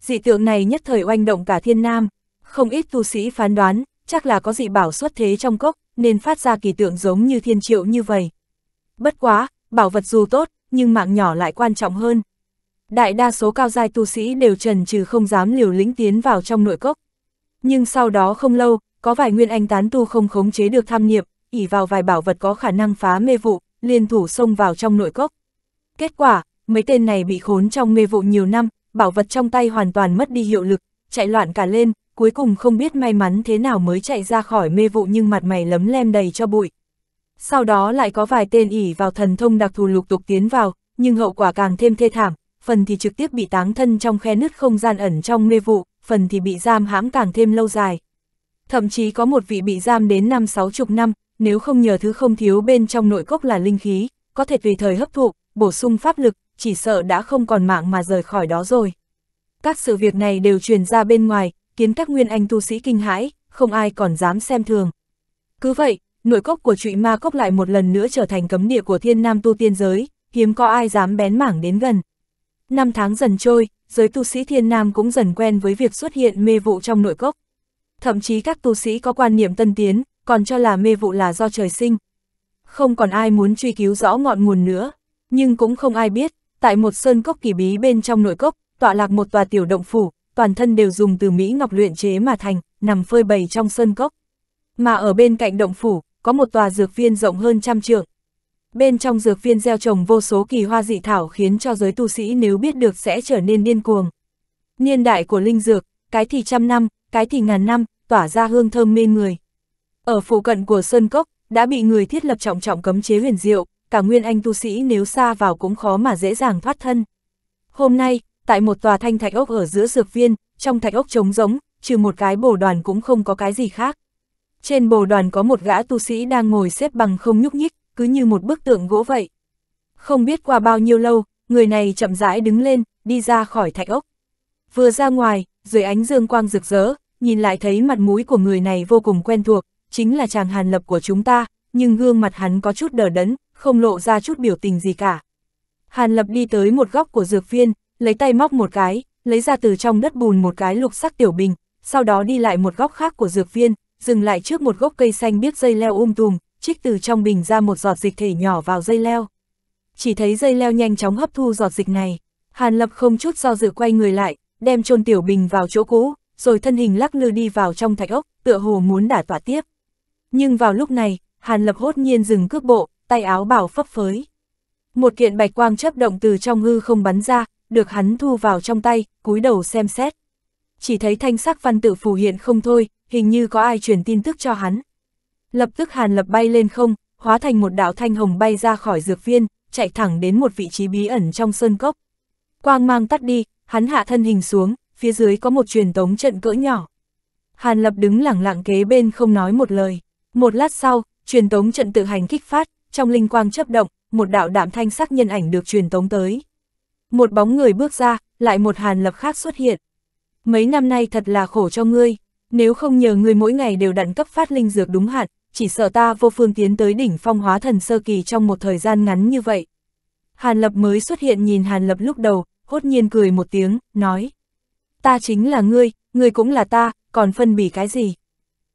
Dị tượng này nhất thời oanh động cả thiên nam, không ít tu sĩ phán đoán, chắc là có dị bảo xuất thế trong cốc, nên phát ra kỳ tượng giống như thiên triệu như vậy. Bất quá, bảo vật dù tốt, nhưng mạng nhỏ lại quan trọng hơn. Đại đa số cao giai tu sĩ đều trần trừ không dám liều lĩnh tiến vào trong nội cốc. Nhưng sau đó không lâu, có vài nguyên anh tán tu không khống chế được tham niệm, ỉ vào vài bảo vật có khả năng phá mê vụ, liên thủ xông vào trong nội cốc. Kết quả, mấy tên này bị khốn trong mê vụ nhiều năm, bảo vật trong tay hoàn toàn mất đi hiệu lực, chạy loạn cả lên, cuối cùng không biết may mắn thế nào mới chạy ra khỏi mê vụ nhưng mặt mày lấm lem đầy cho bụi. Sau đó lại có vài tên ỉ vào thần thông đặc thù lục tục tiến vào, nhưng hậu quả càng thêm thê thảm, phần thì trực tiếp bị táng thân trong khe nứt không gian ẩn trong mê vụ, phần thì bị giam hãm càng thêm lâu dài. Thậm chí có một vị bị giam đến năm sáu chục năm, nếu không nhờ thứ không thiếu bên trong nội cốc là linh khí, có thể vì thời hấp thụ, bổ sung pháp lực, chỉ sợ đã không còn mạng mà rời khỏi đó rồi. Các sự việc này đều truyền ra bên ngoài, khiến các nguyên anh tu sĩ kinh hãi, không ai còn dám xem thường. Cứ vậy, nội cốc của trụy ma cốc lại một lần nữa trở thành cấm địa của thiên nam tu tiên giới, hiếm có ai dám bén mảng đến gần. Năm tháng dần trôi, giới tu sĩ thiên nam cũng dần quen với việc xuất hiện mê vụ trong nội cốc. Thậm chí các tu sĩ có quan niệm tân tiến, còn cho là mê vụ là do trời sinh. Không còn ai muốn truy cứu rõ ngọn nguồn nữa, nhưng cũng không ai biết, tại một sơn cốc kỳ bí bên trong nội cốc, tọa lạc một tòa tiểu động phủ, toàn thân đều dùng từ Mỹ Ngọc luyện chế mà thành, nằm phơi bày trong sơn cốc. Mà ở bên cạnh động phủ, có một tòa dược viên rộng hơn trăm trượng. Bên trong dược viên gieo trồng vô số kỳ hoa dị thảo khiến cho giới tu sĩ nếu biết được sẽ trở nên điên cuồng. Niên đại của linh dược, cái thì trăm năm, cái thì ngàn năm, tỏa ra hương thơm mê người. Ở phụ cận của Sơn Cốc, đã bị người thiết lập trọng trọng cấm chế huyền diệu, cả nguyên anh tu sĩ nếu xa vào cũng khó mà dễ dàng thoát thân. Hôm nay, tại một tòa thanh thạch ốc ở giữa dược viên, trong thạch ốc trống rỗng, trừ một cái bồ đoàn cũng không có cái gì khác. Trên bồ đoàn có một gã tu sĩ đang ngồi xếp bằng không nhúc nhích, cứ như một bức tượng gỗ vậy. Không biết qua bao nhiêu lâu, người này chậm rãi đứng lên, đi ra khỏi thạch ốc. Vừa ra ngoài, dưới ánh dương quang rực rỡ, nhìn lại thấy mặt mũi của người này vô cùng quen thuộc, chính là chàng Hàn Lập của chúng ta, nhưng gương mặt hắn có chút đờ đẫn, không lộ ra chút biểu tình gì cả. Hàn Lập đi tới một góc của dược viên, lấy tay móc một cái, lấy ra từ trong đất bùn một cái lục sắc tiểu bình, sau đó đi lại một góc khác của dược viên, dừng lại trước một gốc cây xanh biết dây leo um tùm, trích từ trong bình ra một giọt dịch thể nhỏ vào dây leo. Chỉ thấy dây leo nhanh chóng hấp thu giọt dịch này, Hàn Lập không chút do dự quay người lại, đem chôn tiểu bình vào chỗ cũ, rồi thân hình lắc lư đi vào trong thạch ốc, tựa hồ muốn đả tỏa tiếp. Nhưng vào lúc này, Hàn Lập hốt nhiên dừng cước bộ, tay áo bảo phấp phới. Một kiện bạch quang chấp động từ trong hư không bắn ra, được hắn thu vào trong tay, cúi đầu xem xét. Chỉ thấy thanh sắc văn tự phù hiện không thôi, hình như có ai truyền tin tức cho hắn. Lập tức hàn lập bay lên không, hóa thành một đạo thanh hồng bay ra khỏi dược viên, chạy thẳng đến một vị trí bí ẩn trong sơn cốc. Quang mang tắt đi, hắn hạ thân hình xuống, phía dưới có một truyền tống trận cỡ nhỏ. Hàn Lập đứng lẳng lặng kế bên không nói một lời. Một lát sau, truyền tống trận tự hành kích phát, trong linh quang chấp động, một đạo đạm thanh sắc nhân ảnh được truyền tống tới. Một bóng người bước ra, lại một hàn lập khác xuất hiện. Mấy năm nay thật là khổ cho ngươi, nếu không nhờ ngươi mỗi ngày đều đặn cấp phát linh dược đúng hạn, chỉ sợ ta vô phương tiến tới đỉnh phong hóa thần sơ kỳ trong một thời gian ngắn như vậy. Hàn lập mới xuất hiện nhìn hàn lập lúc đầu, hốt nhiên cười một tiếng, nói. Ta chính là ngươi, ngươi cũng là ta, còn phân bỉ cái gì?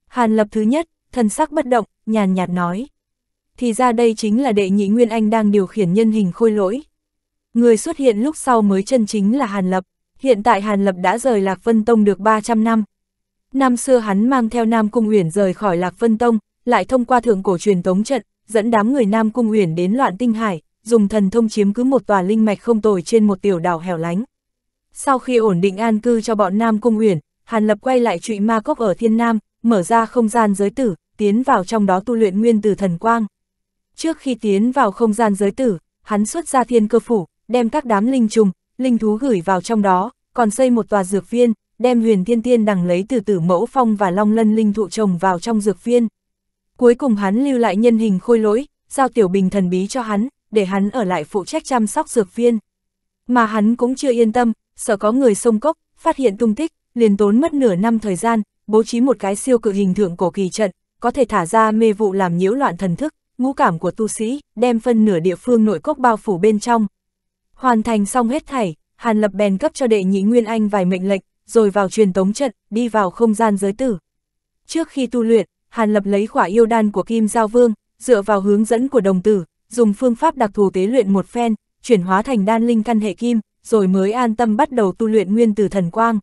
Hàn lập thứ nhất, thần sắc bất động, nhàn nhạt nói thì ra đây chính là đệ nhị Nguyên Anh đang điều khiển nhân hình khôi lỗi. Người xuất hiện lúc sau mới chân chính là Hàn Lập, hiện tại Hàn Lập đã rời Lạc Vân Tông được 300 năm. Năm xưa hắn mang theo Nam Cung Uyển rời khỏi Lạc Vân Tông, lại thông qua thượng cổ truyền tống trận, dẫn đám người Nam Cung Uyển đến loạn tinh hải, dùng thần thông chiếm cứ một tòa linh mạch không tồi trên một tiểu đảo hẻo lánh. Sau khi ổn định an cư cho bọn Nam Cung Uyển, Hàn Lập quay lại trụy ma cốc ở Thiên Nam, mở ra không gian giới tử, tiến vào trong đó tu luyện nguyên tử thần quang. Trước khi tiến vào không gian giới tử, hắn xuất ra thiên cơ phủ, đem các đám linh trùng, linh thú gửi vào trong đó, còn xây một tòa dược viên, đem huyền thiên tiên đằng lấy từ tử mẫu phong và long lân linh thụ trồng vào trong dược viên. Cuối cùng hắn lưu lại nhân hình khôi lỗi, giao tiểu bình thần bí cho hắn, để hắn ở lại phụ trách chăm sóc dược viên. Mà hắn cũng chưa yên tâm, sợ có người sông cốc, phát hiện tung tích, liền tốn mất nửa năm thời gian, bố trí một cái siêu cự hình thượng cổ kỳ trận, có thể thả ra mê vụ làm nhiễu loạn thần thức, ngũ cảm của tu sĩ, đem phân nửa địa phương nội cốc bao phủ bên trong. Hoàn thành xong hết thảy, Hàn Lập bèn cấp cho đệ nhị Nguyên Anh vài mệnh lệnh, rồi vào truyền tống trận, đi vào không gian giới tử. Trước khi tu luyện, Hàn Lập lấy khỏa yêu đan của Kim Giao Vương, dựa vào hướng dẫn của đồng tử, dùng phương pháp đặc thù tế luyện một phen, chuyển hóa thành đan linh căn hệ kim, rồi mới an tâm bắt đầu tu luyện nguyên tử thần quang.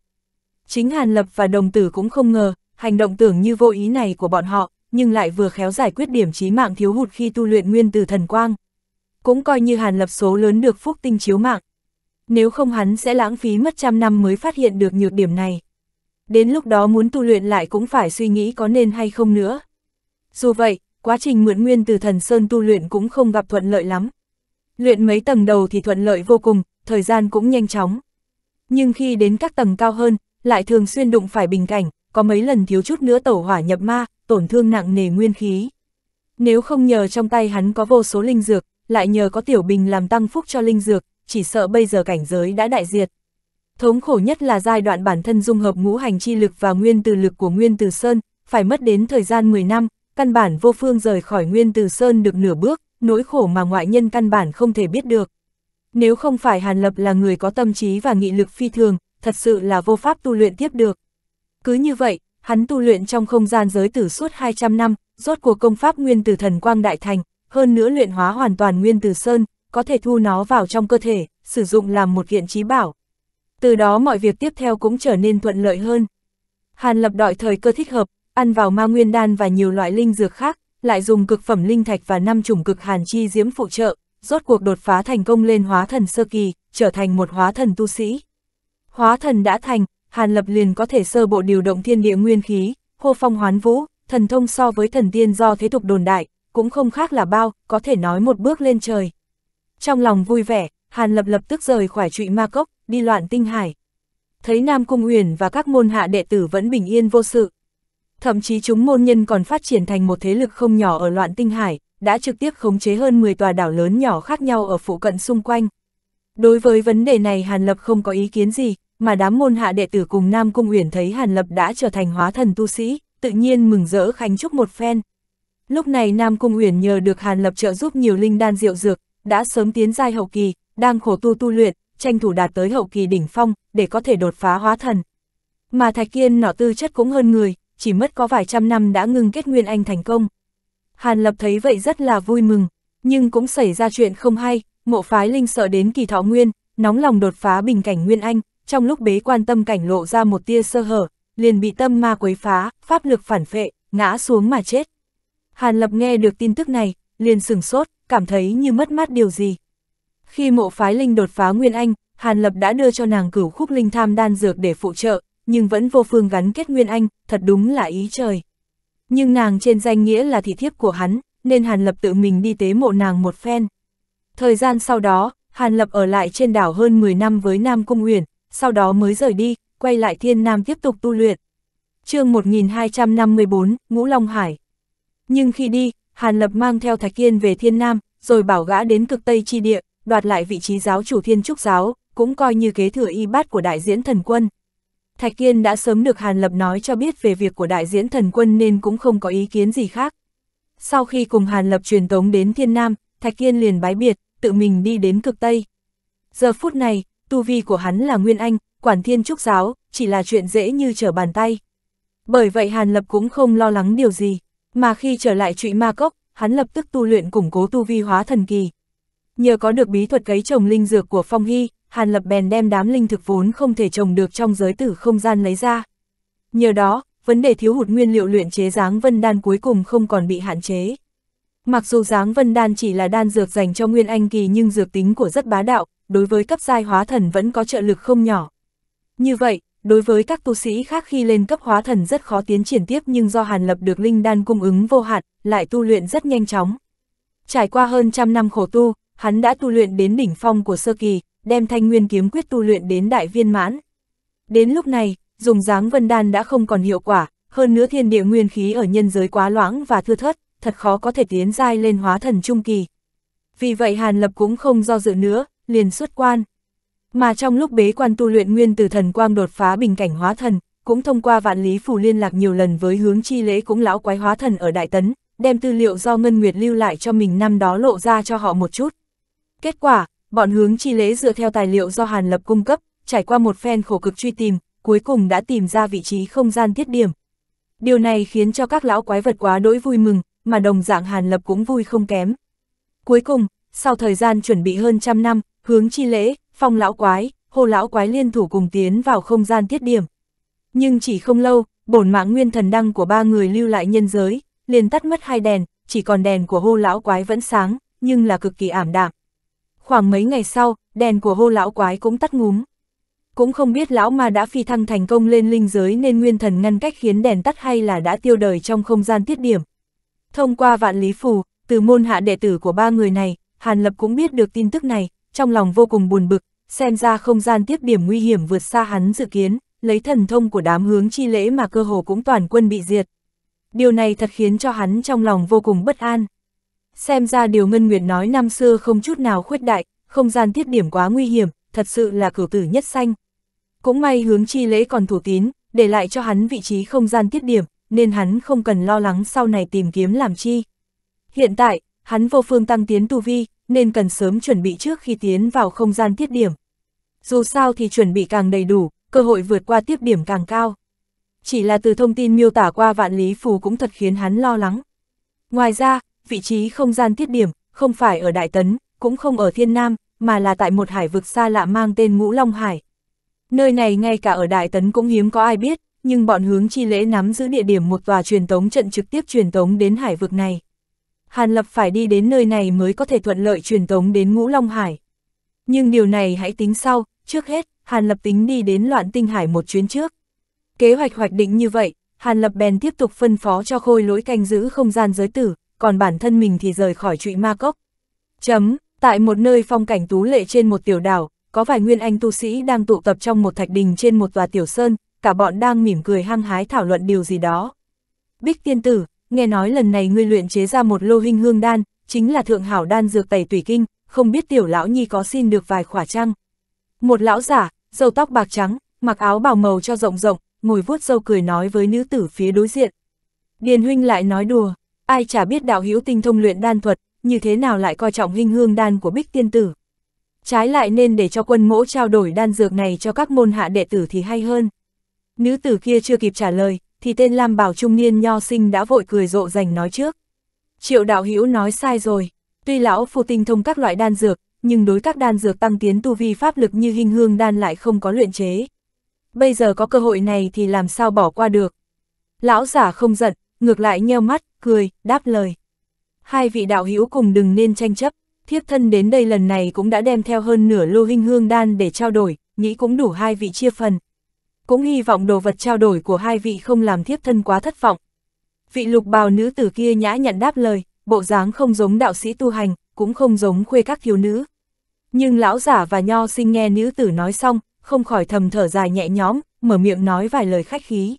Chính Hàn Lập và đồng tử cũng không ngờ, hành động tưởng như vô ý này của bọn họ, nhưng lại vừa khéo giải quyết điểm trí mạng thiếu hụt khi tu luyện nguyên từ thần quang. Cũng coi như Hàn Lập số lớn được phúc tinh chiếu mạng. Nếu không hắn sẽ lãng phí mất trăm năm mới phát hiện được nhược điểm này. Đến lúc đó muốn tu luyện lại cũng phải suy nghĩ có nên hay không nữa. Dù vậy, quá trình mượn nguyên từ thần Sơn tu luyện cũng không gặp thuận lợi lắm. Luyện mấy tầng đầu thì thuận lợi vô cùng, thời gian cũng nhanh chóng. Nhưng khi đến các tầng cao hơn, lại thường xuyên đụng phải bình cảnh, có mấy lần thiếu chút nữa tẩu hỏa nhập ma, tổn thương nặng nề nguyên khí. Nếu không nhờ trong tay hắn có vô số linh dược, lại nhờ có tiểu bình làm tăng phúc cho linh dược, chỉ sợ bây giờ cảnh giới đã đại diệt. Thống khổ nhất là giai đoạn bản thân dung hợp ngũ hành chi lực và nguyên từ lực của Nguyên Từ Sơn, phải mất đến thời gian 10 năm, căn bản vô phương rời khỏi Nguyên Từ Sơn được nửa bước, nỗi khổ mà ngoại nhân căn bản không thể biết được. Nếu không phải Hàn Lập là người có tâm trí và nghị lực phi thường, thật sự là vô pháp tu luyện tiếp được. Cứ như vậy, Hắn tu luyện trong không gian giới tử suốt 200 năm, rốt cuộc công pháp nguyên tử thần quang đại thành, hơn nữa luyện hóa hoàn toàn nguyên tử sơn, có thể thu nó vào trong cơ thể, sử dụng làm một kiện trí bảo. Từ đó mọi việc tiếp theo cũng trở nên thuận lợi hơn. Hàn Lập đợi thời cơ thích hợp, ăn vào ma nguyên đan và nhiều loại linh dược khác, lại dùng cực phẩm linh thạch và năm chủng cực hàn chi diễm phụ trợ, rốt cuộc đột phá thành công lên hóa thần sơ kỳ, trở thành một hóa thần tu sĩ. Hóa thần đã thành, Hàn Lập liền có thể sơ bộ điều động thiên địa nguyên khí, hô phong hoán vũ, thần thông so với thần tiên do thế tục đồn đại, cũng không khác là bao, có thể nói một bước lên trời. Trong lòng vui vẻ, Hàn Lập lập tức rời khỏi trụy ma cốc, đi loạn tinh hải. Thấy Nam Cung Uyển và các môn hạ đệ tử vẫn bình yên vô sự. Thậm chí chúng môn nhân còn phát triển thành một thế lực không nhỏ ở loạn tinh hải, đã trực tiếp khống chế hơn 10 tòa đảo lớn nhỏ khác nhau ở phụ cận xung quanh. Đối với vấn đề này Hàn Lập không có ý kiến gì, mà đám môn hạ đệ tử cùng Nam Cung Uyển thấy Hàn Lập đã trở thành hóa thần tu sĩ, tự nhiên mừng rỡ khánh chúc một phen. Lúc này Nam Cung Uyển nhờ được Hàn Lập trợ giúp nhiều linh đan diệu dược, đã sớm tiến giai hậu kỳ, đang khổ tu tu luyện, tranh thủ đạt tới hậu kỳ đỉnh phong, để có thể đột phá hóa thần. Mà Thạch Kiên nọ tư chất cũng hơn người, chỉ mất có vài trăm năm đã ngưng kết nguyên anh thành công. Hàn Lập thấy vậy rất là vui mừng, nhưng cũng xảy ra chuyện không hay, mộ phái linh sợ đến kỳ thọ nguyên, nóng lòng đột phá bình cảnh nguyên anh, trong lúc bế quan tâm cảnh lộ ra một tia sơ hở, liền bị tâm ma quấy phá, pháp lực phản phệ, ngã xuống mà chết. Hàn Lập nghe được tin tức này, liền sừng sốt, cảm thấy như mất mát điều gì. Khi mộ phái linh đột phá Nguyên Anh, Hàn Lập đã đưa cho nàng cửu khúc linh tham đan dược để phụ trợ, nhưng vẫn vô phương gắn kết Nguyên Anh, thật đúng là ý trời. Nhưng nàng trên danh nghĩa là thị thiếp của hắn, nên Hàn Lập tự mình đi tế mộ nàng một phen. Thời gian sau đó, Hàn Lập ở lại trên đảo hơn 10 năm với Nam Cung Uyển, sau đó mới rời đi, quay lại thiên nam tiếp tục tu luyện. chương 1254, Ngũ Long Hải. Nhưng khi đi, Hàn Lập mang theo Thạch Kiên về thiên nam, rồi bảo gã đến cực Tây Chi Địa, đoạt lại vị trí giáo chủ thiên trúc giáo, cũng coi như kế thừa y bát của đại diễn thần quân. Thạch Kiên đã sớm được Hàn Lập nói cho biết về việc của đại diễn thần quân nên cũng không có ý kiến gì khác. Sau khi cùng Hàn Lập truyền tống đến Thiên Nam, Thạch Kiên liền bái biệt, tự mình đi đến cực Tây. Giờ phút này, tu vi của hắn là Nguyên Anh, quản thiên trúc giáo, chỉ là chuyện dễ như trở bàn tay. Bởi vậy Hàn Lập cũng không lo lắng điều gì, mà khi trở lại trụy ma cốc, hắn lập tức tu luyện củng cố tu vi hóa thần kỳ. Nhờ có được bí thuật cấy trồng linh dược của Phong Hy, Hàn Lập bèn đem đám linh thực vốn không thể trồng được trong giới tử không gian lấy ra. Nhờ đó, vấn đề thiếu hụt nguyên liệu luyện chế dáng vân đan cuối cùng không còn bị hạn chế. Mặc dù dáng vân đan chỉ là đan dược dành cho nguyên anh kỳ nhưng dược tính của rất bá đạo, đối với cấp giai hóa thần vẫn có trợ lực không nhỏ. Như vậy, đối với các tu sĩ khác khi lên cấp hóa thần rất khó tiến triển tiếp nhưng do Hàn Lập được linh đan cung ứng vô hạn, lại tu luyện rất nhanh chóng. Trải qua hơn trăm năm khổ tu, hắn đã tu luyện đến đỉnh phong của sơ kỳ, đem thanh nguyên kiếm quyết tu luyện đến đại viên mãn. Đến lúc này, dùng dáng vân đan đã không còn hiệu quả, hơn nữa thiên địa nguyên khí ở nhân giới quá loãng và thưa thớt, thật khó có thể tiến giai lên hóa thần trung kỳ. Vì vậy Hàn Lập cũng không do dự nữa, liền xuất quan. Mà trong lúc bế quan tu luyện nguyên từ thần quang đột phá bình cảnh hóa thần, cũng thông qua vạn lý phủ liên lạc nhiều lần với hướng chi lễ cũng lão quái hóa thần ở Đại Tấn, đem tư liệu do Ngân Nguyệt lưu lại cho mình năm đó lộ ra cho họ một chút. Kết quả, bọn hướng chi lễ dựa theo tài liệu do Hàn Lập cung cấp, trải qua một phen khổ cực truy tìm, cuối cùng đã tìm ra vị trí không gian thiết điểm. Điều này khiến cho các lão quái vật quá đỗi vui mừng, mà đồng dạng Hàn Lập cũng vui không kém. Cuối cùng, sau thời gian chuẩn bị hơn trăm năm, hướng chi lễ, phong lão quái, hồ lão quái liên thủ cùng tiến vào không gian tiết điểm. Nhưng chỉ không lâu, bổn mạng nguyên thần đăng của ba người lưu lại nhân giới, liền tắt mất hai đèn, chỉ còn đèn của hô lão quái vẫn sáng, nhưng là cực kỳ ảm đạm. Khoảng mấy ngày sau, đèn của hô lão quái cũng tắt ngúm. Cũng không biết lão ma đã phi thăng thành công lên linh giới nên nguyên thần ngăn cách khiến đèn tắt hay là đã tiêu đời trong không gian tiết điểm, Thông qua vạn lý phù, từ môn hạ đệ tử của ba người này, Hàn Lập cũng biết được tin tức này, trong lòng vô cùng buồn bực, xem ra không gian tiếp điểm nguy hiểm vượt xa hắn dự kiến, lấy thần thông của đám hướng chi lễ mà cơ hồ cũng toàn quân bị diệt. Điều này thật khiến cho hắn trong lòng vô cùng bất an. Xem ra điều Ngân Nguyệt nói năm xưa không chút nào khuyết đại, không gian tiết điểm quá nguy hiểm, thật sự là cửu tử nhất xanh. Cũng may hướng chi lễ còn thủ tín, để lại cho hắn vị trí không gian tiết điểm, nên hắn không cần lo lắng sau này tìm kiếm làm chi. Hiện tại, hắn vô phương tăng tiến tu vi, nên cần sớm chuẩn bị trước khi tiến vào không gian tiết điểm. Dù sao thì chuẩn bị càng đầy đủ, cơ hội vượt qua tiếp điểm càng cao. Chỉ là từ thông tin miêu tả qua vạn lý phù cũng thật khiến hắn lo lắng. Ngoài ra, vị trí không gian tiết điểm, không phải ở Đại Tấn, cũng không ở Thiên Nam, mà là tại một hải vực xa lạ mang tên Ngũ Long Hải. Nơi này ngay cả ở Đại Tấn cũng hiếm có ai biết, nhưng bọn hướng chi lễ nắm giữ địa điểm một tòa truyền tống trận trực tiếp truyền tống đến hải vực này. Hàn Lập phải đi đến nơi này mới có thể thuận lợi truyền tống đến Ngũ Long Hải. Nhưng điều này hãy tính sau, trước hết, Hàn Lập tính đi đến loạn tinh hải một chuyến trước. Kế hoạch hoạch định như vậy, Hàn Lập bèn tiếp tục phân phó cho khôi lỗi canh giữ không gian giới tử, còn bản thân mình thì rời khỏi trụy ma cốc. Chấm, tại một nơi phong cảnh tú lệ trên một tiểu đảo, có vài nguyên anh tu sĩ đang tụ tập trong một thạch đình trên một tòa tiểu sơn, cả bọn đang mỉm cười hăng hái thảo luận điều gì đó. Bích tiên tử, nghe nói lần này ngươi luyện chế ra một lô hình hương đan, chính là thượng hảo đan dược tẩy tủy kinh, không biết tiểu lão nhi có xin được vài khỏa trăng. Một lão giả, dâu tóc bạc trắng, mặc áo bào màu cho rộng rộng, ngồi vuốt dâu cười nói với nữ tử phía đối diện. Điền huynh lại nói đùa, ai chả biết đạo hữu tinh thông luyện đan thuật, như thế nào lại coi trọng hình hương đan của bích tiên tử. Trái lại nên để cho quân mỗ trao đổi đan dược này cho các môn hạ đệ tử thì hay hơn. Nữ tử kia chưa kịp trả lời, thì tên Lam Bảo trung niên nho sinh đã vội cười rộ rành nói trước. Triệu đạo hữu nói sai rồi, tuy lão phu tinh thông các loại đan dược, nhưng đối các đan dược tăng tiến tu vi pháp lực như hình hương đan lại không có luyện chế. Bây giờ có cơ hội này thì làm sao bỏ qua được. Lão giả không giận, ngược lại nheo mắt, cười, đáp lời. Hai vị đạo hữu cùng đừng nên tranh chấp, thiếp thân đến đây lần này cũng đã đem theo hơn nửa lô hình hương đan để trao đổi, nghĩ cũng đủ hai vị chia phần cũng hy vọng đồ vật trao đổi của hai vị không làm thiếp thân quá thất vọng. Vị lục bào nữ tử kia nhã nhận đáp lời, bộ dáng không giống đạo sĩ tu hành, cũng không giống khuê các thiếu nữ. Nhưng lão giả và nho sinh nghe nữ tử nói xong, không khỏi thầm thở dài nhẹ nhõm, mở miệng nói vài lời khách khí.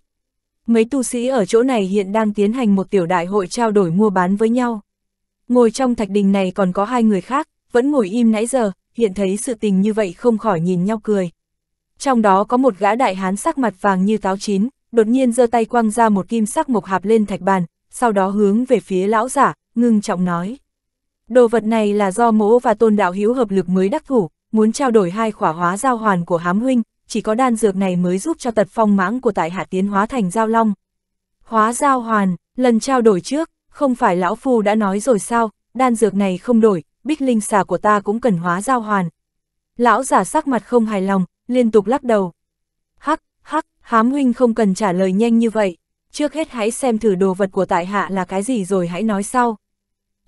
Mấy tu sĩ ở chỗ này hiện đang tiến hành một tiểu đại hội trao đổi mua bán với nhau. Ngồi trong thạch đình này còn có hai người khác, vẫn ngồi im nãy giờ, hiện thấy sự tình như vậy không khỏi nhìn nhau cười trong đó có một gã đại hán sắc mặt vàng như táo chín, đột nhiên giơ tay quăng ra một kim sắc mộc hạp lên thạch bàn, sau đó hướng về phía lão giả, ngưng trọng nói. Đồ vật này là do mỗ và tôn đạo hiếu hợp lực mới đắc thủ, muốn trao đổi hai khỏa hóa giao hoàn của hám huynh, chỉ có đan dược này mới giúp cho tật phong mãng của tại hạ tiến hóa thành giao long. Hóa giao hoàn, lần trao đổi trước, không phải lão phu đã nói rồi sao, đan dược này không đổi, bích linh xà của ta cũng cần hóa giao hoàn. Lão giả sắc mặt không hài lòng, liên tục lắc đầu. Hắc, hắc, hám huynh không cần trả lời nhanh như vậy, trước hết hãy xem thử đồ vật của tại hạ là cái gì rồi hãy nói sau.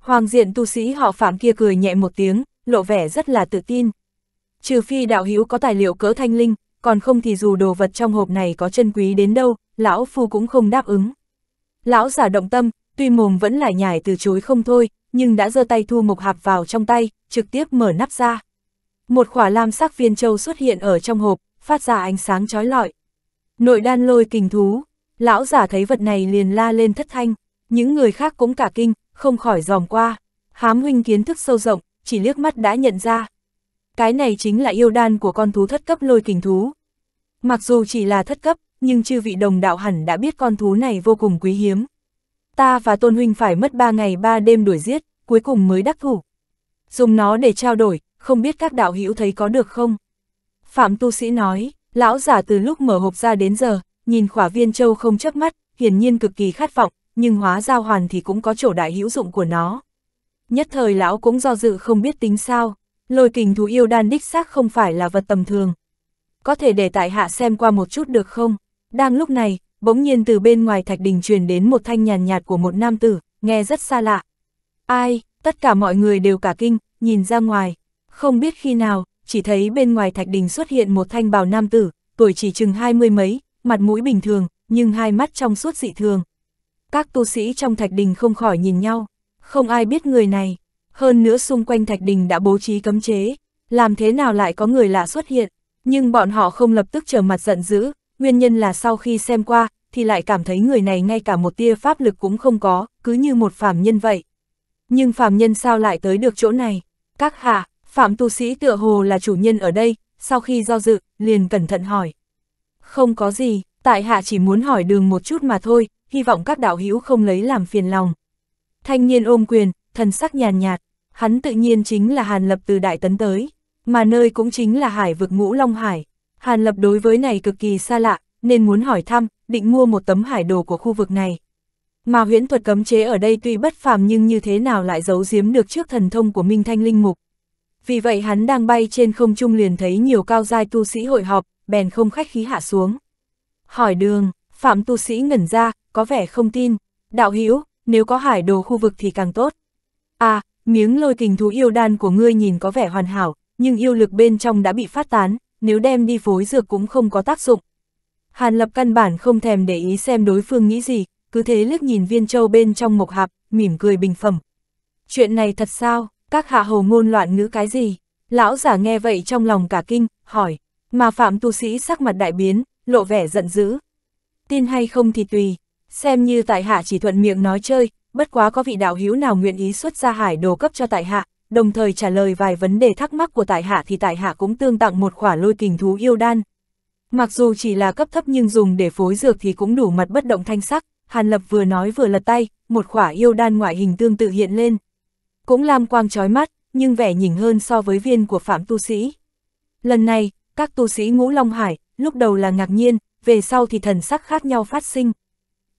Hoàng diện tu sĩ họ phạm kia cười nhẹ một tiếng, lộ vẻ rất là tự tin. Trừ phi đạo hữu có tài liệu cỡ thanh linh, còn không thì dù đồ vật trong hộp này có chân quý đến đâu, lão phu cũng không đáp ứng. Lão giả động tâm, tuy mồm vẫn lại nhải từ chối không thôi, nhưng đã giơ tay thu mộc hạp vào trong tay, trực tiếp mở nắp ra một khỏa lam sắc viên châu xuất hiện ở trong hộp, phát ra ánh sáng chói lọi. Nội đan lôi kình thú, lão giả thấy vật này liền la lên thất thanh, những người khác cũng cả kinh, không khỏi dòm qua. Hám huynh kiến thức sâu rộng, chỉ liếc mắt đã nhận ra. Cái này chính là yêu đan của con thú thất cấp lôi kình thú. Mặc dù chỉ là thất cấp, nhưng chư vị đồng đạo hẳn đã biết con thú này vô cùng quý hiếm. Ta và Tôn Huynh phải mất 3 ngày 3 đêm đuổi giết, cuối cùng mới đắc thủ. Dùng nó để trao đổi, không biết các đạo hữu thấy có được không? Phạm tu sĩ nói, lão giả từ lúc mở hộp ra đến giờ, nhìn khỏa viên châu không chớp mắt, hiển nhiên cực kỳ khát vọng, nhưng hóa giao hoàn thì cũng có chỗ đại hữu dụng của nó. Nhất thời lão cũng do dự không biết tính sao, lôi kình thú yêu đan đích xác không phải là vật tầm thường. Có thể để tại hạ xem qua một chút được không? Đang lúc này, bỗng nhiên từ bên ngoài thạch đình truyền đến một thanh nhàn nhạt của một nam tử, nghe rất xa lạ. Ai, tất cả mọi người đều cả kinh, nhìn ra ngoài. Không biết khi nào, chỉ thấy bên ngoài thạch đình xuất hiện một thanh bào nam tử, tuổi chỉ chừng hai mươi mấy, mặt mũi bình thường, nhưng hai mắt trong suốt dị thường. Các tu sĩ trong thạch đình không khỏi nhìn nhau, không ai biết người này. Hơn nữa xung quanh thạch đình đã bố trí cấm chế, làm thế nào lại có người lạ xuất hiện, nhưng bọn họ không lập tức trở mặt giận dữ, nguyên nhân là sau khi xem qua, thì lại cảm thấy người này ngay cả một tia pháp lực cũng không có, cứ như một phàm nhân vậy. Nhưng phàm nhân sao lại tới được chỗ này? Các hạ, Phạm tu sĩ tựa hồ là chủ nhân ở đây, sau khi do dự, liền cẩn thận hỏi. Không có gì, tại hạ chỉ muốn hỏi đường một chút mà thôi, hy vọng các đạo hữu không lấy làm phiền lòng. Thanh niên ôm quyền, thần sắc nhàn nhạt, nhạt, hắn tự nhiên chính là Hàn Lập từ Đại Tấn tới, mà nơi cũng chính là hải vực ngũ Long Hải. Hàn Lập đối với này cực kỳ xa lạ, nên muốn hỏi thăm, định mua một tấm hải đồ của khu vực này. Mà huyễn thuật cấm chế ở đây tuy bất phàm nhưng như thế nào lại giấu giếm được trước thần thông của Minh Thanh Linh Mục vì vậy hắn đang bay trên không trung liền thấy nhiều cao giai tu sĩ hội họp, bèn không khách khí hạ xuống. Hỏi đường, phạm tu sĩ ngẩn ra, có vẻ không tin, đạo hữu nếu có hải đồ khu vực thì càng tốt. À, miếng lôi kình thú yêu đan của ngươi nhìn có vẻ hoàn hảo, nhưng yêu lực bên trong đã bị phát tán, nếu đem đi phối dược cũng không có tác dụng. Hàn lập căn bản không thèm để ý xem đối phương nghĩ gì, cứ thế liếc nhìn viên châu bên trong mộc hạp, mỉm cười bình phẩm. Chuyện này thật sao? các hạ hồ ngôn loạn ngữ cái gì? Lão giả nghe vậy trong lòng cả kinh, hỏi, mà phạm tu sĩ sắc mặt đại biến, lộ vẻ giận dữ. Tin hay không thì tùy, xem như tại hạ chỉ thuận miệng nói chơi, bất quá có vị đạo hữu nào nguyện ý xuất ra hải đồ cấp cho tại hạ, đồng thời trả lời vài vấn đề thắc mắc của tại hạ thì tại hạ cũng tương tặng một khỏa lôi kình thú yêu đan. Mặc dù chỉ là cấp thấp nhưng dùng để phối dược thì cũng đủ mặt bất động thanh sắc, Hàn Lập vừa nói vừa lật tay, một khỏa yêu đan ngoại hình tương tự hiện lên cũng lam quang trói mắt, nhưng vẻ nhỉnh hơn so với viên của phạm tu sĩ. Lần này, các tu sĩ ngũ Long Hải, lúc đầu là ngạc nhiên, về sau thì thần sắc khác nhau phát sinh.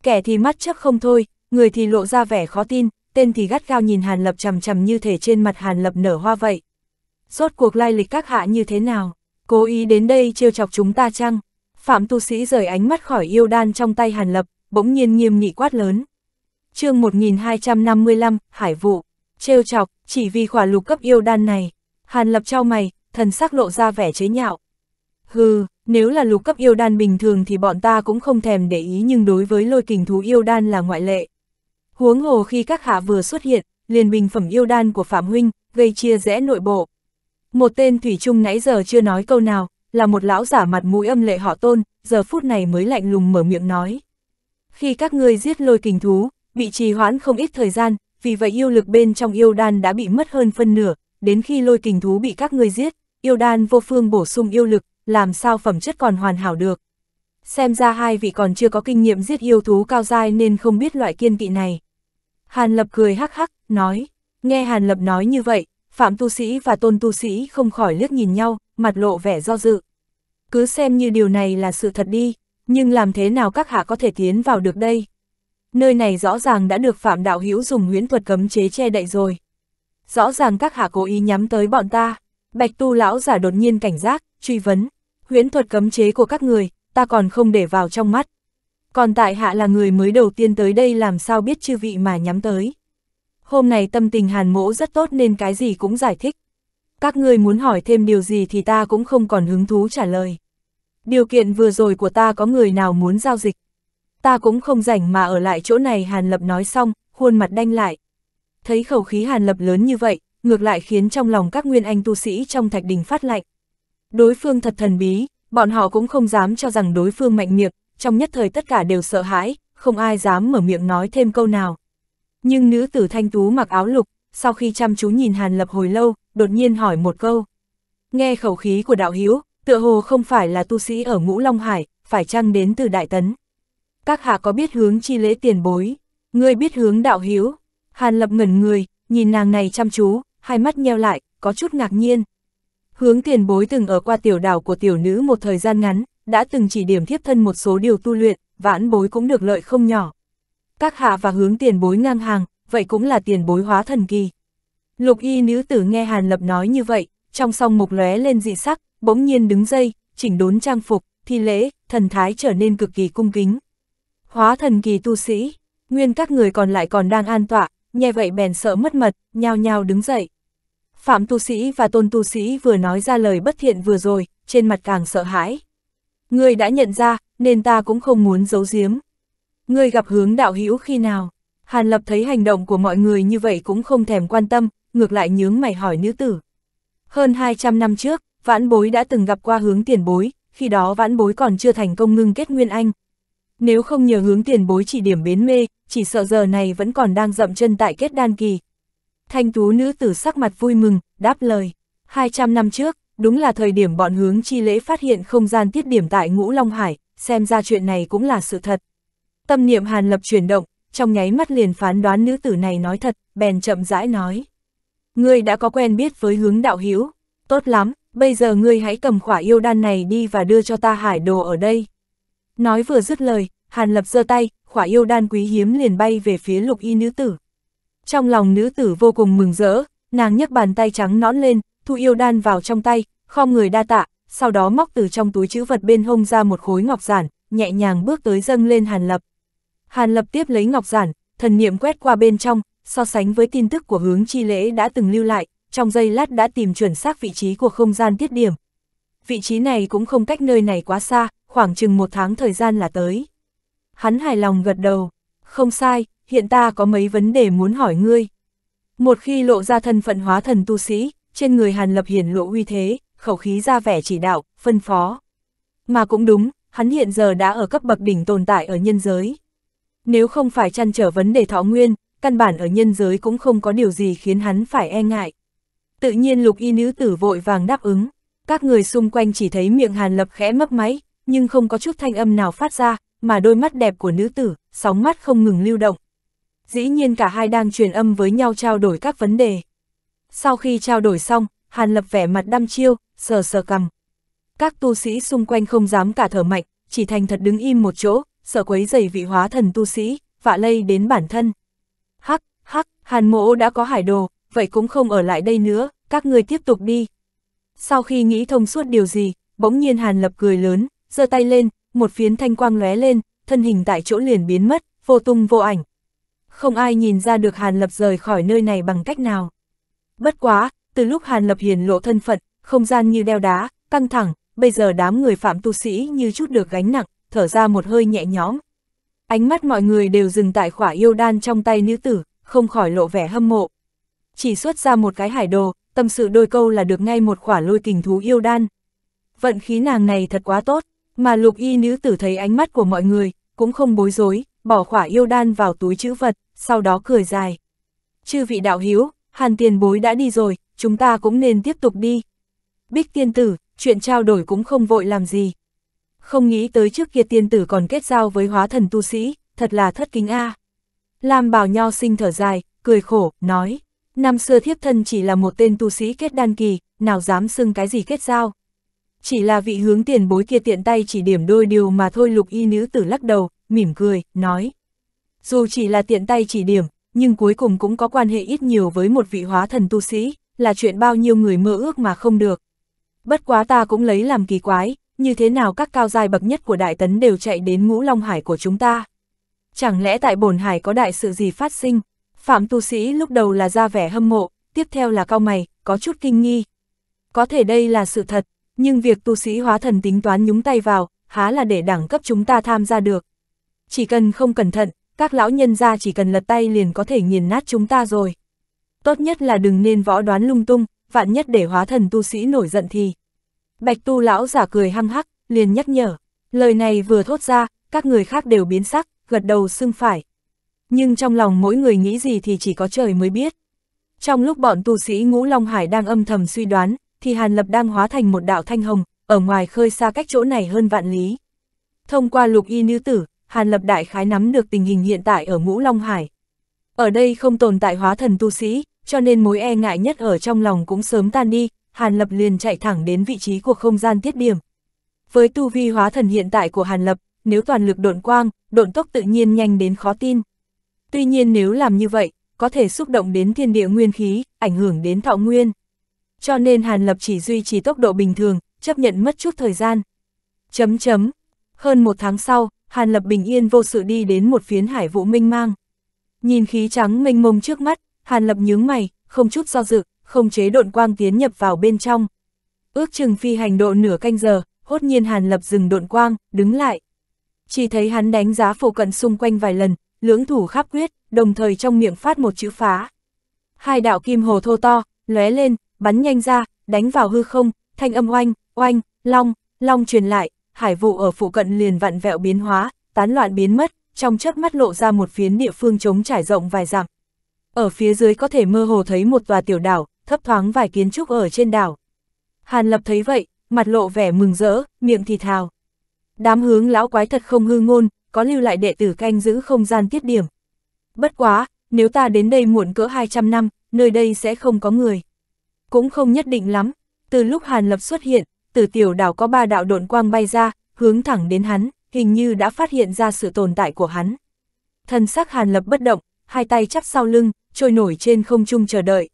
Kẻ thì mắt chấp không thôi, người thì lộ ra vẻ khó tin, tên thì gắt gao nhìn Hàn Lập chầm chầm như thể trên mặt Hàn Lập nở hoa vậy. Rốt cuộc lai lịch các hạ như thế nào? Cố ý đến đây trêu chọc chúng ta chăng? Phạm tu sĩ rời ánh mắt khỏi yêu đan trong tay Hàn Lập, bỗng nhiên nghiêm nghị quát lớn. chương 1255, Hải vụ trêu chọc, chỉ vì khỏa lục cấp yêu đan này. Hàn lập trao mày, thần sắc lộ ra vẻ chế nhạo. Hừ, nếu là lục cấp yêu đan bình thường thì bọn ta cũng không thèm để ý nhưng đối với lôi kình thú yêu đan là ngoại lệ. Huống hồ khi các hạ vừa xuất hiện, liền bình phẩm yêu đan của Phạm Huynh, gây chia rẽ nội bộ. Một tên Thủy Trung nãy giờ chưa nói câu nào, là một lão giả mặt mũi âm lệ họ tôn, giờ phút này mới lạnh lùng mở miệng nói. Khi các ngươi giết lôi kình thú, bị trì hoãn không ít thời gian, vì vậy yêu lực bên trong yêu đan đã bị mất hơn phân nửa, đến khi lôi kình thú bị các ngươi giết, yêu đan vô phương bổ sung yêu lực, làm sao phẩm chất còn hoàn hảo được. Xem ra hai vị còn chưa có kinh nghiệm giết yêu thú cao dai nên không biết loại kiên kỵ này. Hàn Lập cười hắc hắc, nói, nghe Hàn Lập nói như vậy, Phạm Tu Sĩ và Tôn Tu Sĩ không khỏi liếc nhìn nhau, mặt lộ vẻ do dự. Cứ xem như điều này là sự thật đi, nhưng làm thế nào các hạ có thể tiến vào được đây? nơi này rõ ràng đã được Phạm Đạo Hữu dùng huyễn thuật cấm chế che đậy rồi. Rõ ràng các hạ cố ý nhắm tới bọn ta, Bạch Tu lão giả đột nhiên cảnh giác, truy vấn, huyễn thuật cấm chế của các người, ta còn không để vào trong mắt. Còn tại hạ là người mới đầu tiên tới đây làm sao biết chư vị mà nhắm tới. Hôm nay tâm tình hàn mỗ rất tốt nên cái gì cũng giải thích. Các người muốn hỏi thêm điều gì thì ta cũng không còn hứng thú trả lời. Điều kiện vừa rồi của ta có người nào muốn giao dịch, ta cũng không rảnh mà ở lại chỗ này Hàn Lập nói xong, khuôn mặt đanh lại. Thấy khẩu khí Hàn Lập lớn như vậy, ngược lại khiến trong lòng các nguyên anh tu sĩ trong thạch đình phát lạnh. Đối phương thật thần bí, bọn họ cũng không dám cho rằng đối phương mạnh miệng, trong nhất thời tất cả đều sợ hãi, không ai dám mở miệng nói thêm câu nào. Nhưng nữ tử thanh tú mặc áo lục, sau khi chăm chú nhìn Hàn Lập hồi lâu, đột nhiên hỏi một câu. Nghe khẩu khí của đạo hiếu, tựa hồ không phải là tu sĩ ở ngũ Long Hải, phải chăng đến từ Đại Tấn các hạ có biết hướng chi lễ tiền bối, ngươi biết hướng đạo hiếu. Hàn lập ngẩn người, nhìn nàng này chăm chú, hai mắt nheo lại, có chút ngạc nhiên. Hướng tiền bối từng ở qua tiểu đảo của tiểu nữ một thời gian ngắn, đã từng chỉ điểm thiếp thân một số điều tu luyện, vãn bối cũng được lợi không nhỏ. Các hạ và hướng tiền bối ngang hàng, vậy cũng là tiền bối hóa thần kỳ. Lục y nữ tử nghe Hàn Lập nói như vậy, trong song mục lóe lên dị sắc, bỗng nhiên đứng dây, chỉnh đốn trang phục, thi lễ, thần thái trở nên cực kỳ cung kính. Hóa thần kỳ tu sĩ, nguyên các người còn lại còn đang an tọa, nghe vậy bèn sợ mất mật, nhao nhao đứng dậy. Phạm tu sĩ và tôn tu sĩ vừa nói ra lời bất thiện vừa rồi, trên mặt càng sợ hãi. Ngươi đã nhận ra, nên ta cũng không muốn giấu giếm. Ngươi gặp hướng đạo hữu khi nào? Hàn Lập thấy hành động của mọi người như vậy cũng không thèm quan tâm, ngược lại nhướng mày hỏi nữ tử. Hơn 200 năm trước, vãn bối đã từng gặp qua hướng tiền bối, khi đó vãn bối còn chưa thành công ngưng kết nguyên anh, nếu không nhờ hướng tiền bối chỉ điểm bến mê, chỉ sợ giờ này vẫn còn đang dậm chân tại kết đan kỳ. Thanh tú nữ tử sắc mặt vui mừng, đáp lời. 200 năm trước, đúng là thời điểm bọn hướng chi lễ phát hiện không gian tiết điểm tại Ngũ Long Hải, xem ra chuyện này cũng là sự thật. Tâm niệm Hàn Lập chuyển động, trong nháy mắt liền phán đoán nữ tử này nói thật, bèn chậm rãi nói. Ngươi đã có quen biết với hướng đạo hiếu, tốt lắm, bây giờ ngươi hãy cầm khỏa yêu đan này đi và đưa cho ta hải đồ ở đây. Nói vừa dứt lời, Hàn Lập giơ tay, khỏa yêu đan quý hiếm liền bay về phía lục y nữ tử. Trong lòng nữ tử vô cùng mừng rỡ, nàng nhấc bàn tay trắng nõn lên, thu yêu đan vào trong tay, khom người đa tạ, sau đó móc từ trong túi chữ vật bên hông ra một khối ngọc giản, nhẹ nhàng bước tới dâng lên Hàn Lập. Hàn Lập tiếp lấy ngọc giản, thần niệm quét qua bên trong, so sánh với tin tức của hướng chi lễ đã từng lưu lại, trong giây lát đã tìm chuẩn xác vị trí của không gian tiết điểm. Vị trí này cũng không cách nơi này quá xa, khoảng chừng một tháng thời gian là tới. Hắn hài lòng gật đầu, không sai, hiện ta có mấy vấn đề muốn hỏi ngươi. Một khi lộ ra thân phận hóa thần tu sĩ, trên người Hàn Lập hiển lộ uy thế, khẩu khí ra vẻ chỉ đạo, phân phó. Mà cũng đúng, hắn hiện giờ đã ở cấp bậc đỉnh tồn tại ở nhân giới. Nếu không phải chăn trở vấn đề thọ nguyên, căn bản ở nhân giới cũng không có điều gì khiến hắn phải e ngại. Tự nhiên lục y nữ tử vội vàng đáp ứng, các người xung quanh chỉ thấy miệng Hàn Lập khẽ mấp máy, nhưng không có chút thanh âm nào phát ra, mà đôi mắt đẹp của nữ tử, sóng mắt không ngừng lưu động. Dĩ nhiên cả hai đang truyền âm với nhau trao đổi các vấn đề. Sau khi trao đổi xong, Hàn Lập vẻ mặt đăm chiêu, sờ sờ cằm. Các tu sĩ xung quanh không dám cả thở mạnh, chỉ thành thật đứng im một chỗ, sợ quấy dày vị hóa thần tu sĩ, vạ lây đến bản thân. Hắc, hắc, Hàn mộ đã có hải đồ, vậy cũng không ở lại đây nữa, các người tiếp tục đi. Sau khi nghĩ thông suốt điều gì, bỗng nhiên Hàn Lập cười lớn, giơ tay lên, một phiến thanh quang lóe lên, thân hình tại chỗ liền biến mất, vô tung vô ảnh. Không ai nhìn ra được Hàn Lập rời khỏi nơi này bằng cách nào. Bất quá, từ lúc Hàn Lập hiền lộ thân phận, không gian như đeo đá, căng thẳng, bây giờ đám người phạm tu sĩ như chút được gánh nặng, thở ra một hơi nhẹ nhõm. Ánh mắt mọi người đều dừng tại khỏa yêu đan trong tay nữ tử, không khỏi lộ vẻ hâm mộ. Chỉ xuất ra một cái hải đồ, tâm sự đôi câu là được ngay một khỏa lôi kình thú yêu đan. Vận khí nàng này thật quá tốt. Mà lục y nữ tử thấy ánh mắt của mọi người, cũng không bối rối, bỏ khỏa yêu đan vào túi chữ vật, sau đó cười dài. Chư vị đạo hiếu, hàn tiền bối đã đi rồi, chúng ta cũng nên tiếp tục đi. Bích tiên tử, chuyện trao đổi cũng không vội làm gì. Không nghĩ tới trước kia tiên tử còn kết giao với hóa thần tu sĩ, thật là thất kính a. À. Lam bảo nho sinh thở dài, cười khổ, nói. Năm xưa thiếp thân chỉ là một tên tu sĩ kết đan kỳ, nào dám xưng cái gì kết giao. Chỉ là vị hướng tiền bối kia tiện tay chỉ điểm đôi điều mà thôi lục y nữ tử lắc đầu, mỉm cười, nói. Dù chỉ là tiện tay chỉ điểm, nhưng cuối cùng cũng có quan hệ ít nhiều với một vị hóa thần tu sĩ, là chuyện bao nhiêu người mơ ước mà không được. Bất quá ta cũng lấy làm kỳ quái, như thế nào các cao giai bậc nhất của đại tấn đều chạy đến ngũ long hải của chúng ta. Chẳng lẽ tại bồn hải có đại sự gì phát sinh? Phạm tu sĩ lúc đầu là ra vẻ hâm mộ, tiếp theo là cao mày, có chút kinh nghi. Có thể đây là sự thật, nhưng việc tu sĩ hóa thần tính toán nhúng tay vào, há là để đẳng cấp chúng ta tham gia được. Chỉ cần không cẩn thận, các lão nhân gia chỉ cần lật tay liền có thể nghiền nát chúng ta rồi. Tốt nhất là đừng nên võ đoán lung tung, vạn nhất để hóa thần tu sĩ nổi giận thì. Bạch tu lão giả cười hăng hắc, liền nhắc nhở. Lời này vừa thốt ra, các người khác đều biến sắc, gật đầu xưng phải. Nhưng trong lòng mỗi người nghĩ gì thì chỉ có trời mới biết. Trong lúc bọn tu sĩ ngũ Long Hải đang âm thầm suy đoán, thì Hàn Lập đang hóa thành một đạo thanh hồng, ở ngoài khơi xa cách chỗ này hơn vạn lý. Thông qua lục y nữ tử, Hàn Lập đại khái nắm được tình hình hiện tại ở Ngũ Long Hải. Ở đây không tồn tại hóa thần tu sĩ, cho nên mối e ngại nhất ở trong lòng cũng sớm tan đi, Hàn Lập liền chạy thẳng đến vị trí của không gian tiết điểm. Với tu vi hóa thần hiện tại của Hàn Lập, nếu toàn lực độn quang, độn tốc tự nhiên nhanh đến khó tin. Tuy nhiên nếu làm như vậy, có thể xúc động đến thiên địa nguyên khí, ảnh hưởng đến thọ nguyên cho nên Hàn Lập chỉ duy trì tốc độ bình thường, chấp nhận mất chút thời gian. Chấm chấm. Hơn một tháng sau, Hàn Lập bình yên vô sự đi đến một phiến hải vũ minh mang. Nhìn khí trắng mênh mông trước mắt, Hàn Lập nhướng mày, không chút do dự, không chế độn quang tiến nhập vào bên trong. Ước chừng phi hành độ nửa canh giờ, hốt nhiên Hàn Lập dừng độn quang, đứng lại. Chỉ thấy hắn đánh giá phổ cận xung quanh vài lần, lưỡng thủ khắp quyết, đồng thời trong miệng phát một chữ phá. Hai đạo kim hồ thô to, lóe lên, bắn nhanh ra, đánh vào hư không, thanh âm oanh, oanh, long, long truyền lại, hải vụ ở phụ cận liền vặn vẹo biến hóa, tán loạn biến mất, trong chớp mắt lộ ra một phiến địa phương trống trải rộng vài dặm. Ở phía dưới có thể mơ hồ thấy một tòa tiểu đảo, thấp thoáng vài kiến trúc ở trên đảo. Hàn Lập thấy vậy, mặt lộ vẻ mừng rỡ, miệng thì thào. Đám hướng lão quái thật không hư ngôn, có lưu lại đệ tử canh giữ không gian tiết điểm. Bất quá, nếu ta đến đây muộn cỡ 200 năm, nơi đây sẽ không có người cũng không nhất định lắm. Từ lúc Hàn Lập xuất hiện, từ tiểu đảo có ba đạo độn quang bay ra, hướng thẳng đến hắn, hình như đã phát hiện ra sự tồn tại của hắn. thân sắc Hàn Lập bất động, hai tay chắp sau lưng, trôi nổi trên không trung chờ đợi.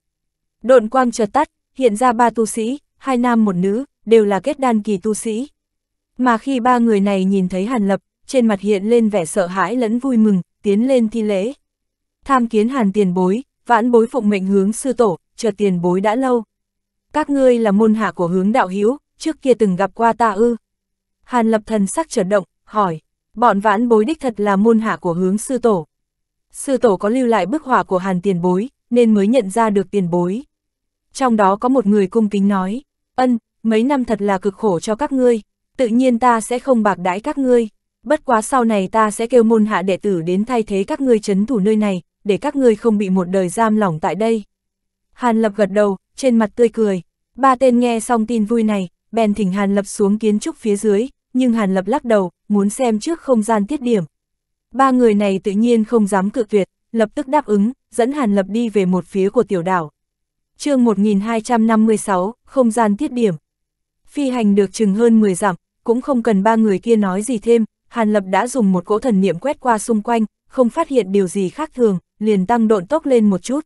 Độn quang chợt tắt, hiện ra ba tu sĩ, hai nam một nữ, đều là kết đan kỳ tu sĩ. Mà khi ba người này nhìn thấy Hàn Lập, trên mặt hiện lên vẻ sợ hãi lẫn vui mừng, tiến lên thi lễ. Tham kiến Hàn tiền bối, vãn bối phụng mệnh hướng sư tổ, chờ tiền bối đã lâu. Các ngươi là môn hạ của hướng đạo hiếu, trước kia từng gặp qua ta ư. Hàn lập thần sắc trở động, hỏi, bọn vãn bối đích thật là môn hạ của hướng sư tổ. Sư tổ có lưu lại bức họa của hàn tiền bối, nên mới nhận ra được tiền bối. Trong đó có một người cung kính nói, ân, mấy năm thật là cực khổ cho các ngươi, tự nhiên ta sẽ không bạc đãi các ngươi. Bất quá sau này ta sẽ kêu môn hạ đệ tử đến thay thế các ngươi chấn thủ nơi này, để các ngươi không bị một đời giam lỏng tại đây. Hàn Lập gật đầu, trên mặt tươi cười. Ba tên nghe xong tin vui này, bèn thỉnh Hàn Lập xuống kiến trúc phía dưới, nhưng Hàn Lập lắc đầu, muốn xem trước không gian tiết điểm. Ba người này tự nhiên không dám cự tuyệt, lập tức đáp ứng, dẫn Hàn Lập đi về một phía của tiểu đảo. chương 1256, không gian tiết điểm. Phi hành được chừng hơn 10 dặm, cũng không cần ba người kia nói gì thêm, Hàn Lập đã dùng một cỗ thần niệm quét qua xung quanh, không phát hiện điều gì khác thường, liền tăng độn tốc lên một chút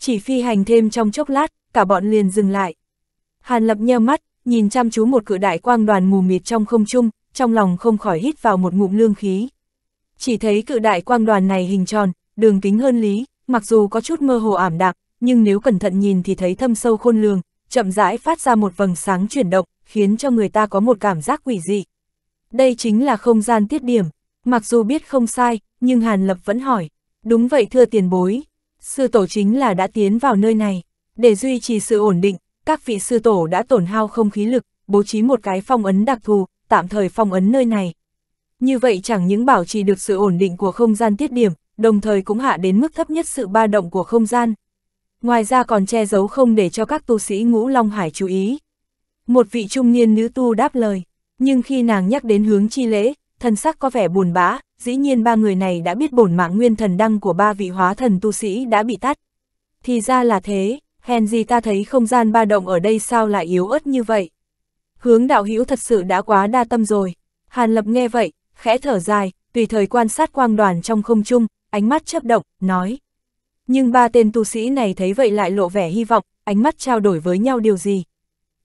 chỉ phi hành thêm trong chốc lát, cả bọn liền dừng lại. Hàn Lập nhơ mắt, nhìn chăm chú một cự đại quang đoàn mù mịt trong không trung, trong lòng không khỏi hít vào một ngụm lương khí. Chỉ thấy cự đại quang đoàn này hình tròn, đường kính hơn lý, mặc dù có chút mơ hồ ảm đạm, nhưng nếu cẩn thận nhìn thì thấy thâm sâu khôn lường, chậm rãi phát ra một vầng sáng chuyển động, khiến cho người ta có một cảm giác quỷ dị. Đây chính là không gian tiết điểm, mặc dù biết không sai, nhưng Hàn Lập vẫn hỏi, đúng vậy thưa tiền bối, sư tổ chính là đã tiến vào nơi này. Để duy trì sự ổn định, các vị sư tổ đã tổn hao không khí lực, bố trí một cái phong ấn đặc thù, tạm thời phong ấn nơi này. Như vậy chẳng những bảo trì được sự ổn định của không gian tiết điểm, đồng thời cũng hạ đến mức thấp nhất sự ba động của không gian. Ngoài ra còn che giấu không để cho các tu sĩ ngũ Long Hải chú ý. Một vị trung niên nữ tu đáp lời, nhưng khi nàng nhắc đến hướng chi lễ, thân sắc có vẻ buồn bã, dĩ nhiên ba người này đã biết bổn mạng nguyên thần đăng của ba vị hóa thần tu sĩ đã bị tắt. Thì ra là thế, hèn gì ta thấy không gian ba động ở đây sao lại yếu ớt như vậy. Hướng đạo hữu thật sự đã quá đa tâm rồi. Hàn Lập nghe vậy, khẽ thở dài, tùy thời quan sát quang đoàn trong không trung, ánh mắt chớp động, nói. Nhưng ba tên tu sĩ này thấy vậy lại lộ vẻ hy vọng, ánh mắt trao đổi với nhau điều gì.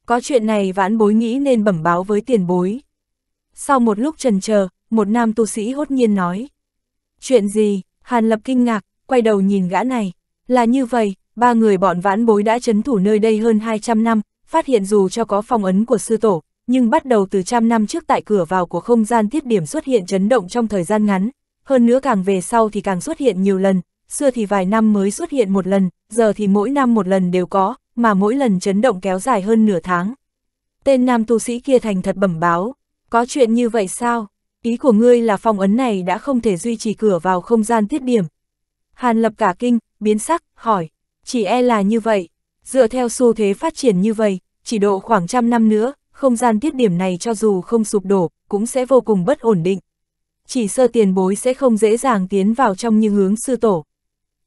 Có chuyện này vãn bối nghĩ nên bẩm báo với tiền bối. Sau một lúc trần chờ, một nam tu sĩ hốt nhiên nói. Chuyện gì, Hàn Lập kinh ngạc, quay đầu nhìn gã này, là như vậy, ba người bọn vãn bối đã chấn thủ nơi đây hơn 200 năm, phát hiện dù cho có phong ấn của sư tổ, nhưng bắt đầu từ trăm năm trước tại cửa vào của không gian tiết điểm xuất hiện chấn động trong thời gian ngắn, hơn nữa càng về sau thì càng xuất hiện nhiều lần, xưa thì vài năm mới xuất hiện một lần, giờ thì mỗi năm một lần đều có, mà mỗi lần chấn động kéo dài hơn nửa tháng. Tên nam tu sĩ kia thành thật bẩm báo, có chuyện như vậy sao? Ý của ngươi là phong ấn này đã không thể duy trì cửa vào không gian tiết điểm. Hàn lập cả kinh, biến sắc, hỏi, chỉ e là như vậy, dựa theo xu thế phát triển như vậy, chỉ độ khoảng trăm năm nữa, không gian tiết điểm này cho dù không sụp đổ, cũng sẽ vô cùng bất ổn định. Chỉ sơ tiền bối sẽ không dễ dàng tiến vào trong như hướng sư tổ.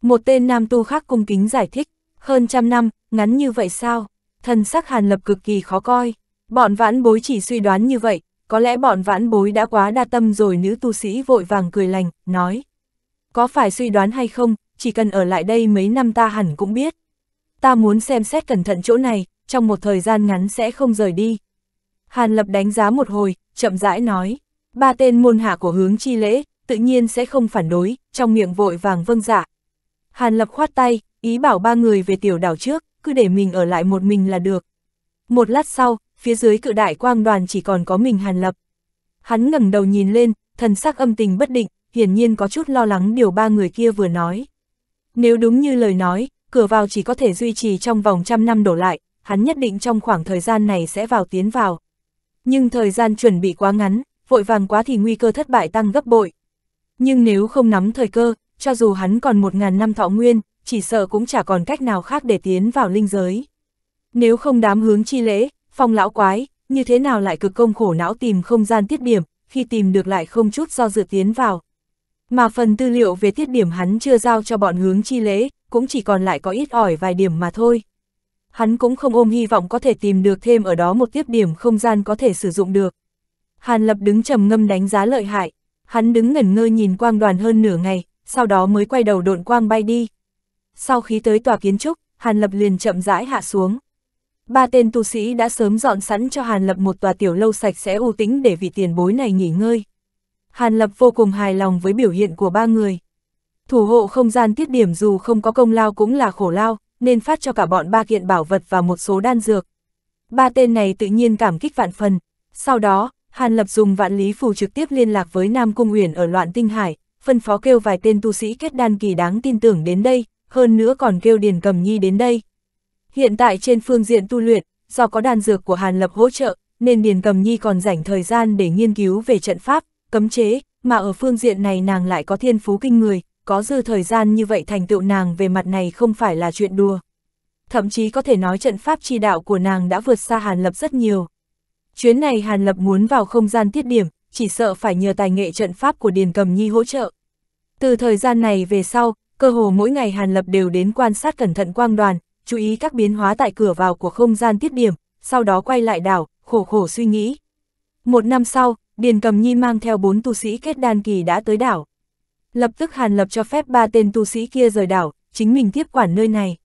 Một tên nam tu khác cung kính giải thích, hơn trăm năm, ngắn như vậy sao? Thần sắc hàn lập cực kỳ khó coi, bọn vãn bối chỉ suy đoán như vậy, có lẽ bọn vãn bối đã quá đa tâm rồi nữ tu sĩ vội vàng cười lành, nói. Có phải suy đoán hay không, chỉ cần ở lại đây mấy năm ta hẳn cũng biết. Ta muốn xem xét cẩn thận chỗ này, trong một thời gian ngắn sẽ không rời đi. Hàn Lập đánh giá một hồi, chậm rãi nói, ba tên môn hạ của hướng chi lễ, tự nhiên sẽ không phản đối, trong miệng vội vàng vâng dạ. Hàn Lập khoát tay, ý bảo ba người về tiểu đảo trước, cứ để mình ở lại một mình là được. Một lát sau, phía dưới cự đại quang đoàn chỉ còn có mình Hàn Lập. Hắn ngẩng đầu nhìn lên, thần sắc âm tình bất định, hiển nhiên có chút lo lắng điều ba người kia vừa nói. Nếu đúng như lời nói, cửa vào chỉ có thể duy trì trong vòng trăm năm đổ lại, hắn nhất định trong khoảng thời gian này sẽ vào tiến vào. Nhưng thời gian chuẩn bị quá ngắn, vội vàng quá thì nguy cơ thất bại tăng gấp bội. Nhưng nếu không nắm thời cơ, cho dù hắn còn một ngàn năm thọ nguyên, chỉ sợ cũng chả còn cách nào khác để tiến vào linh giới. Nếu không đám hướng chi lễ, Phong lão quái, như thế nào lại cực công khổ não tìm không gian tiết điểm, khi tìm được lại không chút do dự tiến vào. Mà phần tư liệu về tiết điểm hắn chưa giao cho bọn hướng chi lễ, cũng chỉ còn lại có ít ỏi vài điểm mà thôi. Hắn cũng không ôm hy vọng có thể tìm được thêm ở đó một tiết điểm không gian có thể sử dụng được. Hàn Lập đứng trầm ngâm đánh giá lợi hại, hắn đứng ngẩn ngơ nhìn quang đoàn hơn nửa ngày, sau đó mới quay đầu độn quang bay đi. Sau khi tới tòa kiến trúc, Hàn Lập liền chậm rãi hạ xuống. Ba tên tu sĩ đã sớm dọn sẵn cho Hàn Lập một tòa tiểu lâu sạch sẽ ưu tính để vị tiền bối này nghỉ ngơi. Hàn Lập vô cùng hài lòng với biểu hiện của ba người. Thủ hộ không gian tiết điểm dù không có công lao cũng là khổ lao, nên phát cho cả bọn ba kiện bảo vật và một số đan dược. Ba tên này tự nhiên cảm kích vạn phần. Sau đó, Hàn Lập dùng vạn lý phù trực tiếp liên lạc với Nam Cung Uyển ở loạn tinh hải, phân phó kêu vài tên tu sĩ kết đan kỳ đáng tin tưởng đến đây, hơn nữa còn kêu Điền Cầm Nhi đến đây. Hiện tại trên phương diện tu luyện, do có đàn dược của Hàn Lập hỗ trợ, nên Điền Cầm Nhi còn dành thời gian để nghiên cứu về trận pháp, cấm chế, mà ở phương diện này nàng lại có thiên phú kinh người, có dư thời gian như vậy thành tựu nàng về mặt này không phải là chuyện đùa. Thậm chí có thể nói trận pháp chi đạo của nàng đã vượt xa Hàn Lập rất nhiều. Chuyến này Hàn Lập muốn vào không gian tiết điểm, chỉ sợ phải nhờ tài nghệ trận pháp của Điền Cầm Nhi hỗ trợ. Từ thời gian này về sau, cơ hồ mỗi ngày Hàn Lập đều đến quan sát cẩn thận quang đoàn, chú ý các biến hóa tại cửa vào của không gian tiết điểm, sau đó quay lại đảo, khổ khổ suy nghĩ. Một năm sau, Điền Cầm Nhi mang theo bốn tu sĩ kết đan kỳ đã tới đảo. Lập tức Hàn Lập cho phép ba tên tu sĩ kia rời đảo, chính mình tiếp quản nơi này.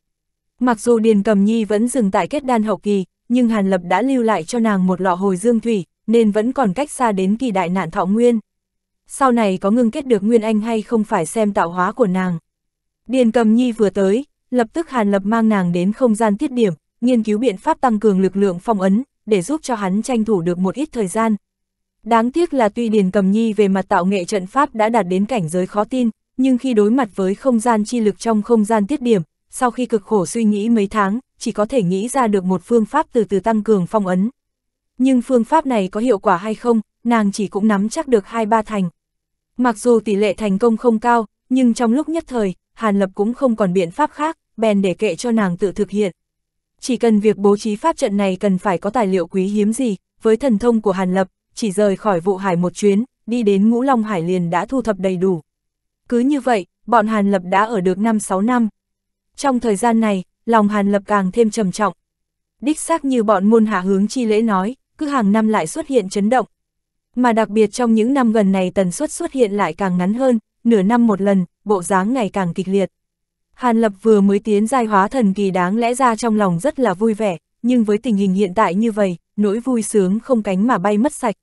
Mặc dù Điền Cầm Nhi vẫn dừng tại kết đan hậu kỳ, nhưng Hàn Lập đã lưu lại cho nàng một lọ hồi dương thủy, nên vẫn còn cách xa đến kỳ đại nạn thọ nguyên. Sau này có ngưng kết được Nguyên Anh hay không phải xem tạo hóa của nàng. Điền Cầm Nhi vừa tới, Lập tức Hàn Lập mang nàng đến không gian tiết điểm, nghiên cứu biện pháp tăng cường lực lượng phong ấn, để giúp cho hắn tranh thủ được một ít thời gian. Đáng tiếc là tuy Điền Cầm Nhi về mặt tạo nghệ trận pháp đã đạt đến cảnh giới khó tin, nhưng khi đối mặt với không gian chi lực trong không gian tiết điểm, sau khi cực khổ suy nghĩ mấy tháng, chỉ có thể nghĩ ra được một phương pháp từ từ tăng cường phong ấn. Nhưng phương pháp này có hiệu quả hay không, nàng chỉ cũng nắm chắc được hai ba thành. Mặc dù tỷ lệ thành công không cao, nhưng trong lúc nhất thời, Hàn Lập cũng không còn biện pháp khác, bèn để kệ cho nàng tự thực hiện. Chỉ cần việc bố trí pháp trận này cần phải có tài liệu quý hiếm gì, với thần thông của Hàn Lập, chỉ rời khỏi vụ hải một chuyến, đi đến ngũ long hải liền đã thu thập đầy đủ. Cứ như vậy, bọn Hàn Lập đã ở được 5-6 năm. Trong thời gian này, lòng Hàn Lập càng thêm trầm trọng. Đích xác như bọn môn hạ hướng chi lễ nói, cứ hàng năm lại xuất hiện chấn động. Mà đặc biệt trong những năm gần này tần suất xuất hiện lại càng ngắn hơn, nửa năm một lần, bộ dáng ngày càng kịch liệt. Hàn Lập vừa mới tiến giai hóa thần kỳ đáng lẽ ra trong lòng rất là vui vẻ, nhưng với tình hình hiện tại như vậy, nỗi vui sướng không cánh mà bay mất sạch.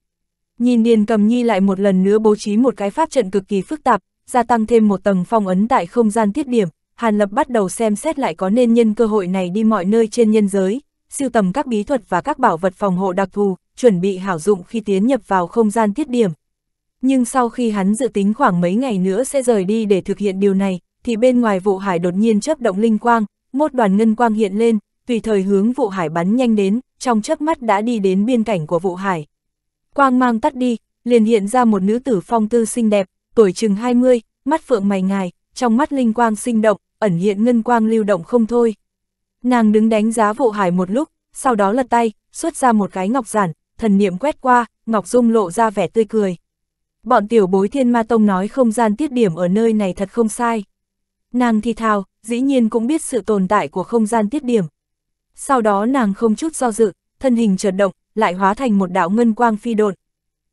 Nhìn Điền Cầm Nhi lại một lần nữa bố trí một cái pháp trận cực kỳ phức tạp, gia tăng thêm một tầng phong ấn tại không gian tiết điểm, Hàn Lập bắt đầu xem xét lại có nên nhân cơ hội này đi mọi nơi trên nhân giới, siêu tầm các bí thuật và các bảo vật phòng hộ đặc thù, chuẩn bị hảo dụng khi tiến nhập vào không gian tiết điểm, nhưng sau khi hắn dự tính khoảng mấy ngày nữa sẽ rời đi để thực hiện điều này, thì bên ngoài vụ hải đột nhiên chấp động linh quang, một đoàn ngân quang hiện lên, tùy thời hướng vụ hải bắn nhanh đến, trong chớp mắt đã đi đến biên cảnh của vụ hải. Quang mang tắt đi, liền hiện ra một nữ tử phong tư xinh đẹp, tuổi chừng 20, mắt phượng mày ngài, trong mắt linh quang sinh động, ẩn hiện ngân quang lưu động không thôi. Nàng đứng đánh giá vụ hải một lúc, sau đó lật tay, xuất ra một cái ngọc giản, thần niệm quét qua, ngọc dung lộ ra vẻ tươi cười bọn tiểu bối thiên ma tông nói không gian tiết điểm ở nơi này thật không sai. Nàng thi thào, dĩ nhiên cũng biết sự tồn tại của không gian tiết điểm. Sau đó nàng không chút do dự, thân hình chợt động, lại hóa thành một đạo ngân quang phi độn.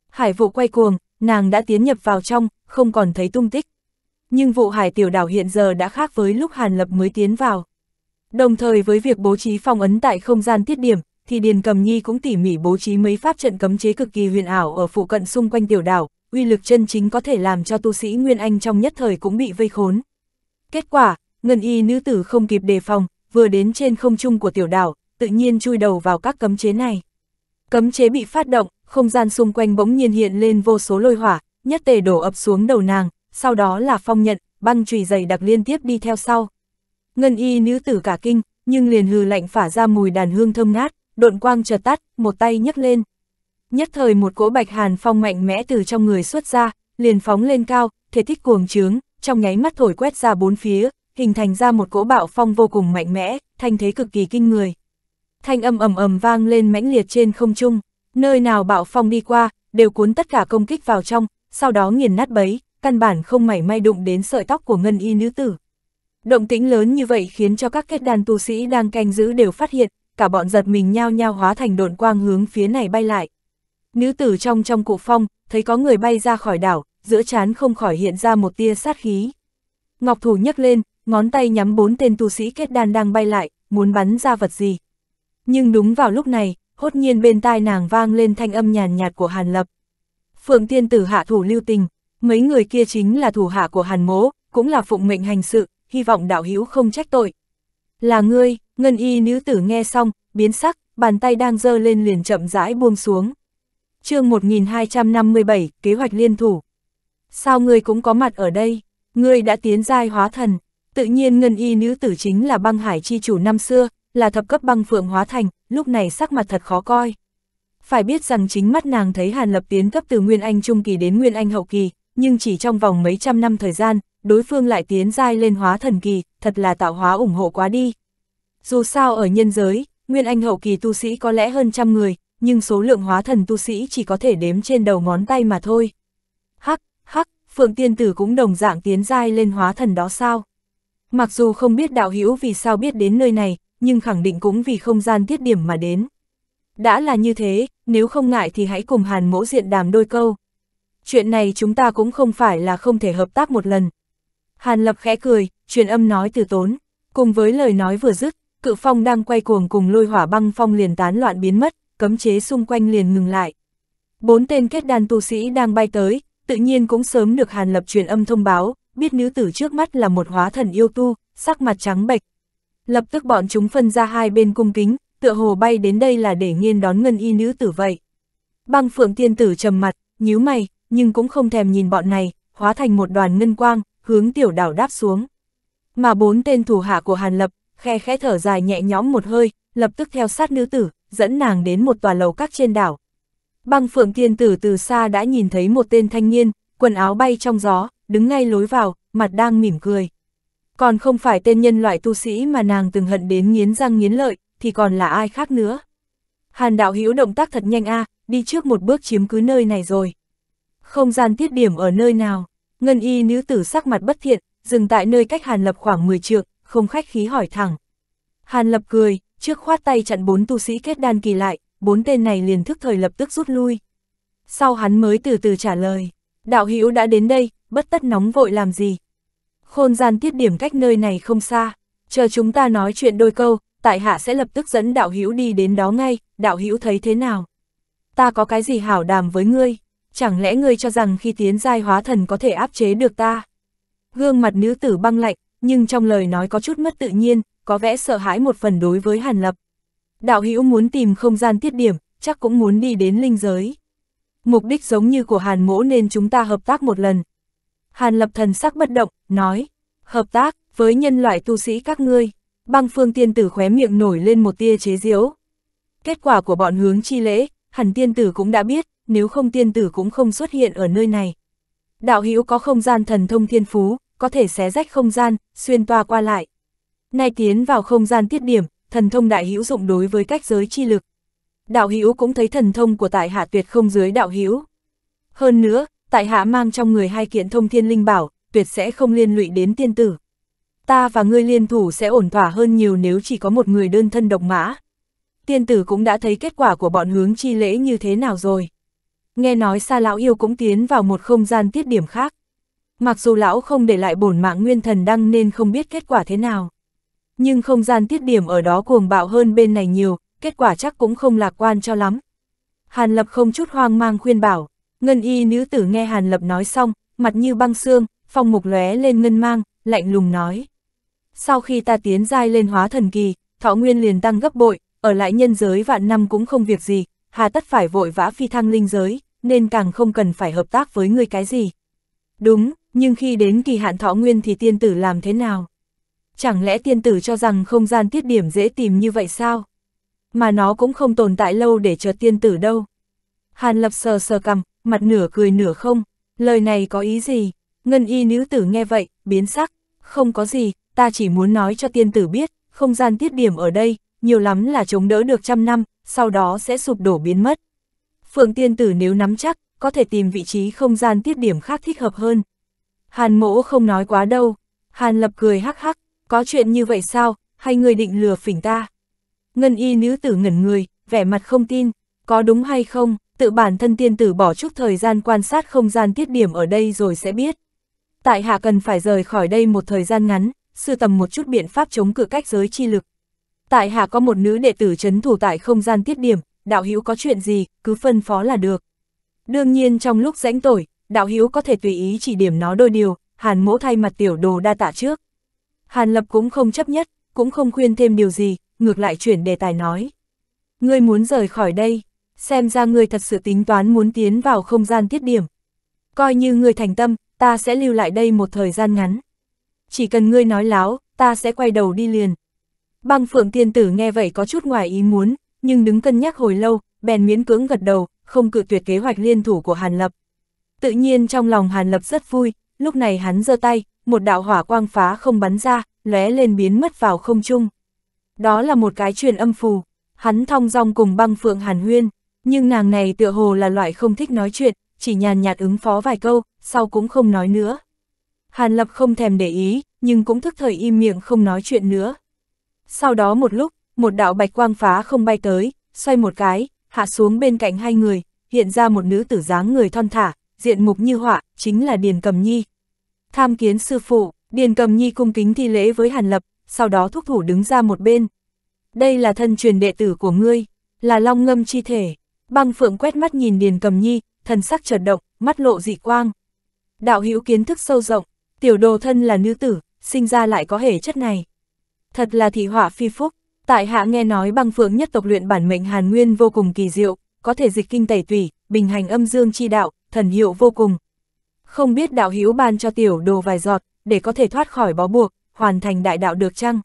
Hải vụ quay cuồng, nàng đã tiến nhập vào trong, không còn thấy tung tích. Nhưng vụ hải tiểu đảo hiện giờ đã khác với lúc Hàn Lập mới tiến vào. Đồng thời với việc bố trí phong ấn tại không gian tiết điểm, thì Điền Cầm Nhi cũng tỉ mỉ bố trí mấy pháp trận cấm chế cực kỳ huyền ảo ở phụ cận xung quanh tiểu đảo, uy lực chân chính có thể làm cho tu sĩ Nguyên Anh trong nhất thời cũng bị vây khốn. Kết quả, ngân y nữ tử không kịp đề phòng, vừa đến trên không trung của tiểu đảo, tự nhiên chui đầu vào các cấm chế này. Cấm chế bị phát động, không gian xung quanh bỗng nhiên hiện lên vô số lôi hỏa, nhất tề đổ ập xuống đầu nàng, sau đó là phong nhận, băng chùy dày đặc liên tiếp đi theo sau. Ngân y nữ tử cả kinh, nhưng liền hừ lạnh phả ra mùi đàn hương thơm ngát, độn quang chợt tắt, một tay nhấc lên, nhất thời một cỗ bạch hàn phong mạnh mẽ từ trong người xuất ra, liền phóng lên cao, thể tích cuồng trướng, trong nháy mắt thổi quét ra bốn phía, hình thành ra một cỗ bạo phong vô cùng mạnh mẽ, thanh thế cực kỳ kinh người. Thanh âm ầm ầm vang lên mãnh liệt trên không trung, nơi nào bạo phong đi qua, đều cuốn tất cả công kích vào trong, sau đó nghiền nát bấy, căn bản không mảy may đụng đến sợi tóc của ngân y nữ tử. Động tĩnh lớn như vậy khiến cho các kết đàn tu sĩ đang canh giữ đều phát hiện, cả bọn giật mình nhao nhao hóa thành độn quang hướng phía này bay lại. Nữ tử trong trong cụ phong, thấy có người bay ra khỏi đảo, giữa chán không khỏi hiện ra một tia sát khí. Ngọc thủ nhấc lên, ngón tay nhắm bốn tên tu sĩ kết đan đang bay lại, muốn bắn ra vật gì. Nhưng đúng vào lúc này, hốt nhiên bên tai nàng vang lên thanh âm nhàn nhạt của Hàn Lập. Phượng tiên tử hạ thủ lưu tình, mấy người kia chính là thủ hạ của Hàn Mố, cũng là phụng mệnh hành sự, hy vọng đạo hữu không trách tội. Là ngươi, ngân y nữ tử nghe xong, biến sắc, bàn tay đang giơ lên liền chậm rãi buông xuống chương 1257, kế hoạch liên thủ. Sao ngươi cũng có mặt ở đây, ngươi đã tiến giai hóa thần, tự nhiên ngân y nữ tử chính là băng hải chi chủ năm xưa, là thập cấp băng phượng hóa thành, lúc này sắc mặt thật khó coi. Phải biết rằng chính mắt nàng thấy Hàn Lập tiến cấp từ Nguyên Anh Trung Kỳ đến Nguyên Anh Hậu Kỳ, nhưng chỉ trong vòng mấy trăm năm thời gian, đối phương lại tiến giai lên hóa thần kỳ, thật là tạo hóa ủng hộ quá đi. Dù sao ở nhân giới, Nguyên Anh Hậu Kỳ tu sĩ có lẽ hơn trăm người, nhưng số lượng hóa thần tu sĩ chỉ có thể đếm trên đầu ngón tay mà thôi. Hắc, hắc, Phượng Tiên Tử cũng đồng dạng tiến giai lên hóa thần đó sao? Mặc dù không biết đạo hữu vì sao biết đến nơi này, nhưng khẳng định cũng vì không gian tiết điểm mà đến. Đã là như thế, nếu không ngại thì hãy cùng hàn mỗ diện đàm đôi câu. Chuyện này chúng ta cũng không phải là không thể hợp tác một lần. Hàn lập khẽ cười, truyền âm nói từ tốn, cùng với lời nói vừa dứt, cự phong đang quay cuồng cùng lôi hỏa băng phong liền tán loạn biến mất cấm chế xung quanh liền ngừng lại. Bốn tên kết đan tu sĩ đang bay tới, tự nhiên cũng sớm được Hàn Lập truyền âm thông báo, biết nữ tử trước mắt là một hóa thần yêu tu, sắc mặt trắng bệch. Lập tức bọn chúng phân ra hai bên cung kính, tựa hồ bay đến đây là để nghiên đón ngân y nữ tử vậy. Băng phượng tiên tử trầm mặt, nhíu mày, nhưng cũng không thèm nhìn bọn này, hóa thành một đoàn ngân quang, hướng tiểu đảo đáp xuống. Mà bốn tên thủ hạ của Hàn Lập, khe khẽ thở dài nhẹ nhõm một hơi, lập tức theo sát nữ tử, dẫn nàng đến một tòa lầu các trên đảo. Băng Phượng tiên Tử từ xa đã nhìn thấy một tên thanh niên, quần áo bay trong gió, đứng ngay lối vào, mặt đang mỉm cười. Còn không phải tên nhân loại tu sĩ mà nàng từng hận đến nghiến răng nghiến lợi, thì còn là ai khác nữa. Hàn đạo hữu động tác thật nhanh a, à, đi trước một bước chiếm cứ nơi này rồi. Không gian tiết điểm ở nơi nào, ngân y nữ tử sắc mặt bất thiện, dừng tại nơi cách Hàn Lập khoảng 10 trượng, không khách khí hỏi thẳng. Hàn Lập cười, trước khoát tay chặn bốn tu sĩ kết đan kỳ lại, bốn tên này liền thức thời lập tức rút lui. Sau hắn mới từ từ trả lời, đạo hữu đã đến đây, bất tất nóng vội làm gì. Khôn gian tiết điểm cách nơi này không xa, chờ chúng ta nói chuyện đôi câu, tại hạ sẽ lập tức dẫn đạo hữu đi đến đó ngay, đạo hữu thấy thế nào? Ta có cái gì hảo đàm với ngươi? Chẳng lẽ ngươi cho rằng khi tiến giai hóa thần có thể áp chế được ta? Gương mặt nữ tử băng lạnh, nhưng trong lời nói có chút mất tự nhiên, có vẻ sợ hãi một phần đối với Hàn Lập. Đạo hữu muốn tìm không gian tiết điểm, chắc cũng muốn đi đến linh giới. Mục đích giống như của Hàn mỗ nên chúng ta hợp tác một lần. Hàn Lập thần sắc bất động, nói, hợp tác với nhân loại tu sĩ các ngươi. Băng phương tiên tử khóe miệng nổi lên một tia chế diễu. Kết quả của bọn hướng chi lễ, hẳn tiên tử cũng đã biết, nếu không tiên tử cũng không xuất hiện ở nơi này. Đạo hữu có không gian thần thông thiên phú, có thể xé rách không gian, xuyên toa qua lại. Nay tiến vào không gian tiết điểm, thần thông đại hữu dụng đối với cách giới chi lực. Đạo hữu cũng thấy thần thông của tại hạ tuyệt không dưới đạo hữu. Hơn nữa, tại hạ mang trong người hai kiện thông thiên linh bảo, tuyệt sẽ không liên lụy đến tiên tử. Ta và ngươi liên thủ sẽ ổn thỏa hơn nhiều nếu chỉ có một người đơn thân độc mã. Tiên tử cũng đã thấy kết quả của bọn hướng chi lễ như thế nào rồi. Nghe nói xa lão yêu cũng tiến vào một không gian tiết điểm khác. Mặc dù lão không để lại bổn mạng nguyên thần đăng nên không biết kết quả thế nào nhưng không gian tiết điểm ở đó cuồng bạo hơn bên này nhiều, kết quả chắc cũng không lạc quan cho lắm. Hàn Lập không chút hoang mang khuyên bảo, ngân y nữ tử nghe Hàn Lập nói xong, mặt như băng xương, phong mục lóe lên ngân mang, lạnh lùng nói. Sau khi ta tiến giai lên hóa thần kỳ, thọ nguyên liền tăng gấp bội, ở lại nhân giới vạn năm cũng không việc gì, hà tất phải vội vã phi thăng linh giới, nên càng không cần phải hợp tác với người cái gì. Đúng, nhưng khi đến kỳ hạn thọ nguyên thì tiên tử làm thế nào? Chẳng lẽ tiên tử cho rằng không gian tiết điểm dễ tìm như vậy sao? Mà nó cũng không tồn tại lâu để chờ tiên tử đâu. Hàn lập sờ sờ cầm, mặt nửa cười nửa không, lời này có ý gì? Ngân y nữ tử nghe vậy, biến sắc, không có gì, ta chỉ muốn nói cho tiên tử biết, không gian tiết điểm ở đây, nhiều lắm là chống đỡ được trăm năm, sau đó sẽ sụp đổ biến mất. Phượng tiên tử nếu nắm chắc, có thể tìm vị trí không gian tiết điểm khác thích hợp hơn. Hàn mỗ không nói quá đâu, Hàn lập cười hắc hắc, có chuyện như vậy sao, hay người định lừa phỉnh ta? Ngân y nữ tử ngẩn người, vẻ mặt không tin, có đúng hay không, tự bản thân tiên tử bỏ chút thời gian quan sát không gian tiết điểm ở đây rồi sẽ biết. Tại hạ cần phải rời khỏi đây một thời gian ngắn, sưu tầm một chút biện pháp chống cự cách giới chi lực. Tại hạ có một nữ đệ tử chấn thủ tại không gian tiết điểm, đạo hữu có chuyện gì, cứ phân phó là được. Đương nhiên trong lúc rãnh tội, đạo hữu có thể tùy ý chỉ điểm nó đôi điều, hàn mỗ thay mặt tiểu đồ đa tạ trước. Hàn Lập cũng không chấp nhất, cũng không khuyên thêm điều gì, ngược lại chuyển đề tài nói. Ngươi muốn rời khỏi đây, xem ra ngươi thật sự tính toán muốn tiến vào không gian tiết điểm. Coi như ngươi thành tâm, ta sẽ lưu lại đây một thời gian ngắn. Chỉ cần ngươi nói láo, ta sẽ quay đầu đi liền. Băng phượng tiên tử nghe vậy có chút ngoài ý muốn, nhưng đứng cân nhắc hồi lâu, bèn miễn cưỡng gật đầu, không cự tuyệt kế hoạch liên thủ của Hàn Lập. Tự nhiên trong lòng Hàn Lập rất vui, lúc này hắn giơ tay, một đạo hỏa quang phá không bắn ra, lóe lên biến mất vào không trung. Đó là một cái truyền âm phù, hắn thong dong cùng băng phượng hàn huyên, nhưng nàng này tựa hồ là loại không thích nói chuyện, chỉ nhàn nhạt ứng phó vài câu, sau cũng không nói nữa. Hàn Lập không thèm để ý, nhưng cũng thức thời im miệng không nói chuyện nữa. Sau đó một lúc, một đạo bạch quang phá không bay tới, xoay một cái, hạ xuống bên cạnh hai người, hiện ra một nữ tử dáng người thon thả, diện mục như họa, chính là Điền Cầm Nhi. Tham kiến sư phụ, Điền Cầm Nhi cung kính thi lễ với Hàn Lập, sau đó thúc thủ đứng ra một bên. Đây là thân truyền đệ tử của ngươi, là long ngâm chi thể. Băng Phượng quét mắt nhìn Điền Cầm Nhi, thần sắc chợt động, mắt lộ dị quang. Đạo hữu kiến thức sâu rộng, tiểu đồ thân là nữ tử, sinh ra lại có hệ chất này. Thật là thị họa phi phúc, tại hạ nghe nói băng phượng nhất tộc luyện bản mệnh hàn nguyên vô cùng kỳ diệu, có thể dịch kinh tẩy tủy, bình hành âm dương chi đạo, thần hiệu vô cùng. Không biết đạo hữu ban cho tiểu đồ vài giọt, để có thể thoát khỏi bó buộc, hoàn thành đại đạo được chăng?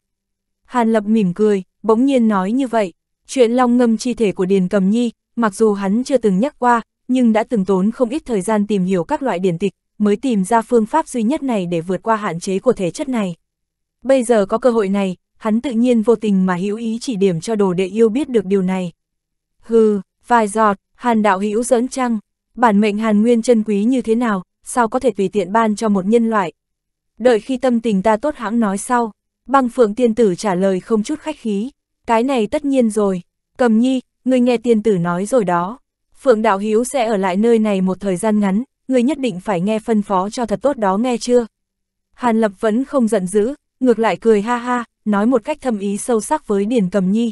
Hàn Lập mỉm cười, bỗng nhiên nói như vậy. Chuyện long ngâm chi thể của Điền Cầm Nhi, mặc dù hắn chưa từng nhắc qua, nhưng đã từng tốn không ít thời gian tìm hiểu các loại điển tịch, mới tìm ra phương pháp duy nhất này để vượt qua hạn chế của thể chất này. Bây giờ có cơ hội này, hắn tự nhiên vô tình mà hữu ý chỉ điểm cho đồ đệ yêu biết được điều này. Hừ, vài giọt, hàn đạo hữu giỡn chăng, bản mệnh hàn nguyên chân quý như thế nào, sao có thể tùy tiện ban cho một nhân loại. Đợi khi tâm tình ta tốt hãng nói sau, băng phượng tiên tử trả lời không chút khách khí, cái này tất nhiên rồi, cầm nhi, người nghe tiên tử nói rồi đó. Phượng Đạo Hiếu sẽ ở lại nơi này một thời gian ngắn, người nhất định phải nghe phân phó cho thật tốt đó nghe chưa? Hàn Lập vẫn không giận dữ, ngược lại cười ha ha, nói một cách thâm ý sâu sắc với Điền Cầm Nhi.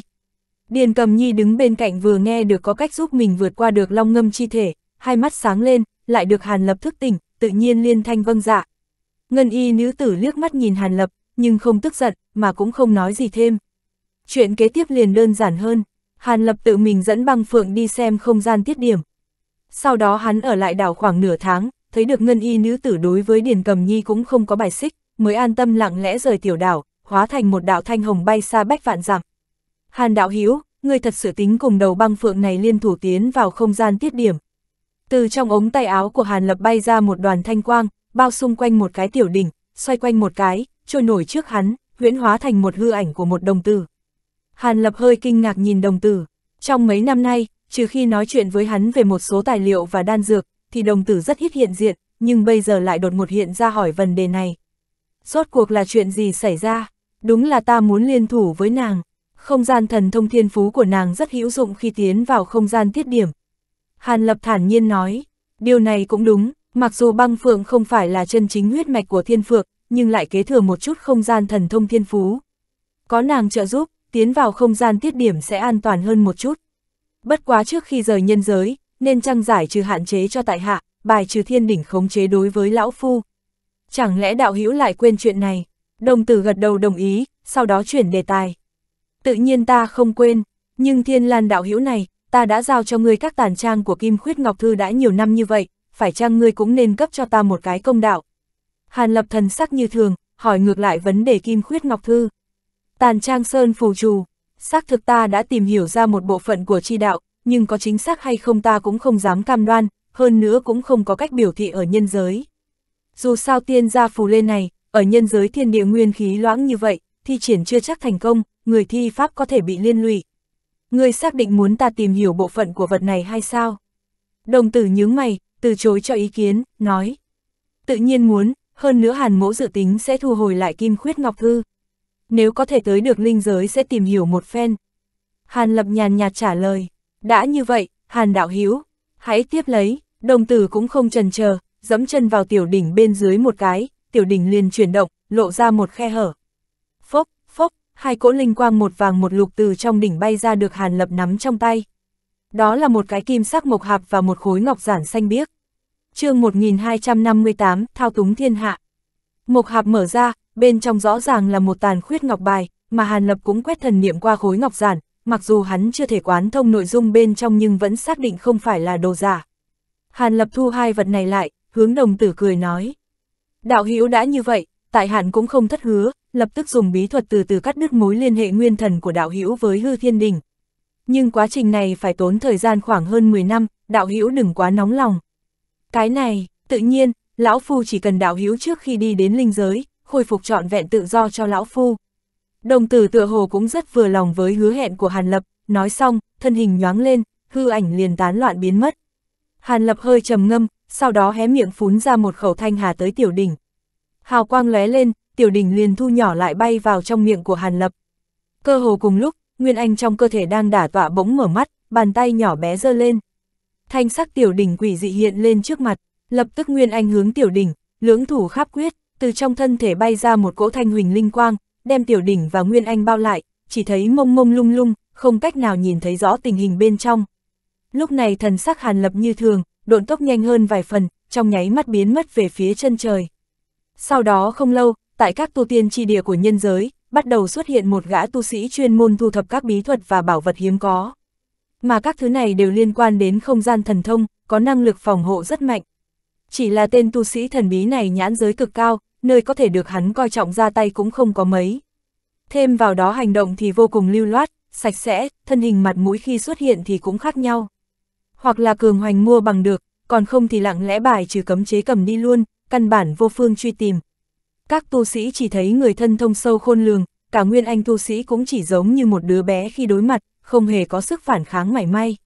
Điền Cầm Nhi đứng bên cạnh vừa nghe được có cách giúp mình vượt qua được long ngâm chi thể, hai mắt sáng lên, lại được Hàn Lập thức tỉnh, tự nhiên liên thanh vâng dạ. Ngân y nữ tử liếc mắt nhìn Hàn Lập, nhưng không tức giận, mà cũng không nói gì thêm. Chuyện kế tiếp liền đơn giản hơn, Hàn Lập tự mình dẫn băng phượng đi xem không gian tiết điểm. Sau đó hắn ở lại đảo khoảng nửa tháng, thấy được ngân y nữ tử đối với Điền Cầm Nhi cũng không có bài xích, mới an tâm lặng lẽ rời tiểu đảo, hóa thành một đạo thanh hồng bay xa bách vạn dặm. Hàn đạo Hiếu, ngươi thật sự tính cùng đầu băng phượng này liên thủ tiến vào không gian tiết điểm. Từ trong ống tay áo của Hàn Lập bay ra một đoàn thanh quang, bao xung quanh một cái tiểu đỉnh, xoay quanh một cái, trôi nổi trước hắn, huyễn hóa thành một hư ảnh của một đồng tử. Hàn Lập hơi kinh ngạc nhìn đồng tử. Trong mấy năm nay, trừ khi nói chuyện với hắn về một số tài liệu và đan dược, thì đồng tử rất ít hiện diện, nhưng bây giờ lại đột ngột hiện ra hỏi vấn đề này. Rốt cuộc là chuyện gì xảy ra? Đúng là ta muốn liên thủ với nàng. Không gian thần thông thiên phú của nàng rất hữu dụng khi tiến vào không gian tiết điểm, Hàn Lập thản nhiên nói, điều này cũng đúng, mặc dù băng phượng không phải là chân chính huyết mạch của thiên phượng, nhưng lại kế thừa một chút không gian thần thông thiên phú. Có nàng trợ giúp, tiến vào không gian tiết điểm sẽ an toàn hơn một chút. Bất quá trước khi rời nhân giới, nên trăng giải trừ hạn chế cho tại hạ, bài trừ thiên đỉnh khống chế đối với lão phu. Chẳng lẽ đạo hữu lại quên chuyện này? Đồng tử gật đầu đồng ý, sau đó chuyển đề tài. Tự nhiên ta không quên, nhưng thiên lan đạo hữu này, ta đã giao cho ngươi các tàn trang của Kim Khuyết Ngọc Thư đã nhiều năm như vậy, phải chăng ngươi cũng nên cấp cho ta một cái công đạo? Hàn lập thần sắc như thường, hỏi ngược lại vấn đề Kim Khuyết Ngọc Thư. Tàn trang sơn phù trù, xác thực ta đã tìm hiểu ra một bộ phận của chi đạo, nhưng có chính xác hay không ta cũng không dám cam đoan, hơn nữa cũng không có cách biểu thị ở nhân giới. Dù sao tiên gia phù lên này, ở nhân giới thiên địa nguyên khí loãng như vậy, thi triển chưa chắc thành công, người thi pháp có thể bị liên lụy. Ngươi xác định muốn ta tìm hiểu bộ phận của vật này hay sao? Đồng tử nhướng mày, từ chối cho ý kiến, nói. Tự nhiên muốn, hơn nữa hàn mỗ dự tính sẽ thu hồi lại kim khuyết ngọc thư. Nếu có thể tới được linh giới sẽ tìm hiểu một phen. Hàn lập nhàn nhạt trả lời. Đã như vậy, hàn đạo Hiếu, hãy tiếp lấy, đồng tử cũng không trần chờ dẫm chân vào tiểu đỉnh bên dưới một cái, tiểu đỉnh liền chuyển động, lộ ra một khe hở. Phốc, hai cỗ linh quang một vàng một lục từ trong đỉnh bay ra được Hàn Lập nắm trong tay. Đó là một cái kim sắc mộc hạp và một khối ngọc giản xanh biếc. chương 1258, Thao túng thiên hạ. Mộc hạp mở ra, bên trong rõ ràng là một tàn khuyết ngọc bài, mà Hàn Lập cũng quét thần niệm qua khối ngọc giản, mặc dù hắn chưa thể quán thông nội dung bên trong nhưng vẫn xác định không phải là đồ giả. Hàn Lập thu hai vật này lại, hướng đồng tử cười nói. Đạo hữu đã như vậy, tại hạn cũng không thất hứa, lập tức dùng bí thuật từ từ cắt đứt mối liên hệ nguyên thần của đạo hữu với hư thiên đình. Nhưng quá trình này phải tốn thời gian khoảng hơn 10 năm, đạo hữu đừng quá nóng lòng. Cái này, tự nhiên, lão phu chỉ cần đạo hữu trước khi đi đến linh giới, khôi phục trọn vẹn tự do cho lão phu. Đồng tử tựa hồ cũng rất vừa lòng với hứa hẹn của Hàn Lập, nói xong, thân hình nhoáng lên, hư ảnh liền tán loạn biến mất. Hàn Lập hơi trầm ngâm, sau đó hé miệng phún ra một khẩu thanh hà tới tiểu đỉnh. Hào quang lóe lên, tiểu đỉnh liền thu nhỏ lại bay vào trong miệng của Hàn Lập. Cơ hồ cùng lúc, Nguyên Anh trong cơ thể đang đả tọa bỗng mở mắt, bàn tay nhỏ bé giơ lên. Thanh sắc tiểu đỉnh quỷ dị hiện lên trước mặt, lập tức Nguyên Anh hướng tiểu đỉnh, lưỡng thủ kháp quyết, từ trong thân thể bay ra một cỗ thanh huỳnh linh quang, đem tiểu đỉnh và Nguyên Anh bao lại, chỉ thấy mông mông lung lung, không cách nào nhìn thấy rõ tình hình bên trong. Lúc này thần sắc Hàn Lập như thường, độn tốc nhanh hơn vài phần, trong nháy mắt biến mất về phía chân trời. Sau đó không lâu, tại các tu tiên chi địa của nhân giới, bắt đầu xuất hiện một gã tu sĩ chuyên môn thu thập các bí thuật và bảo vật hiếm có. Mà các thứ này đều liên quan đến không gian thần thông, có năng lực phòng hộ rất mạnh. Chỉ là tên tu sĩ thần bí này nhãn giới cực cao, nơi có thể được hắn coi trọng ra tay cũng không có mấy. Thêm vào đó hành động thì vô cùng lưu loát, sạch sẽ, thân hình mặt mũi khi xuất hiện thì cũng khác nhau. Hoặc là cường hoành mua bằng được, còn không thì lặng lẽ bài trừ cấm chế cầm đi luôn, căn bản vô phương truy tìm, các tu sĩ chỉ thấy người thân thông sâu khôn lường, cả nguyên anh tu sĩ cũng chỉ giống như một đứa bé khi đối mặt, không hề có sức phản kháng mảy may.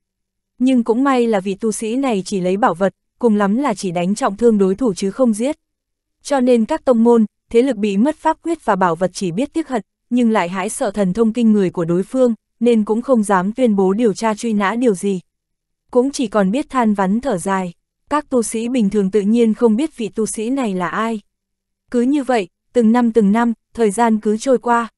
Nhưng cũng may là vị tu sĩ này chỉ lấy bảo vật, cùng lắm là chỉ đánh trọng thương đối thủ chứ không giết. Cho nên các tông môn, thế lực bị mất pháp quyết và bảo vật chỉ biết tiếc hận, nhưng lại hãi sợ thần thông kinh người của đối phương, nên cũng không dám tuyên bố điều tra truy nã điều gì. Cũng chỉ còn biết than vắn thở dài, các tu sĩ bình thường tự nhiên không biết vị tu sĩ này là ai. Cứ như vậy, từng năm từng năm, thời gian cứ trôi qua.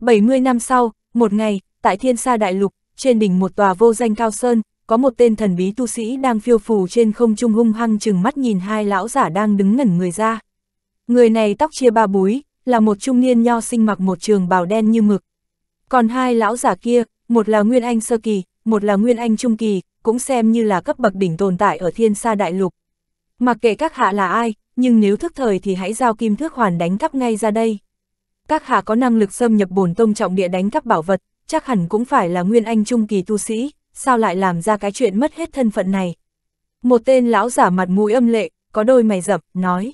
70 năm sau, một ngày, tại thiên sa đại lục, trên đỉnh một tòa vô danh cao sơn, có một tên thần bí tu sĩ đang phiêu phù trên không trung hung hăng chừng mắt nhìn hai lão giả đang đứng ngẩn người ra. Người này tóc chia ba búi, là một trung niên nho sinh mặc một trường bào đen như mực. Còn hai lão giả kia, một là Nguyên Anh Sơ Kỳ, một là Nguyên Anh Trung Kỳ, cũng xem như là cấp bậc đỉnh tồn tại ở thiên sa đại lục. Mặc kệ các hạ là ai, nhưng nếu thức thời thì hãy giao kim thước hoàn đánh cắp ngay ra đây. Các hạ có năng lực xâm nhập bổn tông trọng địa đánh cắp bảo vật, chắc hẳn cũng phải là nguyên anh trung kỳ tu sĩ, sao lại làm ra cái chuyện mất hết thân phận này. Một tên lão giả mặt mũi âm lệ, có đôi mày rậm, nói.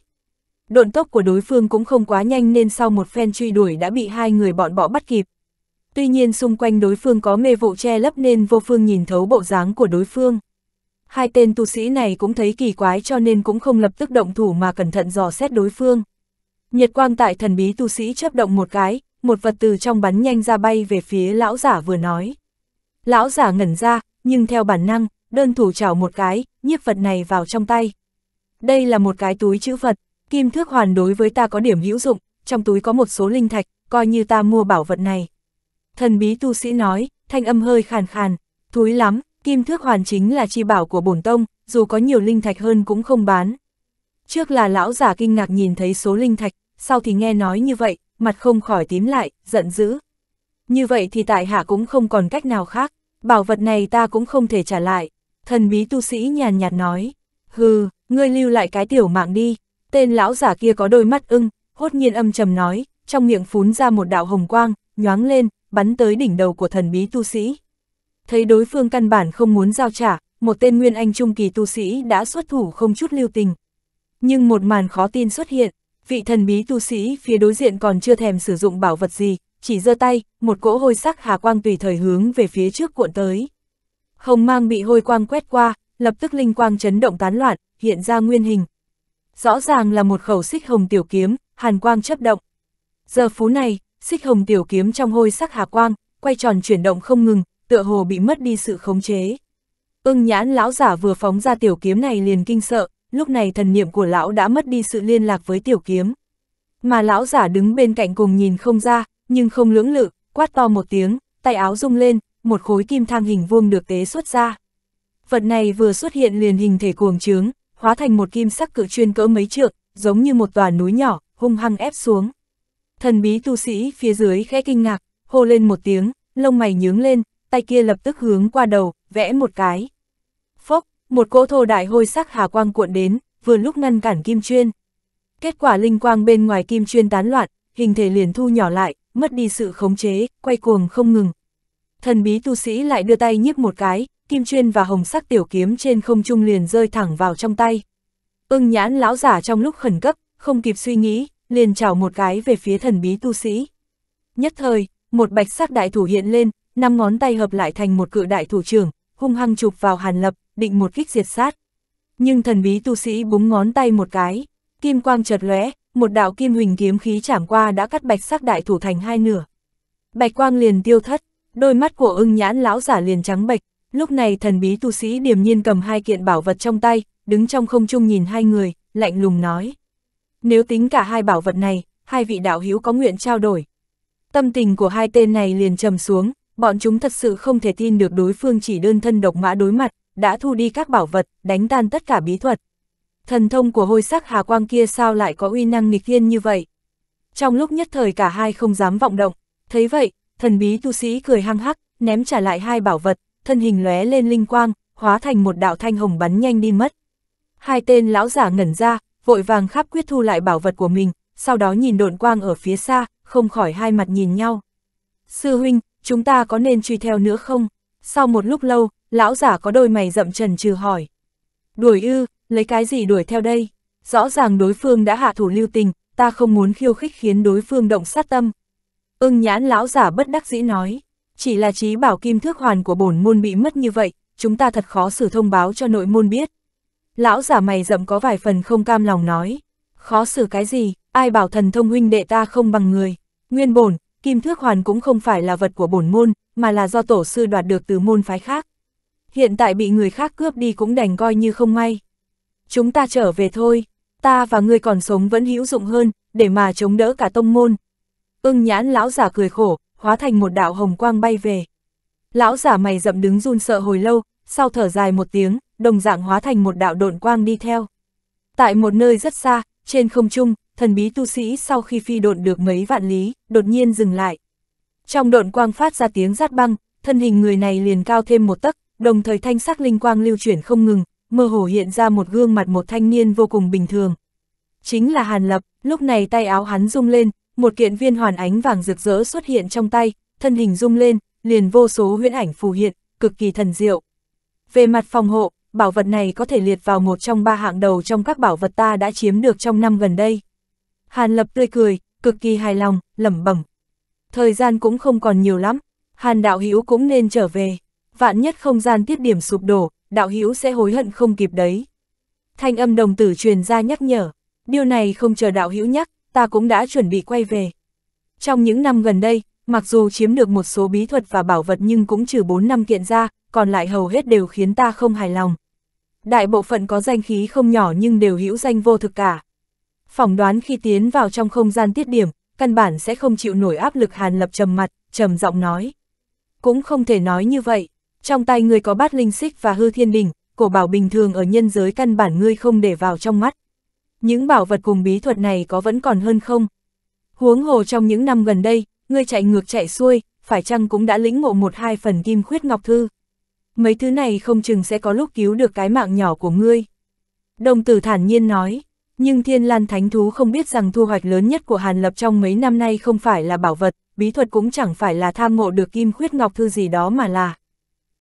Độn tốc của đối phương cũng không quá nhanh nên sau một phen truy đuổi đã bị hai người bọn bỏ bắt kịp. Tuy nhiên xung quanh đối phương có mê vụ che lấp nên vô phương nhìn thấu bộ dáng của đối phương hai tên tu sĩ này cũng thấy kỳ quái cho nên cũng không lập tức động thủ mà cẩn thận dò xét đối phương. Nhật quang tại thần bí tu sĩ chấp động một cái, một vật từ trong bắn nhanh ra bay về phía lão giả vừa nói. Lão giả ngẩn ra, nhưng theo bản năng, đơn thủ chảo một cái, nhiếp vật này vào trong tay. Đây là một cái túi chữ vật, kim thước hoàn đối với ta có điểm hữu dụng, trong túi có một số linh thạch, coi như ta mua bảo vật này. Thần bí tu sĩ nói, thanh âm hơi khàn khàn, thúi lắm, Kim thước hoàn chính là chi bảo của bổn tông, dù có nhiều linh thạch hơn cũng không bán. Trước là lão giả kinh ngạc nhìn thấy số linh thạch, sau thì nghe nói như vậy, mặt không khỏi tím lại, giận dữ. Như vậy thì tại hạ cũng không còn cách nào khác, bảo vật này ta cũng không thể trả lại. Thần bí tu sĩ nhàn nhạt nói, hừ, ngươi lưu lại cái tiểu mạng đi. Tên lão giả kia có đôi mắt ưng, hốt nhiên âm trầm nói, trong miệng phún ra một đạo hồng quang, nhoáng lên, bắn tới đỉnh đầu của thần bí tu sĩ thấy đối phương căn bản không muốn giao trả, một tên nguyên anh trung kỳ tu sĩ đã xuất thủ không chút lưu tình. Nhưng một màn khó tin xuất hiện, vị thần bí tu sĩ phía đối diện còn chưa thèm sử dụng bảo vật gì, chỉ giơ tay, một cỗ hôi sắc hà quang tùy thời hướng về phía trước cuộn tới. Hồng mang bị hôi quang quét qua, lập tức linh quang chấn động tán loạn, hiện ra nguyên hình. Rõ ràng là một khẩu xích hồng tiểu kiếm, hàn quang chấp động. Giờ phú này, xích hồng tiểu kiếm trong hôi sắc hà quang, quay tròn chuyển động không ngừng, tựa hồ bị mất đi sự khống chế. Ưng nhãn lão giả vừa phóng ra tiểu kiếm này liền kinh sợ, lúc này thần niệm của lão đã mất đi sự liên lạc với tiểu kiếm. Mà lão giả đứng bên cạnh cùng nhìn không ra, nhưng không lưỡng lự, quát to một tiếng, tay áo rung lên, một khối kim thang hình vuông được tế xuất ra. Vật này vừa xuất hiện liền hình thể cuồng trướng, hóa thành một kim sắc cự chuyên cỡ mấy trượng, giống như một tòa núi nhỏ, hung hăng ép xuống. Thần bí tu sĩ phía dưới khẽ kinh ngạc, hô lên một tiếng, lông mày nhướng lên, tay kia lập tức hướng qua đầu, vẽ một cái. Phốc, một cỗ thô đại hôi sắc hà quang cuộn đến, vừa lúc ngăn cản kim chuyên. Kết quả linh quang bên ngoài kim chuyên tán loạn, hình thể liền thu nhỏ lại, mất đi sự khống chế, quay cuồng không ngừng. Thần bí tu sĩ lại đưa tay nhiếp một cái, kim chuyên và hồng sắc tiểu kiếm trên không trung liền rơi thẳng vào trong tay. Ưng nhãn lão giả trong lúc khẩn cấp, không kịp suy nghĩ, liền chào một cái về phía thần bí tu sĩ. Nhất thời, một bạch sắc đại thủ hiện lên, năm ngón tay hợp lại thành một cự đại thủ trưởng, hung hăng chụp vào Hàn Lập, định một kích diệt sát. Nhưng thần bí tu sĩ búng ngón tay một cái, kim quang chợt lóe, một đạo kim huỳnh kiếm khí chạm qua đã cắt bạch sắc đại thủ thành hai nửa. Bạch quang liền tiêu thất, đôi mắt của ưng nhãn lão giả liền trắng bạch lúc này thần bí tu sĩ điềm nhiên cầm hai kiện bảo vật trong tay, đứng trong không trung nhìn hai người, lạnh lùng nói. Nếu tính cả hai bảo vật này, hai vị đạo hữu có nguyện trao đổi. Tâm tình của hai tên này liền trầm xuống, Bọn chúng thật sự không thể tin được đối phương chỉ đơn thân độc mã đối mặt, đã thu đi các bảo vật, đánh tan tất cả bí thuật. Thần thông của hôi sắc hà quang kia sao lại có uy năng nghịch thiên như vậy? Trong lúc nhất thời cả hai không dám vọng động, thấy vậy, thần bí tu sĩ cười hăng hắc, ném trả lại hai bảo vật, thân hình lóe lên linh quang, hóa thành một đạo thanh hồng bắn nhanh đi mất. Hai tên lão giả ngẩn ra, vội vàng khắp quyết thu lại bảo vật của mình, sau đó nhìn độn quang ở phía xa, không khỏi hai mặt nhìn nhau. Sư huynh, chúng ta có nên truy theo nữa không? Sau một lúc lâu, lão giả có đôi mày rậm trần trừ hỏi. Đuổi ư, lấy cái gì đuổi theo đây? Rõ ràng đối phương đã hạ thủ lưu tình, ta không muốn khiêu khích khiến đối phương động sát tâm. Ưng nhãn lão giả bất đắc dĩ nói, chỉ là trí bảo kim thước hoàn của bổn môn bị mất như vậy, chúng ta thật khó xử thông báo cho nội môn biết. Lão giả mày rậm có vài phần không cam lòng nói, khó xử cái gì, ai bảo thần thông huynh đệ ta không bằng người, nguyên bổn, kim thước hoàn cũng không phải là vật của bổn môn, mà là do tổ sư đoạt được từ môn phái khác. Hiện tại bị người khác cướp đi cũng đành coi như không may. Chúng ta trở về thôi, ta và người còn sống vẫn hữu dụng hơn, để mà chống đỡ cả tông môn. Ưng nhãn lão giả cười khổ, hóa thành một đạo hồng quang bay về. Lão giả mày rậm đứng run sợ hồi lâu, sau thở dài một tiếng, đồng dạng hóa thành một đạo độn quang đi theo. Tại một nơi rất xa, trên không trung, thần bí tu sĩ sau khi phi độn được mấy vạn lý, đột nhiên dừng lại. Trong độn quang phát ra tiếng rát băng, thân hình người này liền cao thêm một tấc, đồng thời thanh sắc linh quang lưu chuyển không ngừng, mơ hồ hiện ra một gương mặt một thanh niên vô cùng bình thường. Chính là Hàn Lập, lúc này tay áo hắn rung lên, một kiện viên hoàn ánh vàng rực rỡ xuất hiện trong tay, thân hình rung lên, liền vô số huyễn ảnh phù hiện, cực kỳ thần diệu. Về mặt phòng hộ, bảo vật này có thể liệt vào một trong ba hạng đầu trong các bảo vật ta đã chiếm được trong năm gần đây. Hàn Lập tươi cười, cực kỳ hài lòng, lẩm bẩm. Thời gian cũng không còn nhiều lắm, Hàn Đạo Hữu cũng nên trở về, vạn nhất không gian tiết điểm sụp đổ, Đạo Hữu sẽ hối hận không kịp đấy. Thanh âm đồng tử truyền ra nhắc nhở, điều này không chờ Đạo Hữu nhắc, ta cũng đã chuẩn bị quay về. Trong những năm gần đây, mặc dù chiếm được một số bí thuật và bảo vật nhưng cũng trừ 4 năm kiện ra, còn lại hầu hết đều khiến ta không hài lòng. Đại bộ phận có danh khí không nhỏ nhưng đều hữu danh vô thực cả phỏng đoán khi tiến vào trong không gian tiết điểm, căn bản sẽ không chịu nổi áp lực Hàn Lập trầm mặt, trầm giọng nói. Cũng không thể nói như vậy, trong tay ngươi có bát linh xích và hư thiên đỉnh, cổ bảo bình thường ở nhân giới căn bản ngươi không để vào trong mắt. Những bảo vật cùng bí thuật này có vẫn còn hơn không? Huống hồ trong những năm gần đây, ngươi chạy ngược chạy xuôi, phải chăng cũng đã lĩnh ngộ một hai phần kim khuyết ngọc thư. Mấy thứ này không chừng sẽ có lúc cứu được cái mạng nhỏ của ngươi. Đồng tử thản nhiên nói, nhưng thiên lan thánh thú không biết rằng thu hoạch lớn nhất của Hàn Lập trong mấy năm nay không phải là bảo vật, bí thuật cũng chẳng phải là tham ngộ được kim khuyết ngọc thư gì đó mà là.